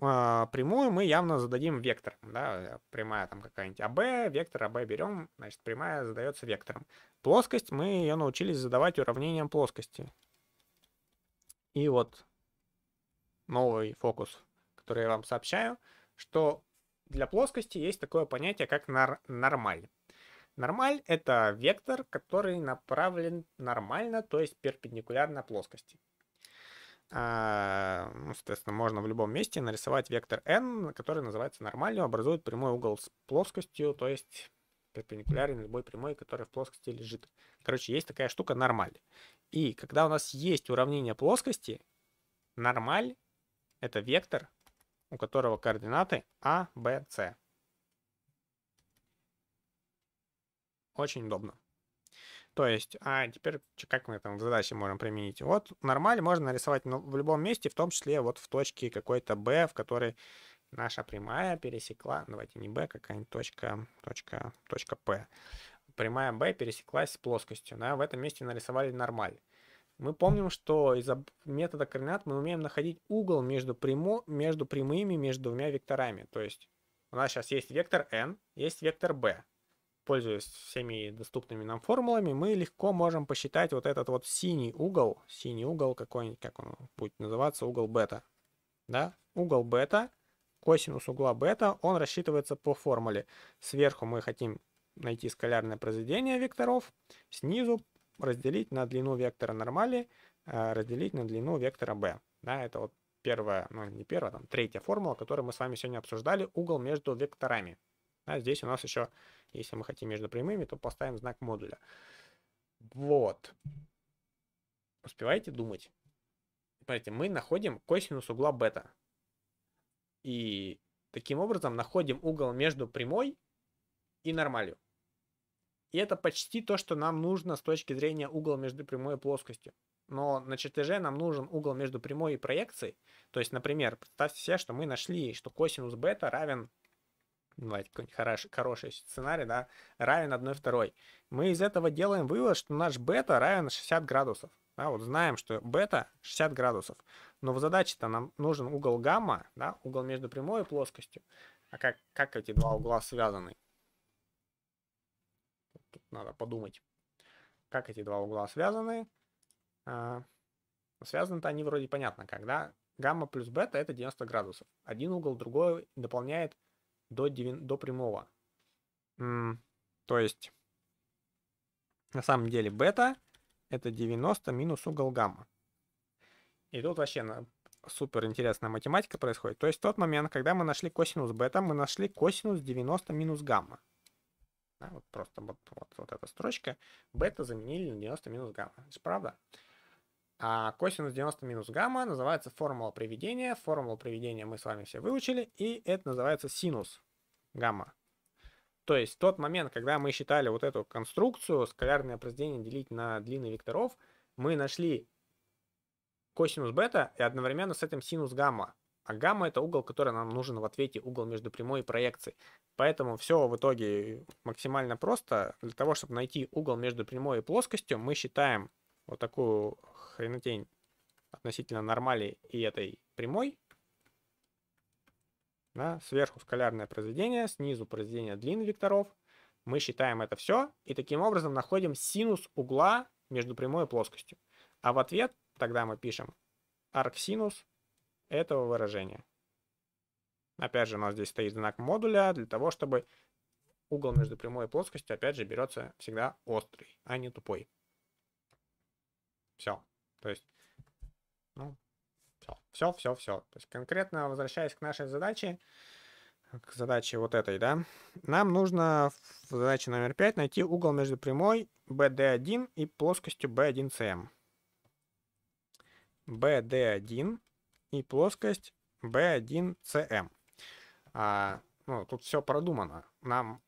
а, прямую мы явно зададим вектор, да, прямая там какая-нибудь АБ, вектор АБ берем, значит, прямая задается вектором. Плоскость мы ее научились задавать уравнением плоскости. И вот новый фокус, который я вам сообщаю, что для плоскости есть такое понятие, как нар нормаль. Нормаль — это вектор, который направлен нормально, то есть перпендикулярно плоскости. А, ну, соответственно, можно в любом месте нарисовать вектор n, который называется нормальным, образует прямой угол с плоскостью, то есть перпендикулярен любой прямой, которая в плоскости лежит. Короче, есть такая штука нормаль. И когда у нас есть уравнение плоскости, нормаль — это вектор, у которого координаты а, б, с. Очень удобно. То есть, а теперь как мы там в задаче можем применить? Вот нормаль можно нарисовать в любом месте, в том числе вот в точке какой-то b, в которой наша прямая пересекла, ну, давайте не b, а какая-нибудь точка, точка, точка p. Прямая b пересеклась с плоскостью, да, в этом месте нарисовали нормаль. Мы помним, что из-за метода координат мы умеем находить угол между, прямо, между прямыми, между двумя векторами. То есть у нас сейчас есть вектор n, есть вектор b пользуясь всеми доступными нам формулами, мы легко можем посчитать вот этот вот синий угол, синий угол какой-нибудь, как он будет называться, угол бета. Да? Угол бета, косинус угла бета, он рассчитывается по формуле. Сверху мы хотим найти скалярное произведение векторов, снизу разделить на длину вектора нормали, а, разделить на длину вектора b. Да, это вот первая, ну не первая, там третья формула, которую мы с вами сегодня обсуждали, угол между векторами. А здесь у нас еще, если мы хотим между прямыми, то поставим знак модуля. Вот. Успеваете думать? Смотрите, мы находим косинус угла бета. И таким образом находим угол между прямой и нормалью. И это почти то, что нам нужно с точки зрения угла между прямой и плоскостью. Но на чертеже нам нужен угол между прямой и проекцией. То есть, например, представьте себе, что мы нашли, что косинус бета равен давайте какой-нибудь хороший, хороший сценарий, да, равен 1 второй. Мы из этого делаем вывод, что наш бета равен 60 градусов. Да, вот знаем, что бета 60 градусов. Но в задаче-то нам нужен угол гамма, да, угол между прямой и плоскостью. А как, как эти два угла связаны? Тут надо подумать. Как эти два угла связаны? А, связаны-то они вроде понятно, когда гамма плюс бета это 90 градусов. Один угол другой дополняет до, 9, до прямого. М то есть, на самом деле, бета это 90 минус угол гамма. И тут вообще супер интересная математика происходит. То есть в тот момент, когда мы нашли косинус бета, мы нашли косинус 90 минус гамма. Да, вот просто вот, вот, вот эта строчка. Бета заменили на 90 минус гамма. Это правда? А косинус 90 минус гамма называется формула приведения. Формулу приведения мы с вами все выучили, и это называется синус гамма. То есть тот момент, когда мы считали вот эту конструкцию, скалярное произведение делить на длины векторов, мы нашли косинус бета и одновременно с этим синус гамма. А гамма это угол, который нам нужен в ответе, угол между прямой и проекцией. Поэтому все в итоге максимально просто. Для того, чтобы найти угол между прямой и плоскостью, мы считаем вот такую хренотень относительно нормали и этой прямой. Да, сверху скалярное произведение, снизу произведение длин векторов. Мы считаем это все и таким образом находим синус угла между прямой и плоскостью. А в ответ тогда мы пишем арксинус этого выражения. Опять же, у нас здесь стоит знак модуля для того, чтобы угол между прямой и плоскостью, опять же, берется всегда острый, а не тупой. Все. То есть, ну, все, все, все, все. То есть конкретно возвращаясь к нашей задаче, к задаче вот этой, да, нам нужно в задаче номер 5 найти угол между прямой BD1 и плоскостью B1CM. BD1 эм. и плоскость B1CM. Эм. А, ну, тут все продумано. Нам,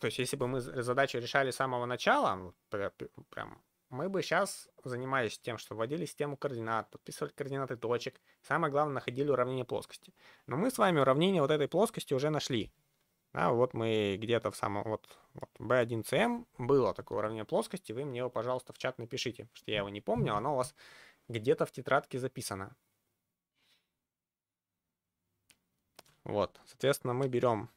то есть, если бы мы задачу решали с самого начала, прям мы бы сейчас занимались тем, что вводили систему координат, подписывали координаты точек, самое главное, находили уравнение плоскости. Но мы с вами уравнение вот этой плоскости уже нашли. Да, вот мы где-то в самом, вот, вот B1CM было такое уравнение плоскости, вы мне его, пожалуйста, в чат напишите, что я его не помню, оно у вас где-то в тетрадке записано. Вот, соответственно, мы берем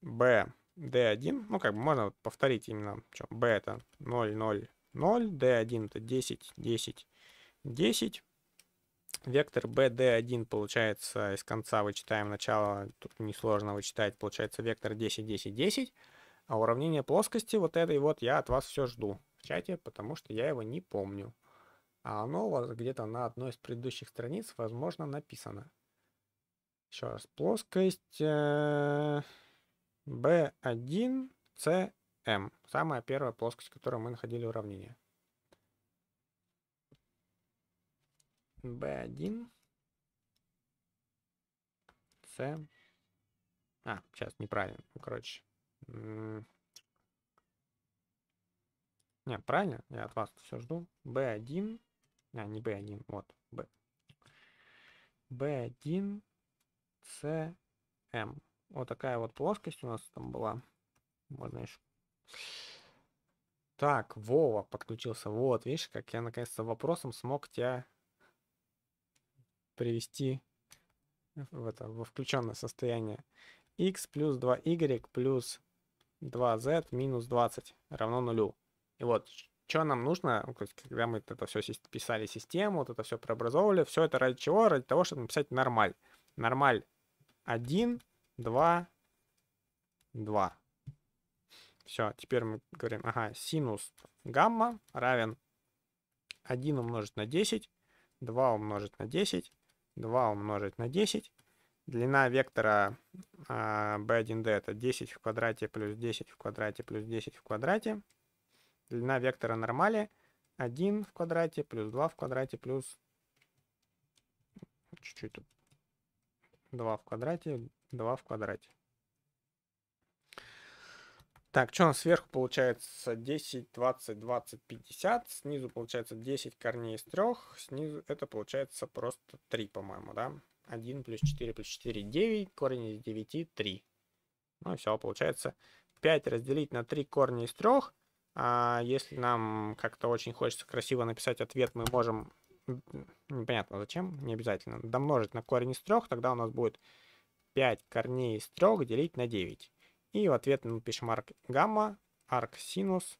B, D1, ну, как бы можно повторить именно, что B это 0, 0, 0, d1 это 10, 10, 10. Вектор bd1 получается из конца вычитаем начало, тут несложно вычитать, получается вектор 10, 10, 10. А уравнение плоскости вот этой вот я от вас все жду в чате, потому что я его не помню. А оно у вас где-то на одной из предыдущих страниц, возможно, написано. Еще раз, плоскость э, B1, C m. Самая первая плоскость, которую мы находили уравнение. b1 c а, сейчас неправильно. Ну, короче. Не, правильно? Я от вас все жду. B1. А, не B1, вот. B. B1 CM. Вот такая вот плоскость у нас там была. Можно еще так, Вова подключился. Вот, видишь, как я наконец-то вопросом смог тебя привести в это, во включенное состояние. x плюс 2y плюс 2z минус 20 равно нулю. И вот, что нам нужно, ну, когда мы это все писали систему, вот это все преобразовывали, все это ради чего? Ради того, чтобы написать нормаль. Нормаль 1, 2, 2. Все, теперь мы говорим, ага, синус гамма равен 1 умножить на 10, 2 умножить на 10, 2 умножить на 10. Длина вектора а, b1d это 10 в квадрате плюс 10 в квадрате плюс 10 в квадрате. Длина вектора нормали 1 в квадрате плюс 2 в квадрате плюс... Чуть-чуть тут. 2 в квадрате, 2 в квадрате. Так, что у нас сверху получается 10, 20, 20, 50. Снизу получается 10 корней из 3. Снизу это получается просто 3, по-моему, да? 1 плюс 4 плюс 4, 9. Корень из 9, 3. Ну и все, получается 5 разделить на 3 корня из 3. А если нам как-то очень хочется красиво написать ответ, мы можем, непонятно зачем, не обязательно, домножить на корень из 3. Тогда у нас будет 5 корней из 3 делить на 9. И в ответ мы пишем арк гамма, арк синус,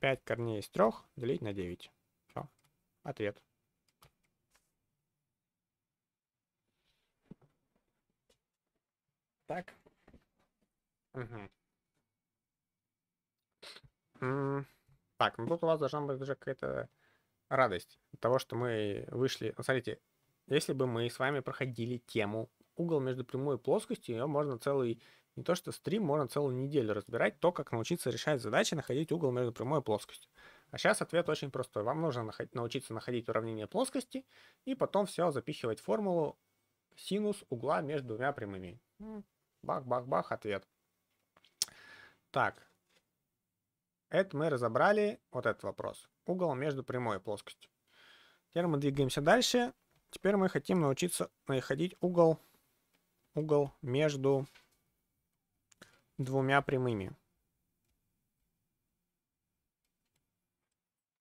5 корней из 3 делить на 9. Все. Ответ. Так. Угу. так, ну тут у вас должна быть уже какая-то радость от того, что мы вышли... смотрите, если бы мы с вами проходили тему угол между прямой и плоскостью, ее можно целый не то что стрим, можно целую неделю разбирать то, как научиться решать задачи, находить угол между прямой и плоскостью. А сейчас ответ очень простой. Вам нужно научиться находить уравнение плоскости и потом все запихивать в формулу синус угла между двумя прямыми. Бах-бах-бах, ответ. Так. Это мы разобрали, вот этот вопрос. Угол между прямой и плоскостью. Теперь мы двигаемся дальше. Теперь мы хотим научиться находить угол, угол между двумя прямыми.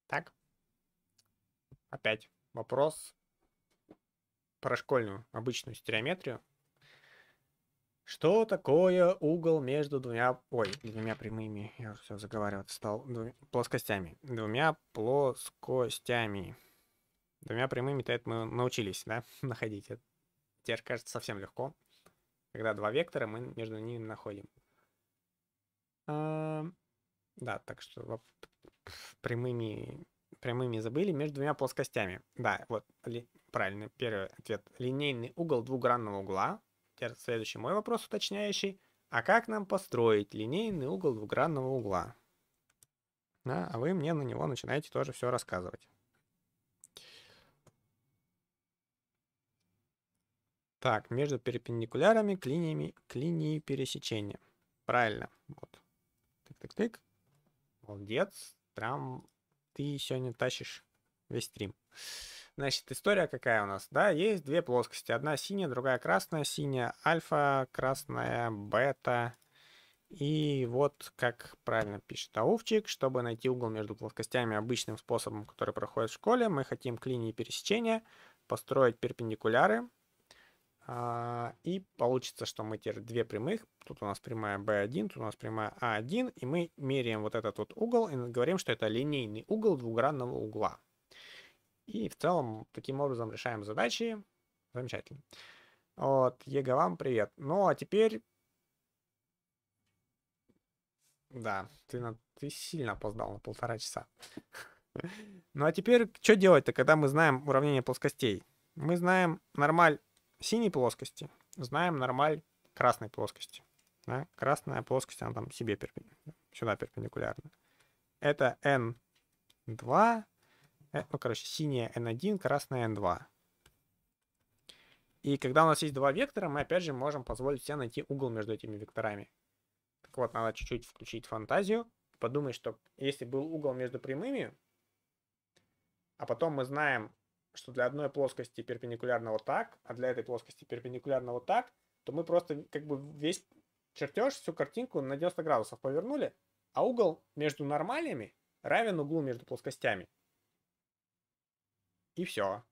Так. Опять вопрос про школьную обычную стереометрию. Что такое угол между двумя... Ой, двумя прямыми. Я уже все заговаривать стал. Двумя... Плоскостями. Двумя плоскостями. Двумя прямыми-то это мы научились, да, находить. теперь кажется совсем легко. Когда два вектора, мы между ними находим а, да, так что прямыми, прямыми забыли между двумя плоскостями. Да, вот ли, правильно, первый ответ. Линейный угол двугранного угла. Теперь следующий мой вопрос уточняющий. А как нам построить линейный угол двугранного угла? Да, а вы мне на него начинаете тоже все рассказывать. Так, между перпендикулярами к, линиями, к линии пересечения. Правильно. Вот тык тык Молодец. Прям ты сегодня тащишь весь стрим. Значит, история какая у нас? Да, есть две плоскости. Одна синяя, другая красная. Синяя альфа, красная бета. И вот как правильно пишет Ауфчик, чтобы найти угол между плоскостями обычным способом, который проходит в школе, мы хотим к линии пересечения построить перпендикуляры, а, и получится, что мы теперь две прямых. Тут у нас прямая B1, тут у нас прямая A1. А и мы меряем вот этот вот угол и говорим, что это линейный угол двугранного угла. И в целом таким образом решаем задачи. Замечательно. Вот, Ега, вам привет. Ну, а теперь... Да, ты, на... ты сильно опоздал на полтора часа. Ну, а теперь что делать-то, когда мы знаем уравнение плоскостей? Мы знаем нормаль синей плоскости знаем нормаль красной плоскости. Да? Красная плоскость, она там себе перпендикулярна, сюда перпендикулярна. Это N2, э, ну, короче, синяя N1, красная N2. И когда у нас есть два вектора, мы опять же можем позволить себе найти угол между этими векторами. Так вот, надо чуть-чуть включить фантазию, подумать, что если был угол между прямыми, а потом мы знаем, что для одной плоскости перпендикулярно вот так, а для этой плоскости перпендикулярно вот так, то мы просто как бы весь чертеж, всю картинку на 90 градусов повернули, а угол между нормалями равен углу между плоскостями. И все.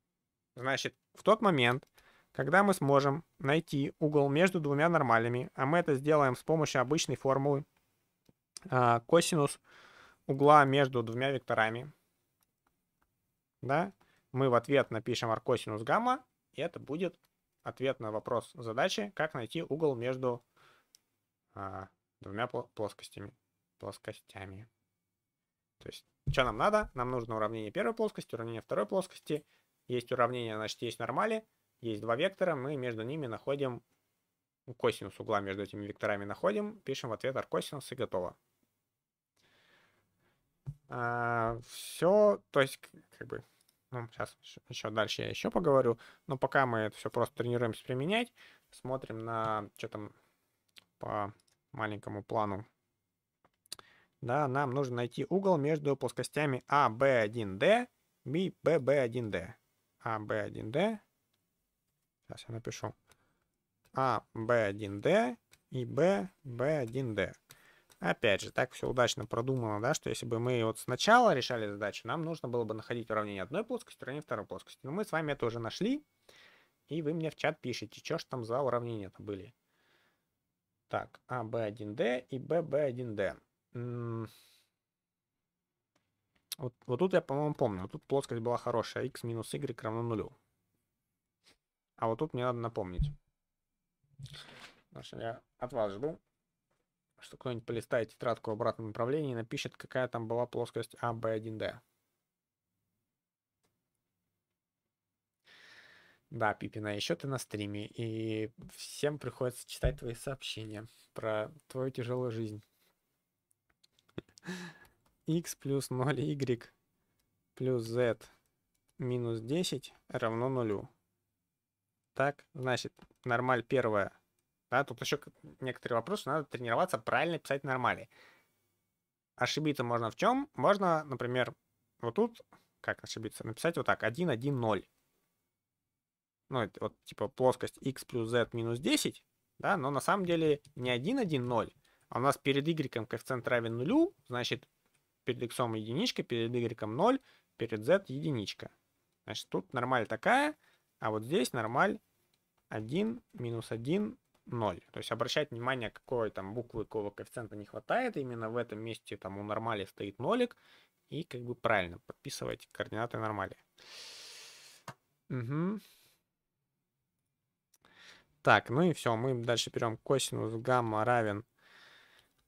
Значит, в тот момент, когда мы сможем найти угол между двумя нормалями, а мы это сделаем с помощью обычной формулы э, косинус угла между двумя векторами, да, мы в ответ напишем аркосинус гамма, и это будет ответ на вопрос задачи, как найти угол между а, двумя плоскостями. плоскостями. То есть, что нам надо? Нам нужно уравнение первой плоскости, уравнение второй плоскости. Есть уравнение, значит, есть нормали, есть два вектора, мы между ними находим ну, косинус угла между этими векторами находим, пишем в ответ аркосинус и готово. А, все, то есть, как бы, ну, сейчас еще дальше я еще поговорю. Но пока мы это все просто тренируемся применять. Смотрим на что там по маленькому плану. Да, нам нужно найти угол между плоскостями AB1D и BB1D. ab 1 Д. Сейчас а, я напишу. ab а, 1 Д и bb 1 Д. Опять же, так все удачно продумано, да, что если бы мы вот сначала решали задачу, нам нужно было бы находить уравнение одной плоскости, уравнение второй плоскости. Но мы с вами это уже нашли, и вы мне в чат пишите, что же там за уравнения-то были. Так, А, Б1Д и Б, Б1Д. Вот, вот тут я, по-моему, помню. тут плоскость была хорошая. x минус y равно нулю. А вот тут мне надо напомнить. Потому что я от вас жду что кто-нибудь полистает тетрадку в обратном направлении и напишет, какая там была плоскость А, Б, 1, Д. Да, Пипина, еще ты на стриме, и всем приходится читать твои сообщения про твою тяжелую жизнь. x плюс 0, y плюс z минус 10 равно нулю. Так, значит, нормаль первая да, тут еще некоторые вопросы, надо тренироваться правильно писать нормали. Ошибиться можно в чем? Можно, например, вот тут, как ошибиться, написать вот так, 1, 1, 0. Ну, это вот типа плоскость x плюс z минус 10, да, но на самом деле не 1, 1, 0, а у нас перед y коэффициент равен нулю, значит, перед x единичка, перед y 0, перед z единичка. Значит, тут нормаль такая, а вот здесь нормаль 1, минус 1, 0. То есть обращать внимание, какой там буквы, какого коэффициента не хватает. Именно в этом месте там у нормали стоит нолик. И как бы правильно подписывать координаты нормали. Угу. Так, ну и все. Мы дальше берем косинус гамма равен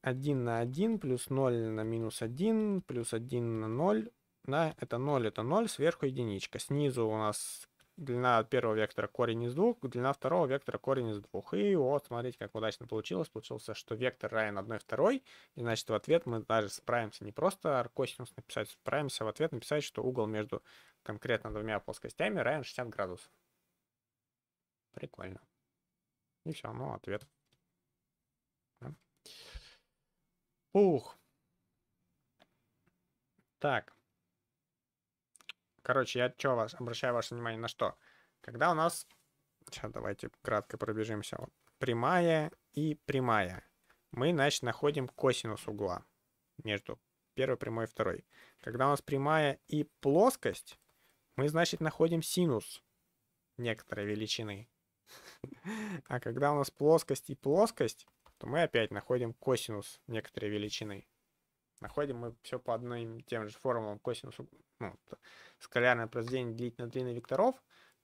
1 на 1 плюс 0 на минус 1 плюс 1 на 0. Да, это 0, это 0, сверху единичка. Снизу у нас длина первого вектора корень из двух, длина второго вектора корень из двух. И вот, смотрите, как удачно получилось. Получился, что вектор равен 1 второй. И значит, в ответ мы даже справимся не просто аркосинус написать, справимся в ответ написать, что угол между конкретно двумя плоскостями равен 60 градусов. Прикольно. И все, ну, ответ. Ух. Так. Короче, я что вас, обращаю ваше внимание на что? Когда у нас... Сейчас давайте кратко пробежимся. Вот прямая и прямая. Мы, значит, находим косинус угла между первой прямой и второй. Когда у нас прямая и плоскость, мы, значит, находим синус некоторой величины. А когда у нас плоскость и плоскость, то мы опять находим косинус некоторой величины. Находим мы все по одной тем же формулам косинус, ну, скалярное произведение делить на длины векторов,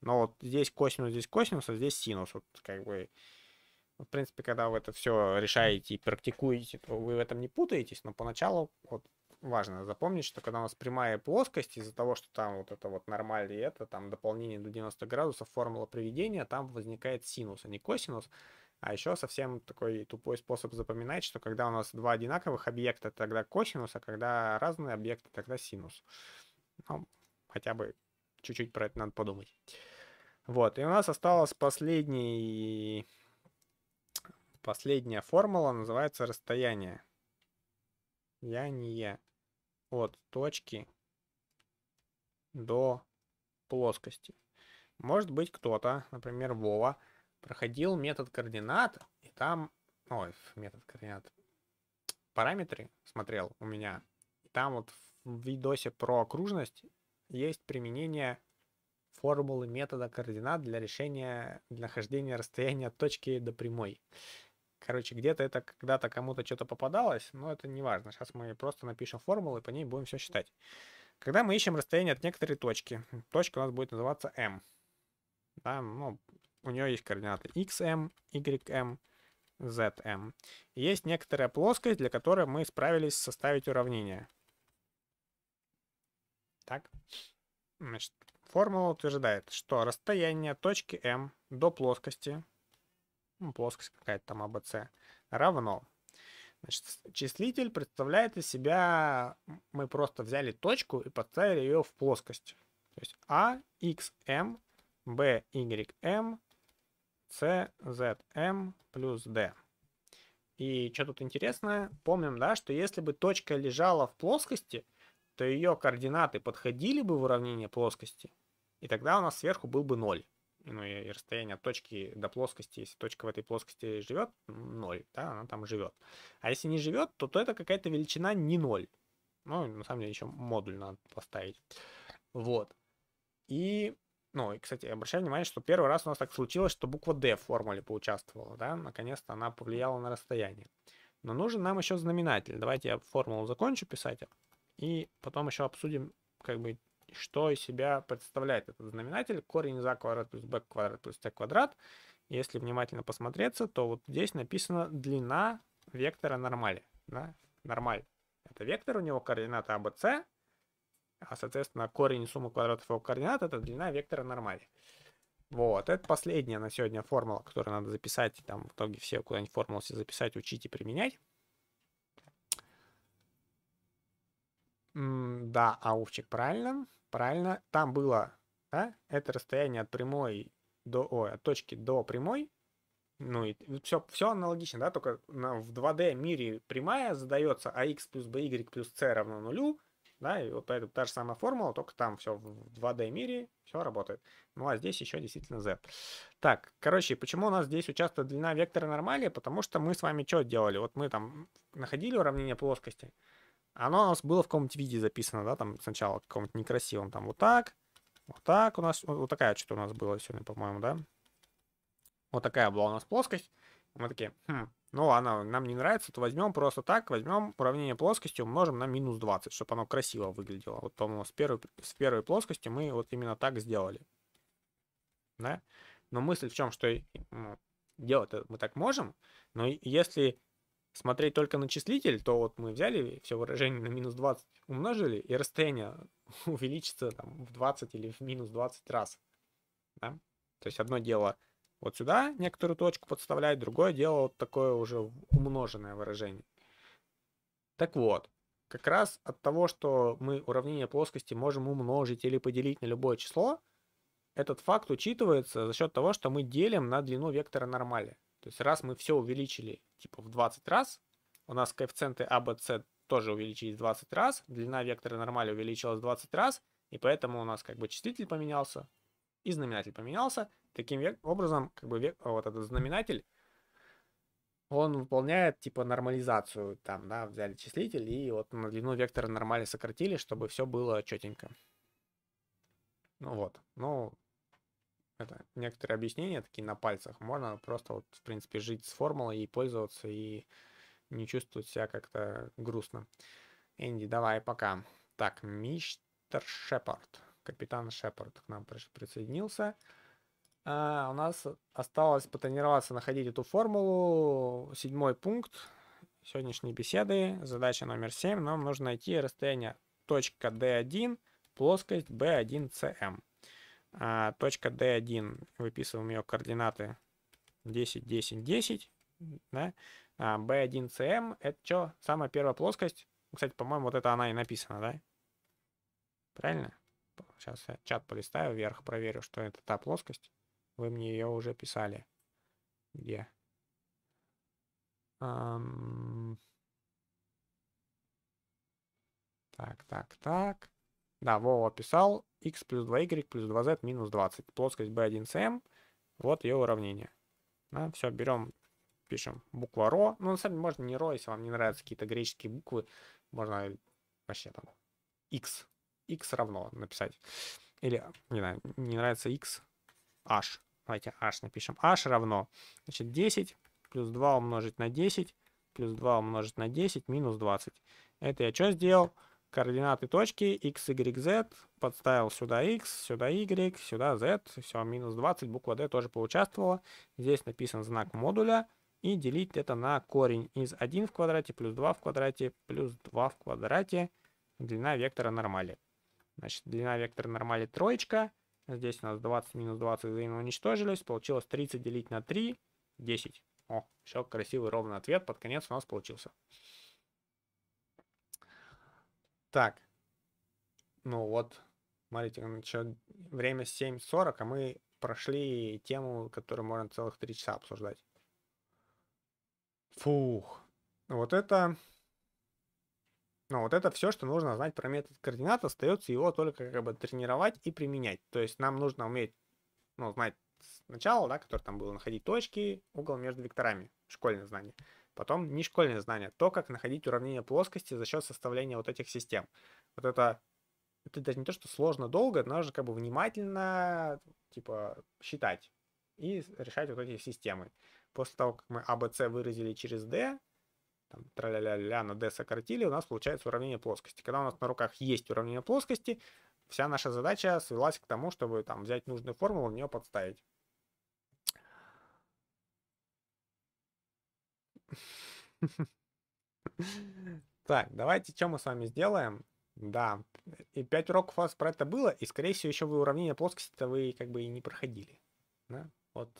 но вот здесь косинус, здесь косинус, а здесь синус. Вот как бы, ну, в принципе, когда вы это все решаете и практикуете, то вы в этом не путаетесь, но поначалу вот важно запомнить, что когда у нас прямая плоскость, из-за того, что там вот это вот нормаль и это, там дополнение до 90 градусов, формула приведения, там возникает синус, а не косинус. А еще совсем такой тупой способ запоминать, что когда у нас два одинаковых объекта, тогда косинус, а когда разные объекты, тогда синус. Ну, хотя бы чуть-чуть про это надо подумать. Вот, и у нас осталась последняя, Последняя формула называется расстояние. Я не я. От точки до плоскости. Может быть кто-то, например, Вова, проходил метод координат, и там, ой, метод координат, параметры смотрел у меня, там вот в видосе про окружность есть применение формулы метода координат для решения для нахождения расстояния от точки до прямой. Короче, где-то это когда-то кому-то что-то попадалось, но это не важно. Сейчас мы просто напишем формулу и по ней будем все считать. Когда мы ищем расстояние от некоторой точки, точка у нас будет называться m. Да, ну, у нее есть координаты xm, ym, zm. Есть некоторая плоскость, для которой мы справились составить уравнение. Так. Значит, формула утверждает, что расстояние точки m до плоскости, ну, плоскость какая-то там abc, а равно. Значит, числитель представляет из себя, мы просто взяли точку и подставили ее в плоскость. То есть a, а, x, m, b, y, m, с, Z, M плюс D. И что тут интересное, помним, да, что если бы точка лежала в плоскости, то ее координаты подходили бы в уравнение плоскости, и тогда у нас сверху был бы 0. Ну и расстояние от точки до плоскости, если точка в этой плоскости живет, 0, да, она там живет. А если не живет, то, то это какая-то величина не 0. Ну, на самом деле, еще модуль надо поставить. Вот. И ну, и, кстати, обращаю внимание, что первый раз у нас так случилось, что буква D в формуле поучаствовала, да, наконец-то она повлияла на расстояние. Но нужен нам еще знаменатель. Давайте я формулу закончу писать, и потом еще обсудим, как бы, что из себя представляет этот знаменатель. Корень из a а квадрат плюс b квадрат плюс c квадрат. Если внимательно посмотреться, то вот здесь написано длина вектора нормали. Да? Нормаль. Это вектор, у него координата ABC, а, соответственно, корень суммы квадратов его координат — это длина вектора нормали. Вот, это последняя на сегодня формула, которую надо записать, там в итоге все куда-нибудь формулы все записать, учить и применять. М да, аувчик, правильно, правильно. Там было, да, это расстояние от прямой до, ой, от точки до прямой, ну и все, все аналогично, да, только на в 2D мире прямая задается ax а плюс by плюс c равно нулю, да, и вот поэтому та же самая формула, только там все в 2D мире, все работает. Ну а здесь еще действительно Z. Так, короче, почему у нас здесь участвует длина вектора нормали? Потому что мы с вами что делали? Вот мы там находили уравнение плоскости, оно у нас было в каком-нибудь виде записано, да, там сначала в каком-нибудь некрасивом, там вот так, вот так у нас, вот такая что-то у нас было сегодня, по-моему, да? Вот такая была у нас плоскость. Мы такие, хм, ну ладно, нам не нравится, то возьмем просто так, возьмем уравнение плоскости, умножим на минус 20, чтобы оно красиво выглядело. Вот, по-моему, с первой, с первой плоскости мы вот именно так сделали. Да? Но мысль в чем, что ну, делать мы так можем, но если смотреть только на числитель, то вот мы взяли все выражение на минус 20, умножили, и расстояние увеличится там, в 20 или в минус 20 раз. Да? То есть одно дело вот сюда некоторую точку подставлять, другое дело вот такое уже умноженное выражение. Так вот, как раз от того, что мы уравнение плоскости можем умножить или поделить на любое число, этот факт учитывается за счет того, что мы делим на длину вектора нормали. То есть раз мы все увеличили типа в 20 раз, у нас коэффициенты А, Б, С тоже увеличились 20 раз, длина вектора нормали увеличилась 20 раз, и поэтому у нас как бы числитель поменялся и знаменатель поменялся, Таким образом, как бы а вот этот знаменатель, он выполняет типа нормализацию, там, да, взяли числитель и вот на длину вектора нормали сократили, чтобы все было четенько. Ну вот, ну, это некоторые объяснения такие на пальцах. Можно просто вот, в принципе, жить с формулой и пользоваться, и не чувствовать себя как-то грустно. Энди, давай, пока. Так, мистер Шепард, капитан Шепард к нам присоединился. А у нас осталось потренироваться, находить эту формулу. Седьмой пункт сегодняшней беседы, задача номер 7. Нам нужно найти расстояние точка D1, плоскость B1CM. А, точка D1, выписываем ее координаты 10, 10, 10. Да? А B1CM это что? Самая первая плоскость. Кстати, по-моему, вот это она и написана, да? Правильно? Сейчас я чат полистаю вверх, проверю, что это та плоскость. Вы мне ее уже писали. Где? Um... Так, так, так. Да, Вова писал x плюс 2y плюс 2z минус 20. Плоскость b1cm. Эм. Вот ее уравнение. Да, все, берем, пишем буква ро. Ну, на самом деле, можно не ро, если вам не нравятся какие-то греческие буквы. Можно вообще там x. x равно написать. Или, не знаю, не нравится x, h. Давайте h напишем. h равно, значит, 10 плюс 2 умножить на 10 плюс 2 умножить на 10 минус 20. Это я что сделал? Координаты точки x, y, z. Подставил сюда x, сюда y, сюда z. Все, минус 20. Буква d тоже поучаствовала. Здесь написан знак модуля. И делить это на корень из 1 в квадрате плюс 2 в квадрате плюс 2 в квадрате. Длина вектора нормали. Значит, длина вектора нормали троечка. Здесь у нас 20 минус 20 взаимно уничтожились. Получилось 30 делить на 3, 10. О, еще красивый ровный ответ под конец у нас получился. Так. Ну вот, смотрите, еще время 7.40, а мы прошли тему, которую можно целых 3 часа обсуждать. Фух. Вот это но вот это все, что нужно знать про метод координат, остается его только как бы тренировать и применять. То есть нам нужно уметь, ну, знать сначала, да, который там было, находить точки, угол между векторами, школьное знание. Потом не школьное знание, то, как находить уравнение плоскости за счет составления вот этих систем. Вот это, это даже не то, что сложно долго, но же как бы внимательно, типа, считать и решать вот эти системы. После того, как мы ABC а выразили через D, там, тра-ля-ля-ля на d сократили, у нас получается уравнение плоскости. Когда у нас на руках есть уравнение плоскости, вся наша задача свелась к тому, чтобы там взять нужную формулу, в нее подставить. Так, давайте, что мы с вами сделаем? Да, и 5 уроков у вас про это было, и, скорее всего, еще вы уравнение плоскости-то вы как бы и не проходили. Да? Вот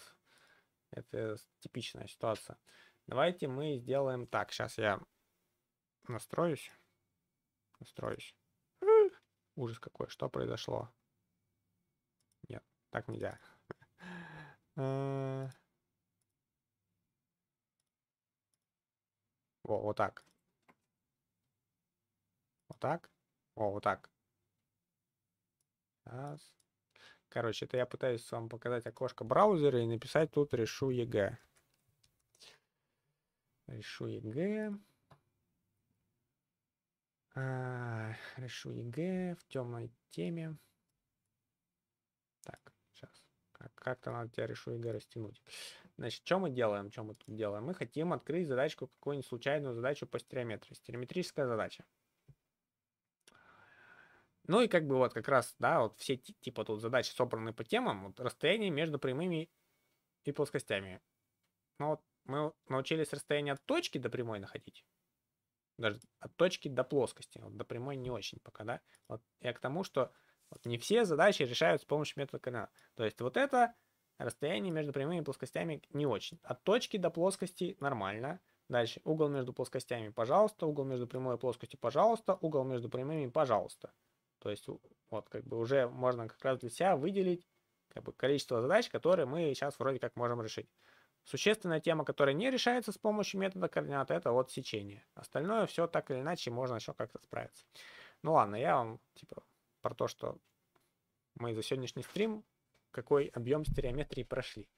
это типичная ситуация. Давайте мы сделаем так. Сейчас я настроюсь. Настроюсь. Ужас какой, что произошло? Нет, так нельзя. Э. Во, вот так. Вот так. О, вот так. Раз. Короче, это я пытаюсь вам показать окошко браузера и написать тут решу ЕГЭ. Решу ЕГЭ. А, решу ЕГЭ в темной теме. Так, сейчас. Как- как-то надо тебя решу ЕГЭ растянуть. Значит, что мы делаем? Что мы тут делаем? Мы хотим открыть задачку, какую-нибудь случайную задачу по стереометрии. Стереометрическая задача. Ну и как бы вот как раз, да, вот все типа тут задачи собраны по темам, вот расстояние между прямыми и плоскостями. Ну вот мы научились расстояние от точки до прямой находить. Даже от точки до плоскости. Вот до прямой не очень пока, да? Вот я к тому, что вот не все задачи решают с помощью метода координат. То есть вот это расстояние между прямыми плоскостями не очень. От точки до плоскости нормально. Дальше угол между плоскостями, пожалуйста, угол между прямой и плоскостью, пожалуйста, угол между прямыми, пожалуйста. То есть вот как бы уже можно как раз для себя выделить как бы, количество задач, которые мы сейчас вроде как можем решить. Существенная тема, которая не решается с помощью метода координат, это вот сечение. Остальное все так или иначе можно еще как-то справиться. Ну ладно, я вам типа про то, что мы за сегодняшний стрим какой объем стереометрии прошли.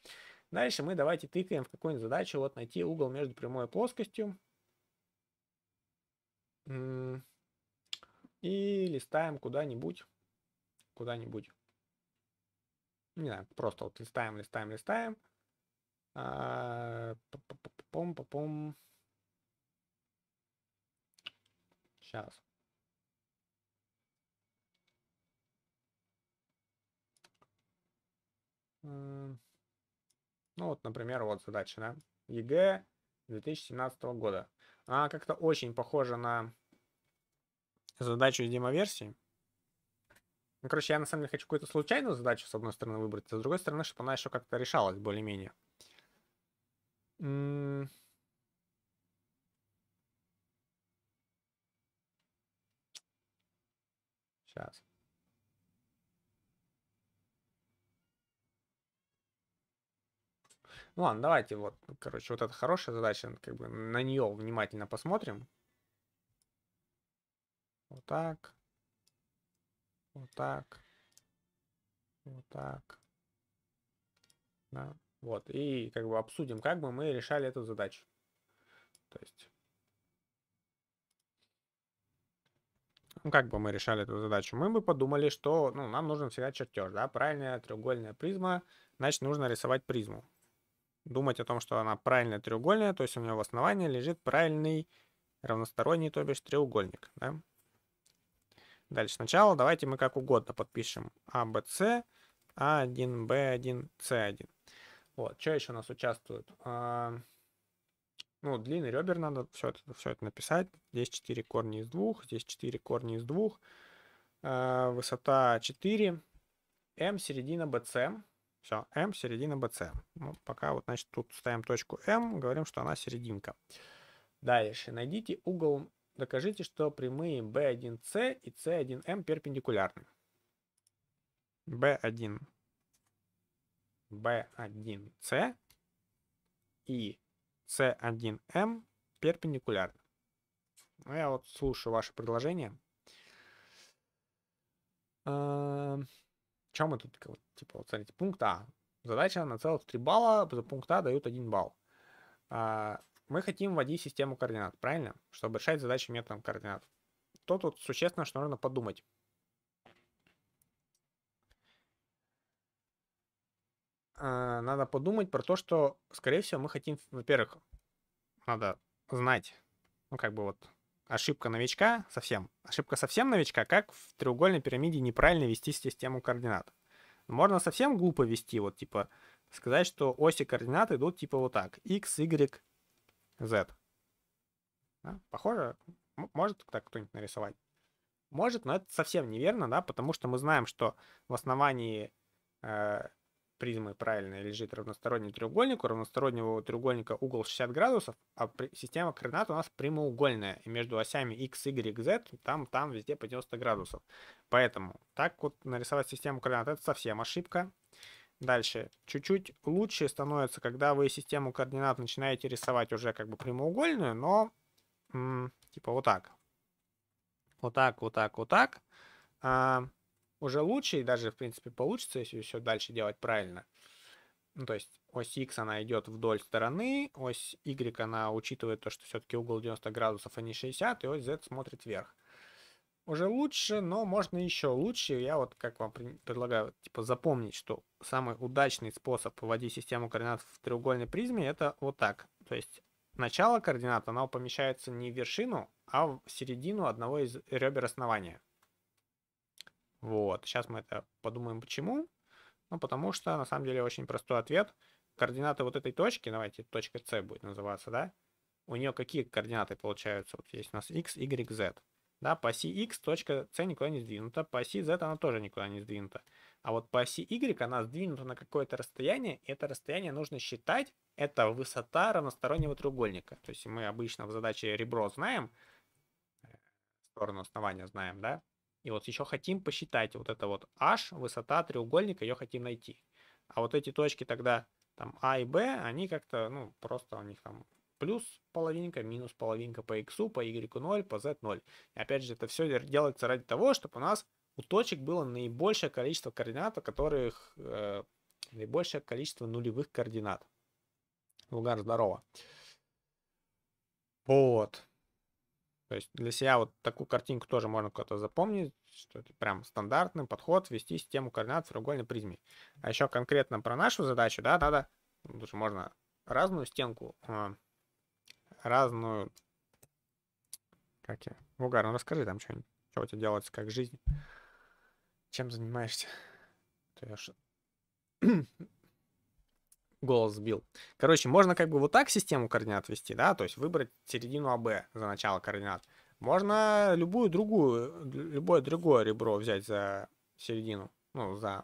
Дальше мы давайте тыкаем в какую-нибудь задачу, вот найти угол между прямой и плоскостью. И листаем куда-нибудь, куда-нибудь. Не знаю, просто вот листаем, листаем, листаем. А, Пом-пом-пом. Сейчас. Ну вот, например, вот задача, да? ЕГЭ 2017 года. Она как-то очень похожа на задачу из демоверсии. Ну, короче, я на самом деле хочу какую-то случайную задачу, с одной стороны, выбрать, а с другой стороны, чтобы она еще как-то решалась более-менее. М Сейчас. Ну ладно, давайте вот, короче, вот это хорошая задача, как бы на нее внимательно посмотрим. Вот так. Вот так. Вот так. Да. Вот, и как бы обсудим, как бы мы решали эту задачу. То есть... Ну, как бы мы решали эту задачу? Мы бы подумали, что ну, нам нужен всегда чертеж, да, правильная треугольная призма, значит, нужно рисовать призму. Думать о том, что она правильная треугольная, то есть у нее в основании лежит правильный равносторонний, то бишь треугольник, да. Дальше сначала давайте мы как угодно подпишем ABC, A1, B1, C1. Вот, что еще у нас участвует? А, ну, длинный ребер надо все это, все это написать. Здесь 4 корня из двух, здесь 4 корня из двух. А, высота 4. М середина BC. Все, М середина BC. Ну, пока вот, значит, тут ставим точку М, говорим, что она серединка. Дальше. Найдите угол, докажите, что прямые B1C и C1M перпендикулярны. B1 B1C и C1M перпендикулярно. Ну, я вот слушаю ваше предложение. А, Чем мы тут, типа, типа, вот смотрите, пункт А. Задача на целых 3 балла, за пункт А дают 1 балл. А, мы хотим вводить систему координат, правильно? Чтобы решать задачи методом координат. То тут существенно, что нужно подумать. э, надо подумать про то, что, скорее всего, мы хотим, во-первых, надо знать, ну, как бы вот ошибка новичка совсем, ошибка совсем новичка, как в треугольной пирамиде неправильно вести систему координат. Можно совсем глупо вести, вот типа сказать, что оси координат идут типа вот так, x, y, z. Да? Похоже, может так кто-нибудь нарисовать. Может, но это совсем неверно, да, потому что мы знаем, что в основании э, призмы правильно лежит равносторонний треугольник, у равностороннего треугольника угол 60 градусов, а система координат у нас прямоугольная, и между осями x, y, z там, там везде по 90 градусов. Поэтому так вот нарисовать систему координат это совсем ошибка. Дальше. Чуть-чуть лучше становится, когда вы систему координат начинаете рисовать уже как бы прямоугольную, но типа вот так. Вот так, вот так, вот так. А, уже лучше, и даже, в принципе, получится, если все дальше делать правильно. Ну, то есть ось X, она идет вдоль стороны, ось Y, она учитывает то, что все-таки угол 90 градусов, а не 60, и ось Z смотрит вверх. Уже лучше, но можно еще лучше. Я вот как вам предлагаю, типа, запомнить, что самый удачный способ вводить систему координат в треугольной призме, это вот так. То есть начало координат, оно помещается не в вершину, а в середину одного из ребер основания. Вот. Сейчас мы это подумаем, почему. Ну, потому что, на самом деле, очень простой ответ. Координаты вот этой точки, давайте, точка С будет называться, да? У нее какие координаты получаются? Вот здесь у нас x, y, z. Да, по оси x точка c никуда не сдвинута, по оси z она тоже никуда не сдвинута. А вот по оси y она сдвинута на какое-то расстояние, и это расстояние нужно считать, это высота равностороннего треугольника. То есть мы обычно в задаче ребро знаем, э, сторону основания знаем, да, и вот еще хотим посчитать вот это вот h, высота треугольника, ее хотим найти. А вот эти точки тогда, там, а и b, они как-то, ну, просто у них там плюс половинка, минус половинка по x, по y 0, по z 0. И опять же, это все делается ради того, чтобы у нас у точек было наибольшее количество координат, у которых э, наибольшее количество нулевых координат. Лугар, ну, здорово. Вот. То есть для себя вот такую картинку тоже можно куда-то запомнить, что это прям стандартный подход ввести систему координат в треугольной призме. А еще конкретно про нашу задачу, да, надо, даже ну, можно разную стенку, а, разную, как я, Угар, ну расскажи там что-нибудь, что у тебя делается, как жизнь, чем занимаешься голос сбил. Короче, можно как бы вот так систему координат вести, да, то есть выбрать середину АБ за начало координат. Можно любую другую, любое другое ребро взять за середину, ну, за,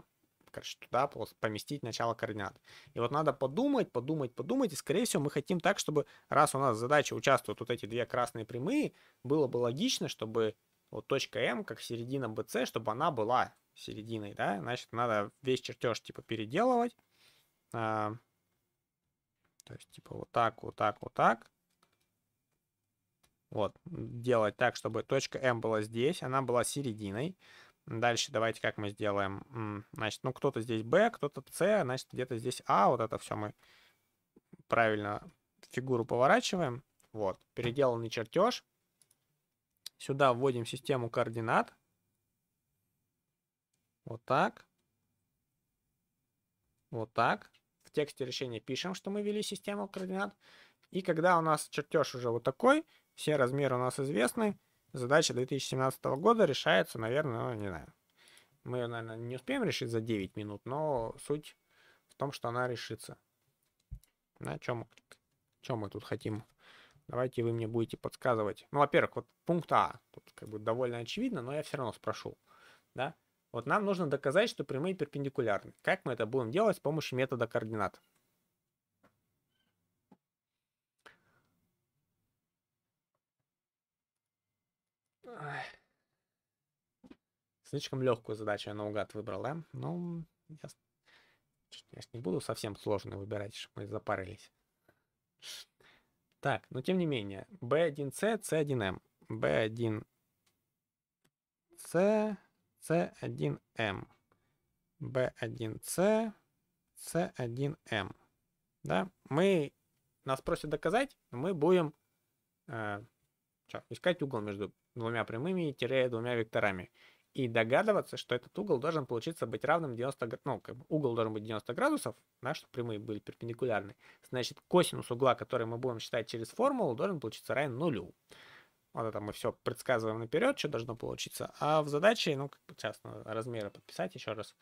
короче, туда поместить начало координат. И вот надо подумать, подумать, подумать, и, скорее всего, мы хотим так, чтобы, раз у нас задача участвует, вот эти две красные прямые, было бы логично, чтобы вот точка М, как середина БЦ, чтобы она была серединой, да, значит, надо весь чертеж, типа, переделывать, а, то есть, типа, вот так, вот так, вот так. Вот, делать так, чтобы точка М была здесь, она была серединой. Дальше давайте как мы сделаем. Значит, ну кто-то здесь Б, кто-то С, значит где-то здесь А. Вот это все мы правильно фигуру поворачиваем. Вот, переделанный чертеж. Сюда вводим систему координат. Вот так. Вот так тексте решения пишем, что мы ввели систему координат. И когда у нас чертеж уже вот такой, все размеры у нас известны, задача 2017 года решается, наверное, ну, не знаю. Мы ее, наверное, не успеем решить за 9 минут, но суть в том, что она решится. На чем, чем мы тут хотим? Давайте вы мне будете подсказывать. Ну, во-первых, вот пункт А. Тут как бы довольно очевидно, но я все равно спрошу. Да? Вот нам нужно доказать, что прямые перпендикулярны. Как мы это будем делать с помощью метода координат? Слишком легкую задачу я наугад выбрал, да? Ну, я, я не буду совсем сложно выбирать, чтобы мы запарились. Так, но тем не менее, B1C, C1M. B1C, C1M, B1C, C1M. Да? Мы, нас просят доказать, мы будем э, что, искать угол между двумя прямыми и тире двумя векторами. И догадываться, что этот угол должен получиться быть равным 90 ну, как бы угол должен быть 90 градусов, да, чтобы прямые были перпендикулярны. Значит, косинус угла, который мы будем считать через формулу, должен получиться равен нулю. Вот это мы все предсказываем наперед, что должно получиться. А в задаче, ну, как бы сейчас надо размеры подписать еще раз.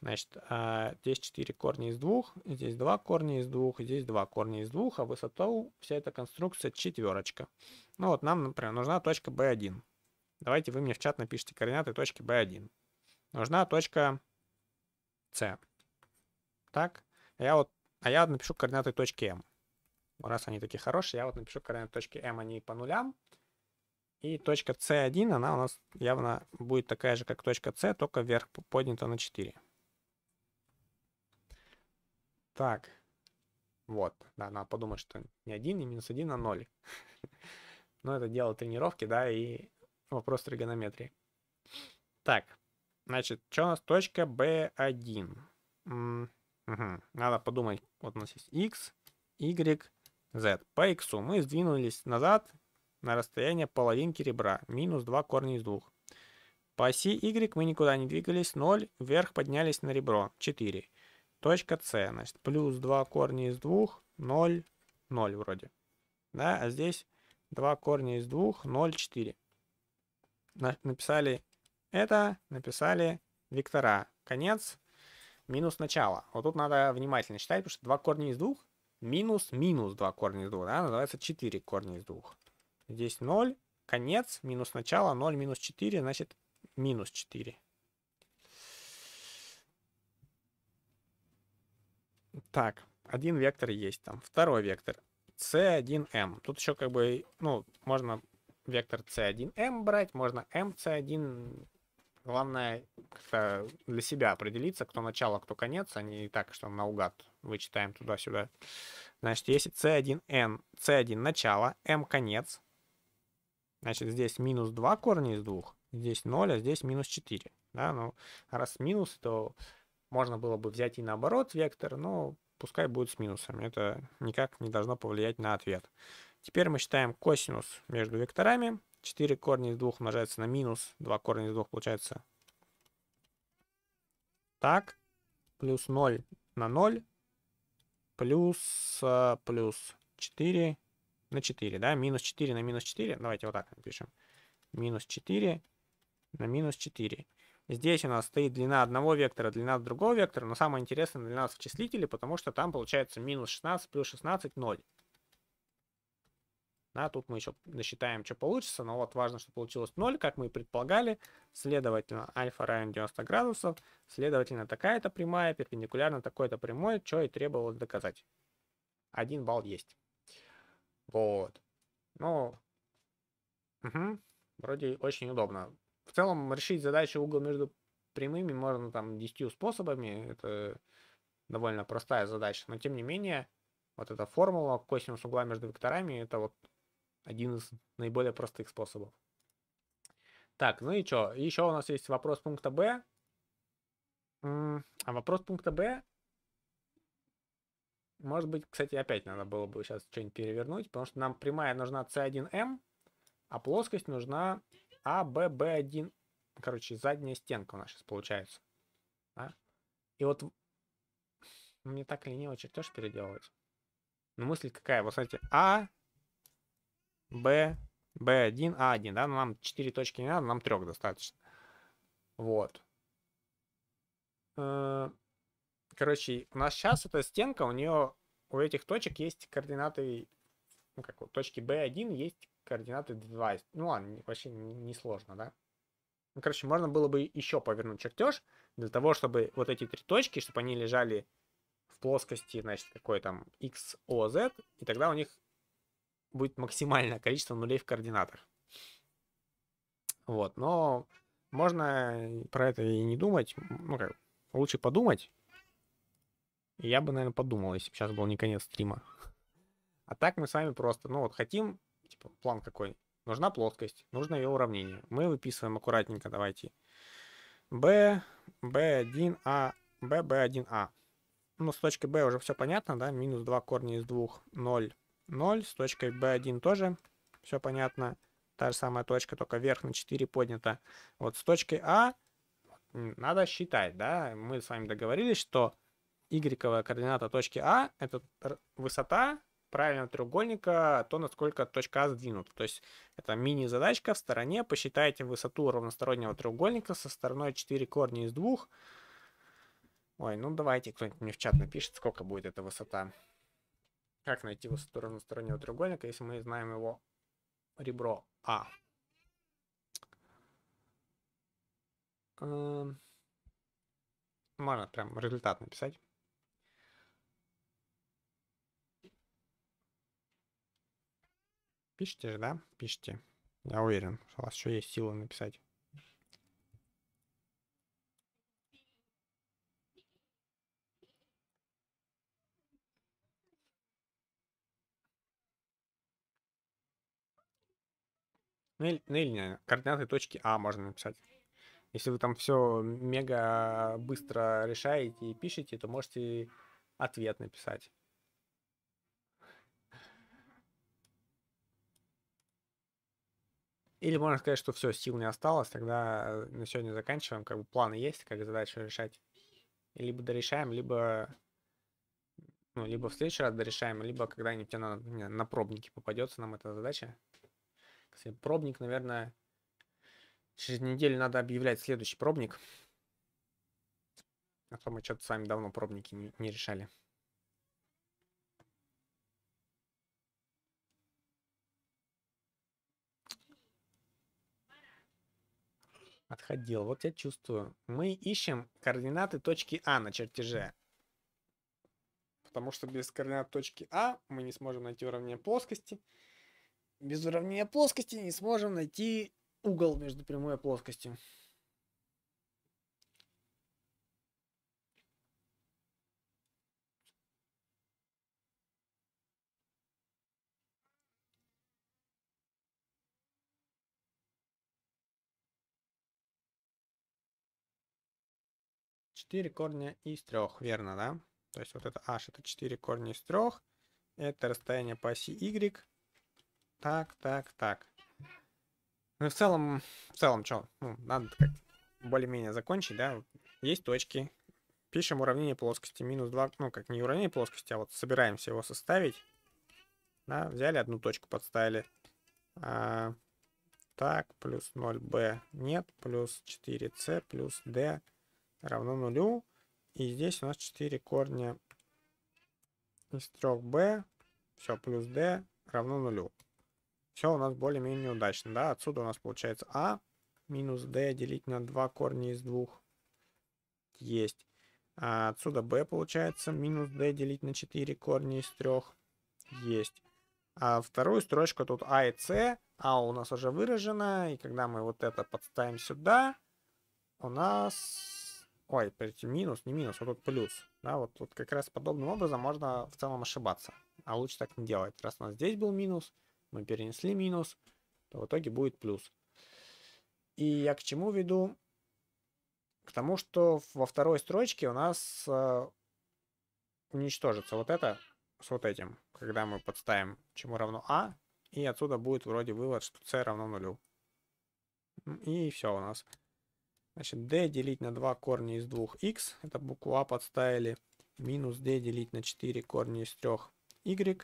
Значит, а, здесь 4 корня из 2, здесь 2 корня из 2, здесь 2 корня из 2, а высоту вся эта конструкция четверочка. Ну вот нам, например, нужна точка B1. Давайте вы мне в чат напишите координаты точки B1. Нужна точка C. Так, а я вот, а я вот напишу координаты точки M. Раз они такие хорошие, я вот напишу координаты точки M, они по нулям. И точка C1, она у нас явно будет такая же, как точка C, только вверх поднята на 4. Так. Вот. Да, надо подумать, что не 1, и минус 1, а 0. Но это дело тренировки, да, и вопрос тригонометрии. Так. Значит, что у нас точка B1? Надо подумать, вот у нас есть x, y, z. По x мы сдвинулись назад на расстояние половинки ребра, минус 2 корня из 2. По оси Y мы никуда не двигались, 0, вверх поднялись на ребро, 4. Точка С, значит, плюс 2 корня из 2, 0, 0 вроде. Да, а здесь 2 корня из 2, 0, 4. Написали это, написали вектора. Конец минус начало. Вот тут надо внимательно считать, потому что 2 корня из 2 минус минус 2 корня из 2, да, называется 4 корня из 2. Здесь 0, конец, минус начало, 0, минус 4, значит минус 4. Так, один вектор есть там. Второй вектор. C1M. Тут еще как бы, ну, можно вектор C1M брать, можно MC1. Главное как-то для себя определиться, кто начало, кто конец, а не так, что наугад вычитаем туда-сюда. Значит, если C1N, C1 начало, M конец, Значит, здесь минус 2 корня из 2, здесь 0, а здесь минус 4. Да? Ну, раз минус, то можно было бы взять и наоборот вектор, но пускай будет с минусом. Это никак не должно повлиять на ответ. Теперь мы считаем косинус между векторами. 4 корня из 2 умножается на минус 2 корня из 2 получается так. Плюс 0 на 0. Плюс, э, плюс 4 на 4, да, минус 4 на минус 4, давайте вот так напишем, минус 4 на минус 4. Здесь у нас стоит длина одного вектора, длина другого вектора, но самое интересное для нас в числителе, потому что там получается минус 16 плюс 16 0. Да, тут мы еще насчитаем, что получится, но вот важно, что получилось 0, как мы и предполагали. Следовательно, альфа равен 90 градусов, следовательно, такая-то прямая перпендикулярно такой-то прямой, что и требовалось доказать. Один балл есть. Вот. Ну, угу. вроде очень удобно. В целом решить задачу угол между прямыми можно там 10 способами. Это довольно простая задача. Но тем не менее, вот эта формула косинус угла между векторами, это вот один из наиболее простых способов. Так, ну и что? Еще у нас есть вопрос пункта Б. А вопрос пункта Б может быть, кстати, опять надо было бы сейчас что-нибудь перевернуть, потому что нам прямая нужна C1M, а плоскость нужна ABB1. А, короче, задняя стенка у нас сейчас получается. Да? И вот мне так лениво чертеж переделывать. Но ну, мысль какая? Вот смотрите, А, Б, Б1, А1, да? Но ну, нам 4 точки не надо, нам 3 достаточно. Вот. Э, короче, у нас сейчас эта стенка, у нее, у этих точек есть координаты, ну, как у точки B1 есть координаты 2. Ну, ладно, вообще не сложно, да? Ну, короче, можно было бы еще повернуть чертеж для того, чтобы вот эти три точки, чтобы они лежали в плоскости, значит, какой там x, o, z, и тогда у них будет максимальное количество нулей в координатах. Вот, но можно про это и не думать, ну как, лучше подумать, я бы, наверное, подумал, если бы сейчас был не конец стрима. А так мы с вами просто, ну вот хотим, типа, план какой? Нужна плоскость, нужно ее уравнение. Мы выписываем аккуратненько, давайте. B, B1A, B, B1A. Ну, с точкой B уже все понятно, да, минус 2 корня из 2, 0, 0. С точкой B1 тоже все понятно. Та же самая точка, только вверх на 4 поднята. Вот с точкой А надо считать, да. Мы с вами договорились, что y координата точки А – это высота правильного треугольника, то, насколько точка А сдвинута. То есть это мини-задачка в стороне. Посчитайте высоту равностороннего треугольника со стороной 4 корня из 2. Ой, ну давайте кто-нибудь мне в чат напишет, сколько будет эта высота. Как найти высоту равностороннего треугольника, если мы знаем его ребро А? Эм, можно прям результат написать. Пишите же, да? Пишите. Я уверен, что у вас еще есть сила написать. Ну или, ну или не, координаты точки А можно написать. Если вы там все мега быстро решаете и пишете, то можете ответ написать. Или можно сказать, что все, сил не осталось, тогда на сегодня заканчиваем, как бы планы есть, как задачу решать. либо дорешаем, либо ну, либо в следующий раз дорешаем, либо когда-нибудь она на на пробнике попадется нам эта задача. Кстати, пробник, наверное, через неделю надо объявлять следующий пробник. А то мы что-то с вами давно пробники не, не решали. Отходил. Вот я чувствую. Мы ищем координаты точки А на чертеже. Потому что без координат точки А мы не сможем найти уравнение плоскости. Без уравнения плоскости не сможем найти угол между прямой и плоскостью. 4 корня из 3, верно, да? То есть вот это h это 4 корня из 3. Это расстояние по оси y. Так, так, так. Ну, в целом, в целом, что? Ну, надо как более-менее закончить, да? Есть точки. Пишем уравнение плоскости. Минус 2, ну, как не уравнение плоскости, а вот собираемся его составить. Да, взяли одну точку, подставили. А, так, плюс 0b нет, плюс 4c, плюс d равно нулю. И здесь у нас 4 корня из трех b все, плюс d равно нулю. Все у нас более-менее удачно, да? Отсюда у нас получается a «А» минус d делить на 2 корня из двух Есть. А отсюда b получается минус d делить на 4 корня из трех Есть. А вторую строчку тут a «А» и c. А у нас уже выражено. И когда мы вот это подставим сюда, у нас Ой, минус, не минус, а тут плюс. Да, вот, вот как раз подобным образом можно в целом ошибаться. А лучше так не делать. Раз у нас здесь был минус, мы перенесли минус, то в итоге будет плюс. И я к чему веду? К тому, что во второй строчке у нас э, уничтожится вот это с вот этим, когда мы подставим чему равно а, и отсюда будет вроде вывод, что c равно нулю. И все у нас. Значит, d делить на 2 корня из 2 x Это букву А подставили. Минус d делить на 4 корня из 3y.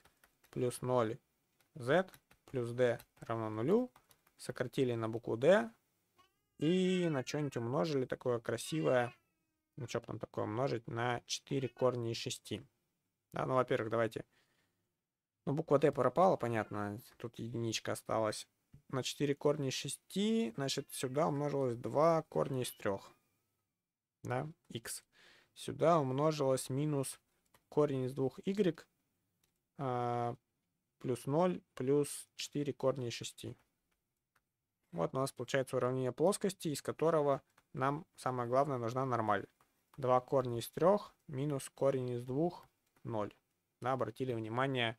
Плюс 0 z плюс d равно нулю. Сократили на букву d. И на что-нибудь умножили такое красивое. Ну, что там такое умножить? На 4 корня из 6. Да, ну, во-первых, давайте... Ну, буква d пропала, понятно. Тут единичка осталась на 4 корня из 6, значит, сюда умножилось 2 корня из 3. Да, x. Сюда умножилось минус корень из 2y а, плюс 0 плюс 4 корня из 6. Вот у нас получается уравнение плоскости, из которого нам, самое главное, нужна нормаль. 2 корня из 3 минус корень из 2, 0. Да, обратили внимание,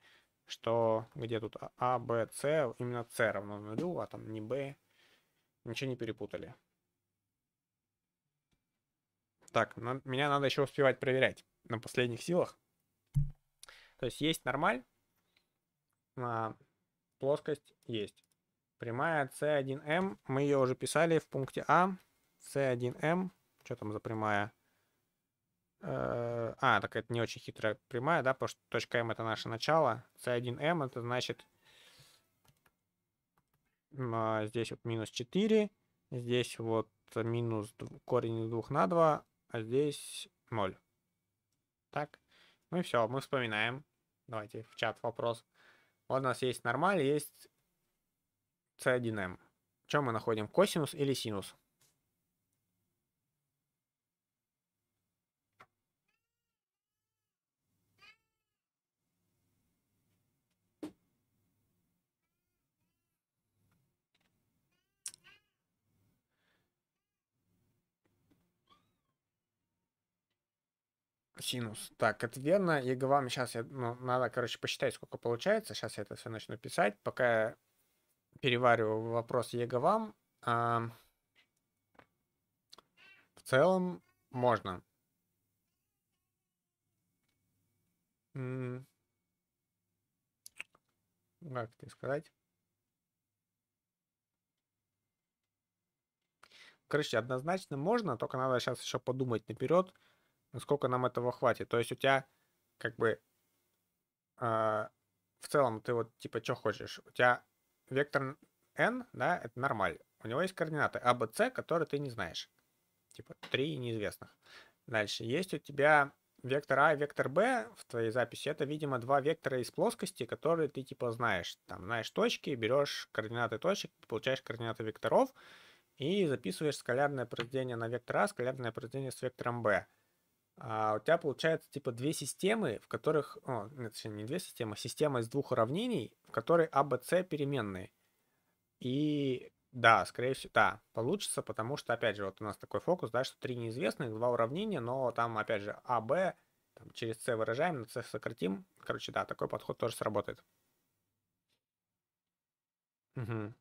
что где тут а, а, Б, С, именно С равно нулю, а там не Б. Ничего не перепутали. Так, на, меня надо еще успевать проверять на последних силах. То есть есть нормаль, а, плоскость есть. Прямая С1М, мы ее уже писали в пункте А. С1М, что там за прямая? Э, а, так это не очень хитрая прямая, да, потому что точка М это наше начало. С1М это значит а, здесь вот минус 4, здесь вот минус корень из 2 на 2, а здесь 0. Так, ну и все, мы вспоминаем. Давайте в чат вопрос. Вот у нас есть нормаль, есть С1М. Чем мы находим, косинус или синус? синус. Так, это верно. И вам сейчас я, ну, надо, короче, посчитать, сколько получается. Сейчас я это все начну писать, пока я перевариваю вопрос ЕГО вам. А, в целом можно. Как это сказать? Короче, однозначно можно, только надо сейчас еще подумать наперед, насколько нам этого хватит. То есть у тебя как бы э, в целом ты вот типа что хочешь. У тебя вектор n, да, это нормально. У него есть координаты а, b, c, которые ты не знаешь. Типа три неизвестных. Дальше. Есть у тебя вектор а и вектор b в твоей записи. Это, видимо, два вектора из плоскости, которые ты типа знаешь. Там знаешь точки, берешь координаты точек, получаешь координаты векторов и записываешь скалярное произведение на вектор а, скалярное произведение с вектором b а у тебя получается типа две системы, в которых, о, нет, точнее, не две системы, а система из двух уравнений, в которой А, Б, С переменные. И да, скорее всего, да, получится, потому что, опять же, вот у нас такой фокус, да, что три неизвестных, два уравнения, но там, опять же, А, Б, там, через С выражаем, на С сократим. Короче, да, такой подход тоже сработает. Угу.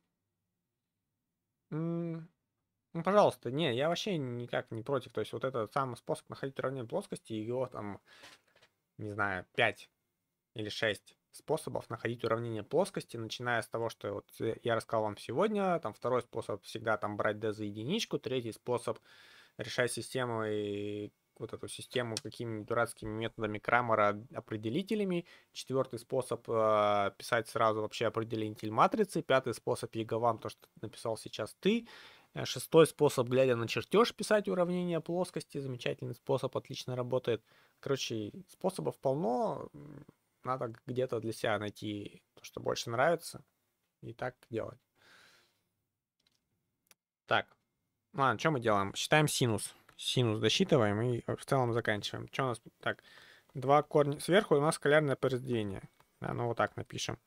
Ну, пожалуйста, не, я вообще никак не против. То есть вот этот самый способ находить уравнение плоскости, его там, не знаю, 5 или 6 способов находить уравнение плоскости, начиная с того, что вот я рассказал вам сегодня, там второй способ всегда там брать d за единичку, третий способ решать систему и вот эту систему какими-нибудь дурацкими методами Крамера определителями. Четвертый способ э, писать сразу вообще определитель матрицы. Пятый способ Еговам, то, что написал сейчас ты. Э, шестой способ, глядя на чертеж, писать уравнение плоскости. Замечательный способ, отлично работает. Короче, способов полно. Надо где-то для себя найти то, что больше нравится. И так делать. Так. Ну ладно, что мы делаем? Считаем синус. Синус досчитываем и э, в целом заканчиваем. Что у нас? Так, два корня. Сверху у нас скалярное произведение. Да, ну вот так напишем.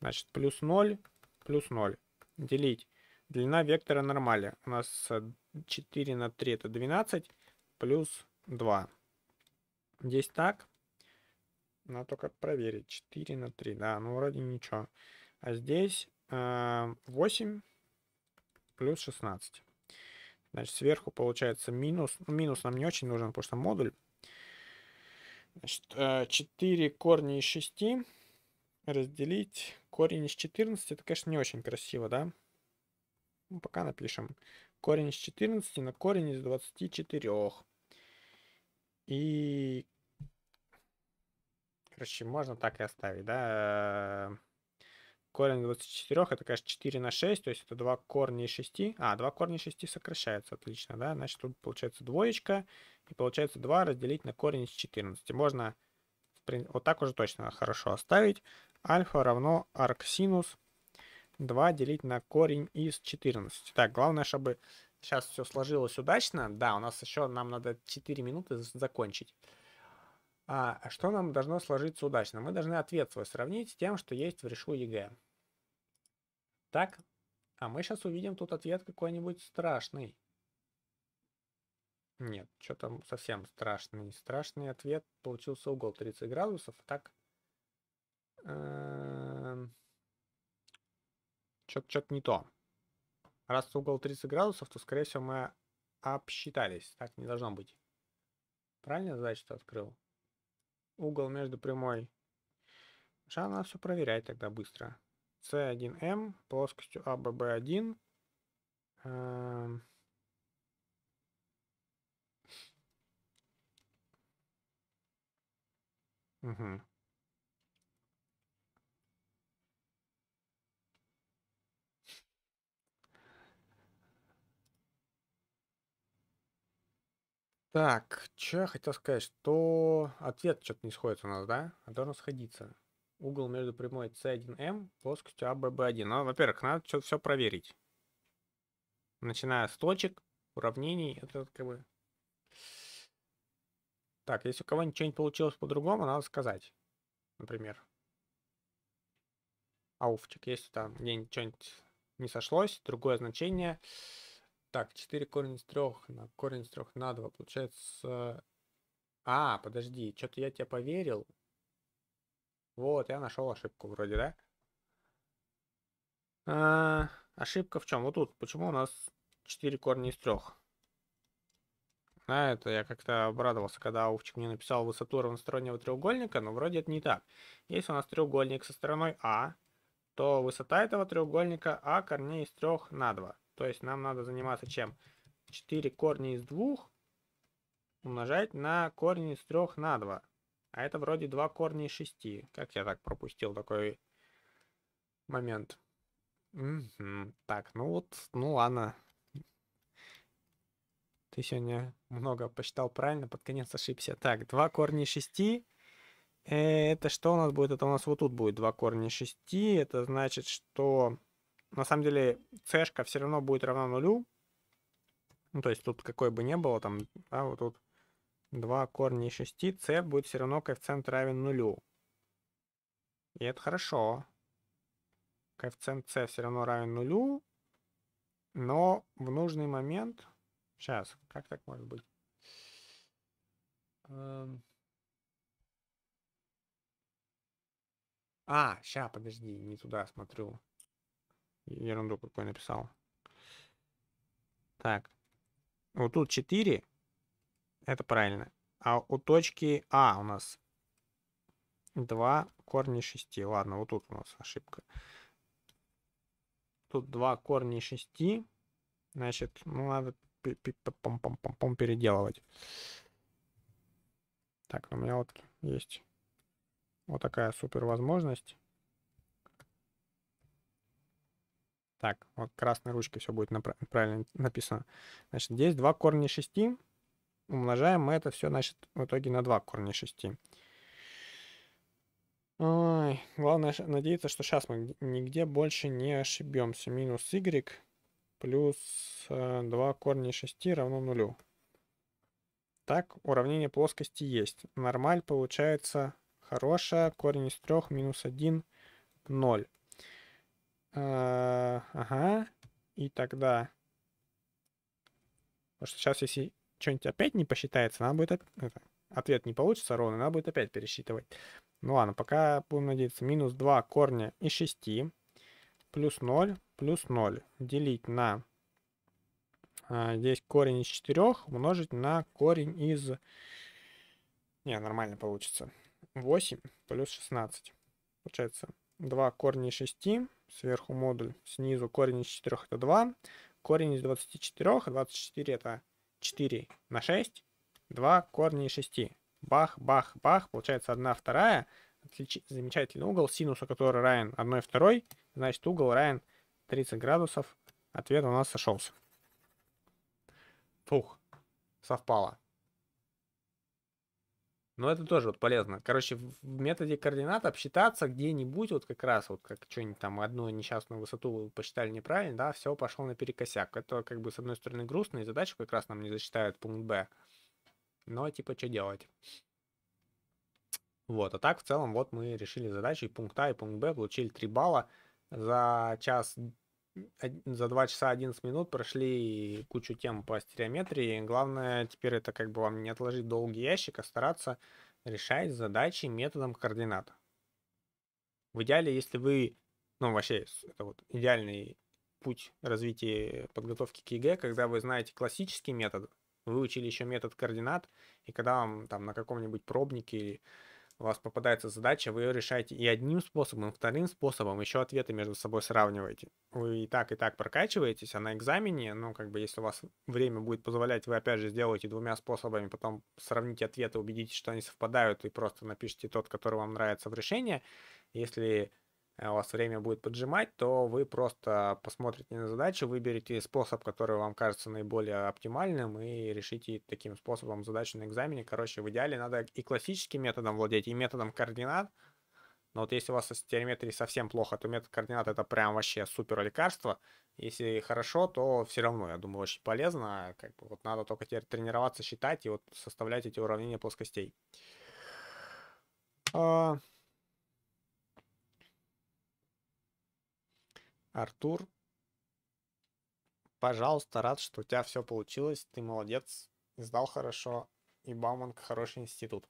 Значит, плюс 0, плюс 0. Делить Длина вектора нормали. У нас 4 э, на 3 это 12 плюс 2. Здесь так. Надо только проверить. 4 на 3. Да, ну вроде ничего. А здесь э, 8 плюс 16. Значит, сверху получается минус. Ну, минус нам не очень нужен, потому что модуль. Значит, э, 4 корня из 6 разделить корень из 14. Это, конечно, не очень красиво, да? Ну, пока напишем. Корень из 14 на корень из 24. И... Короче, можно так и оставить, да? Корень 24, это, конечно, 4 на 6, то есть это 2 корня из 6. А, 2 корня из 6 сокращаются, отлично, да? Значит, тут получается двоечка, и получается 2 разделить на корень из 14. Можно вот так уже точно хорошо оставить. Альфа равно арксинус 2 делить на корень из 14. Так, главное, чтобы сейчас все сложилось удачно. Да, у нас еще нам надо 4 минуты закончить. А, а что нам должно сложиться удачно? Мы должны ответ свой сравнить с тем, что есть в решу ЕГЭ. Так, а мы сейчас увидим тут ответ какой-нибудь страшный. Нет, что там совсем страшный. Страшный ответ получился угол 30 градусов. Так. Э -э что-то не то. Раз угол 30 градусов, то, скорее всего, мы обсчитались. Так не должно быть. Правильно значит, то открыл? Угол между прямой. Сейчас надо все проверять тогда быстро. С1М плоскостью АББ1. Угу. Так, что я хотел сказать, что ответ что-то не сходится у нас, да? А должен сходиться. Угол между прямой C1M плоскостью abb 1 Ну, во-первых, надо что-то все проверить. Начиная с точек, уравнений, это как бы... Так, если у кого-нибудь что-нибудь получилось по-другому, надо сказать. Например. Ауфчик, если там где-нибудь что-нибудь не сошлось, другое значение. Так, 4 корень из 3 на корень из 3 на 2. Получается... А, подожди, что-то я тебе поверил. Вот, я нашел ошибку вроде, да? А, ошибка в чем? Вот тут. Почему у нас 4 корня из 3? На это я как-то обрадовался, когда Увчик мне написал высоту равностороннего треугольника, но вроде это не так. Если у нас треугольник со стороной А, то высота этого треугольника А корней из 3 на 2. То есть нам надо заниматься чем? 4 корня из 2 умножать на корень из 3 на 2. А это вроде 2 корня из 6. Как я так пропустил такой момент? Угу. Так, ну вот, ну ладно. Ты сегодня много посчитал правильно, под конец ошибся. Так, 2 корня из 6. Э, это что у нас будет? Это у нас вот тут будет 2 корня из 6. Это значит, что на самом деле c все равно будет равна нулю. Ну, то есть тут какой бы ни было, там, да, вот тут 2 корня из 6, c будет все равно коэффициент равен нулю. И это хорошо. Коэффициент c все равно равен нулю, но в нужный момент... Сейчас, как так может быть? Эм. А, сейчас, подожди, не туда смотрю ерунду какой написал. Так. Вот тут 4. Это правильно. А у точки А у нас 2 корни 6. Ладно, вот тут у нас ошибка. Тут 2 корни 6. Значит, ну надо пом -пом -пом -пом переделывать. Так, ну, у меня вот есть вот такая супер возможность. Так, вот красной ручкой все будет правильно написано. Значит, здесь 2 корня 6. Умножаем мы это все, значит, в итоге на 2 корня 6. Ой, главное надеяться, что сейчас мы нигде больше не ошибемся. Минус y плюс 2 э, корня 6 равно нулю. Так, уравнение плоскости есть. Нормаль получается хорошая. Корень из 3 минус 1, 0. А, ага. И тогда... Потому что сейчас, если что-нибудь опять не посчитается, она будет... Это, ответ не получится ровно, она будет опять пересчитывать. Ну ладно, пока будем надеяться. Минус 2 корня из 6. Плюс 0, плюс 0. Делить на... А, здесь корень из 4 умножить на корень из... Не, нормально получится. 8 плюс 16. Получается 2 корень из 6, сверху модуль, снизу корень из 4 это 2, корень из 24, 24 это 4 на 6, 2 корня из 6. Бах, бах, бах, получается 1, 2, Отлич... замечательный угол, синуса который равен 1, 2, значит угол равен 30 градусов, ответ у нас сошелся. Фух, совпало. Но это тоже вот полезно. Короче, в методе координат обсчитаться где-нибудь, вот как раз, вот как что-нибудь там, одну несчастную высоту посчитали неправильно, да, все пошло наперекосяк. Это как бы с одной стороны грустно, и задачу как раз нам не засчитают пункт Б. Но типа что делать? Вот, а так в целом вот мы решили задачу и пункт А, и пункт Б, получили 3 балла за час за 2 часа 11 минут прошли кучу тем по стереометрии. Главное теперь это как бы вам не отложить долгий ящик, а стараться решать задачи методом координат. В идеале, если вы, ну вообще, это вот идеальный путь развития подготовки к ЕГЭ, когда вы знаете классический метод, выучили еще метод координат, и когда вам там на каком-нибудь пробнике или у вас попадается задача, вы ее решаете и одним способом, и вторым способом, еще ответы между собой сравниваете. Вы и так, и так прокачиваетесь, а на экзамене, ну, как бы, если у вас время будет позволять, вы опять же сделаете двумя способами, потом сравните ответы, убедитесь, что они совпадают, и просто напишите тот, который вам нравится в решении. Если Э, у вас время будет поджимать, то вы просто посмотрите на задачу, выберите способ, который вам кажется наиболее оптимальным, и решите таким способом задачу на экзамене. Короче, в идеале надо и классическим методом владеть, и методом координат. Но вот если у вас с теориметрией совсем плохо, то метод координат это прям вообще супер лекарство. Если хорошо, то все равно, я думаю, очень полезно. Как бы вот надо только теперь тренироваться, считать и вот составлять эти уравнения плоскостей. А, Артур, пожалуйста, рад, что у тебя все получилось. Ты молодец, сдал хорошо. И Бауманг хороший институт.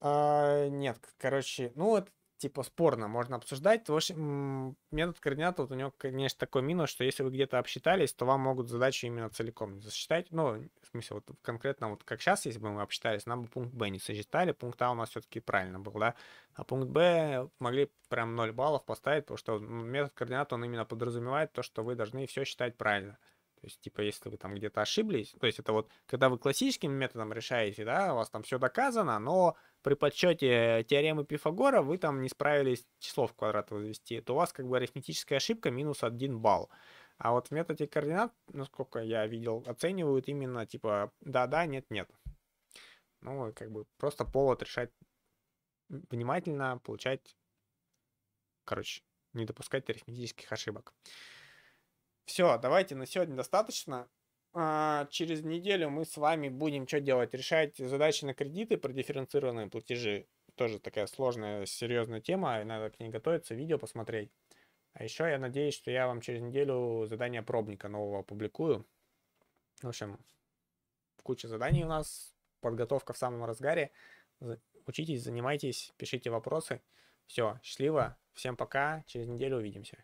А, нет, короче, ну это типа спорно можно обсуждать. В общем, метод координат, вот у него, конечно, такой минус, что если вы где-то обсчитались, то вам могут задачу именно целиком не засчитать. Ну, в смысле, вот конкретно вот как сейчас, если бы мы обсчитались, нам бы пункт Б не сосчитали, пункт А у нас все-таки правильно был, да. А пункт Б могли прям 0 баллов поставить, потому что метод координат, он именно подразумевает то, что вы должны все считать правильно. То есть, типа, если вы там где-то ошиблись, то есть это вот, когда вы классическим методом решаете, да, у вас там все доказано, но при подсчете теоремы Пифагора вы там не справились число в квадрат возвести, то у вас как бы арифметическая ошибка минус один балл. А вот в методе координат, насколько я видел, оценивают именно типа да-да, нет-нет. Ну, как бы просто повод решать внимательно, получать, короче, не допускать арифметических ошибок. Все, давайте на сегодня достаточно. А, через неделю мы с вами будем что делать? Решать задачи на кредиты, продифференцированные платежи. Тоже такая сложная, серьезная тема, надо к ней готовиться, видео посмотреть. А еще я надеюсь, что я вам через неделю задание пробника нового опубликую. В общем, куча заданий у нас, подготовка в самом разгаре. Учитесь, занимайтесь, пишите вопросы. Все, счастливо, всем пока, через неделю увидимся.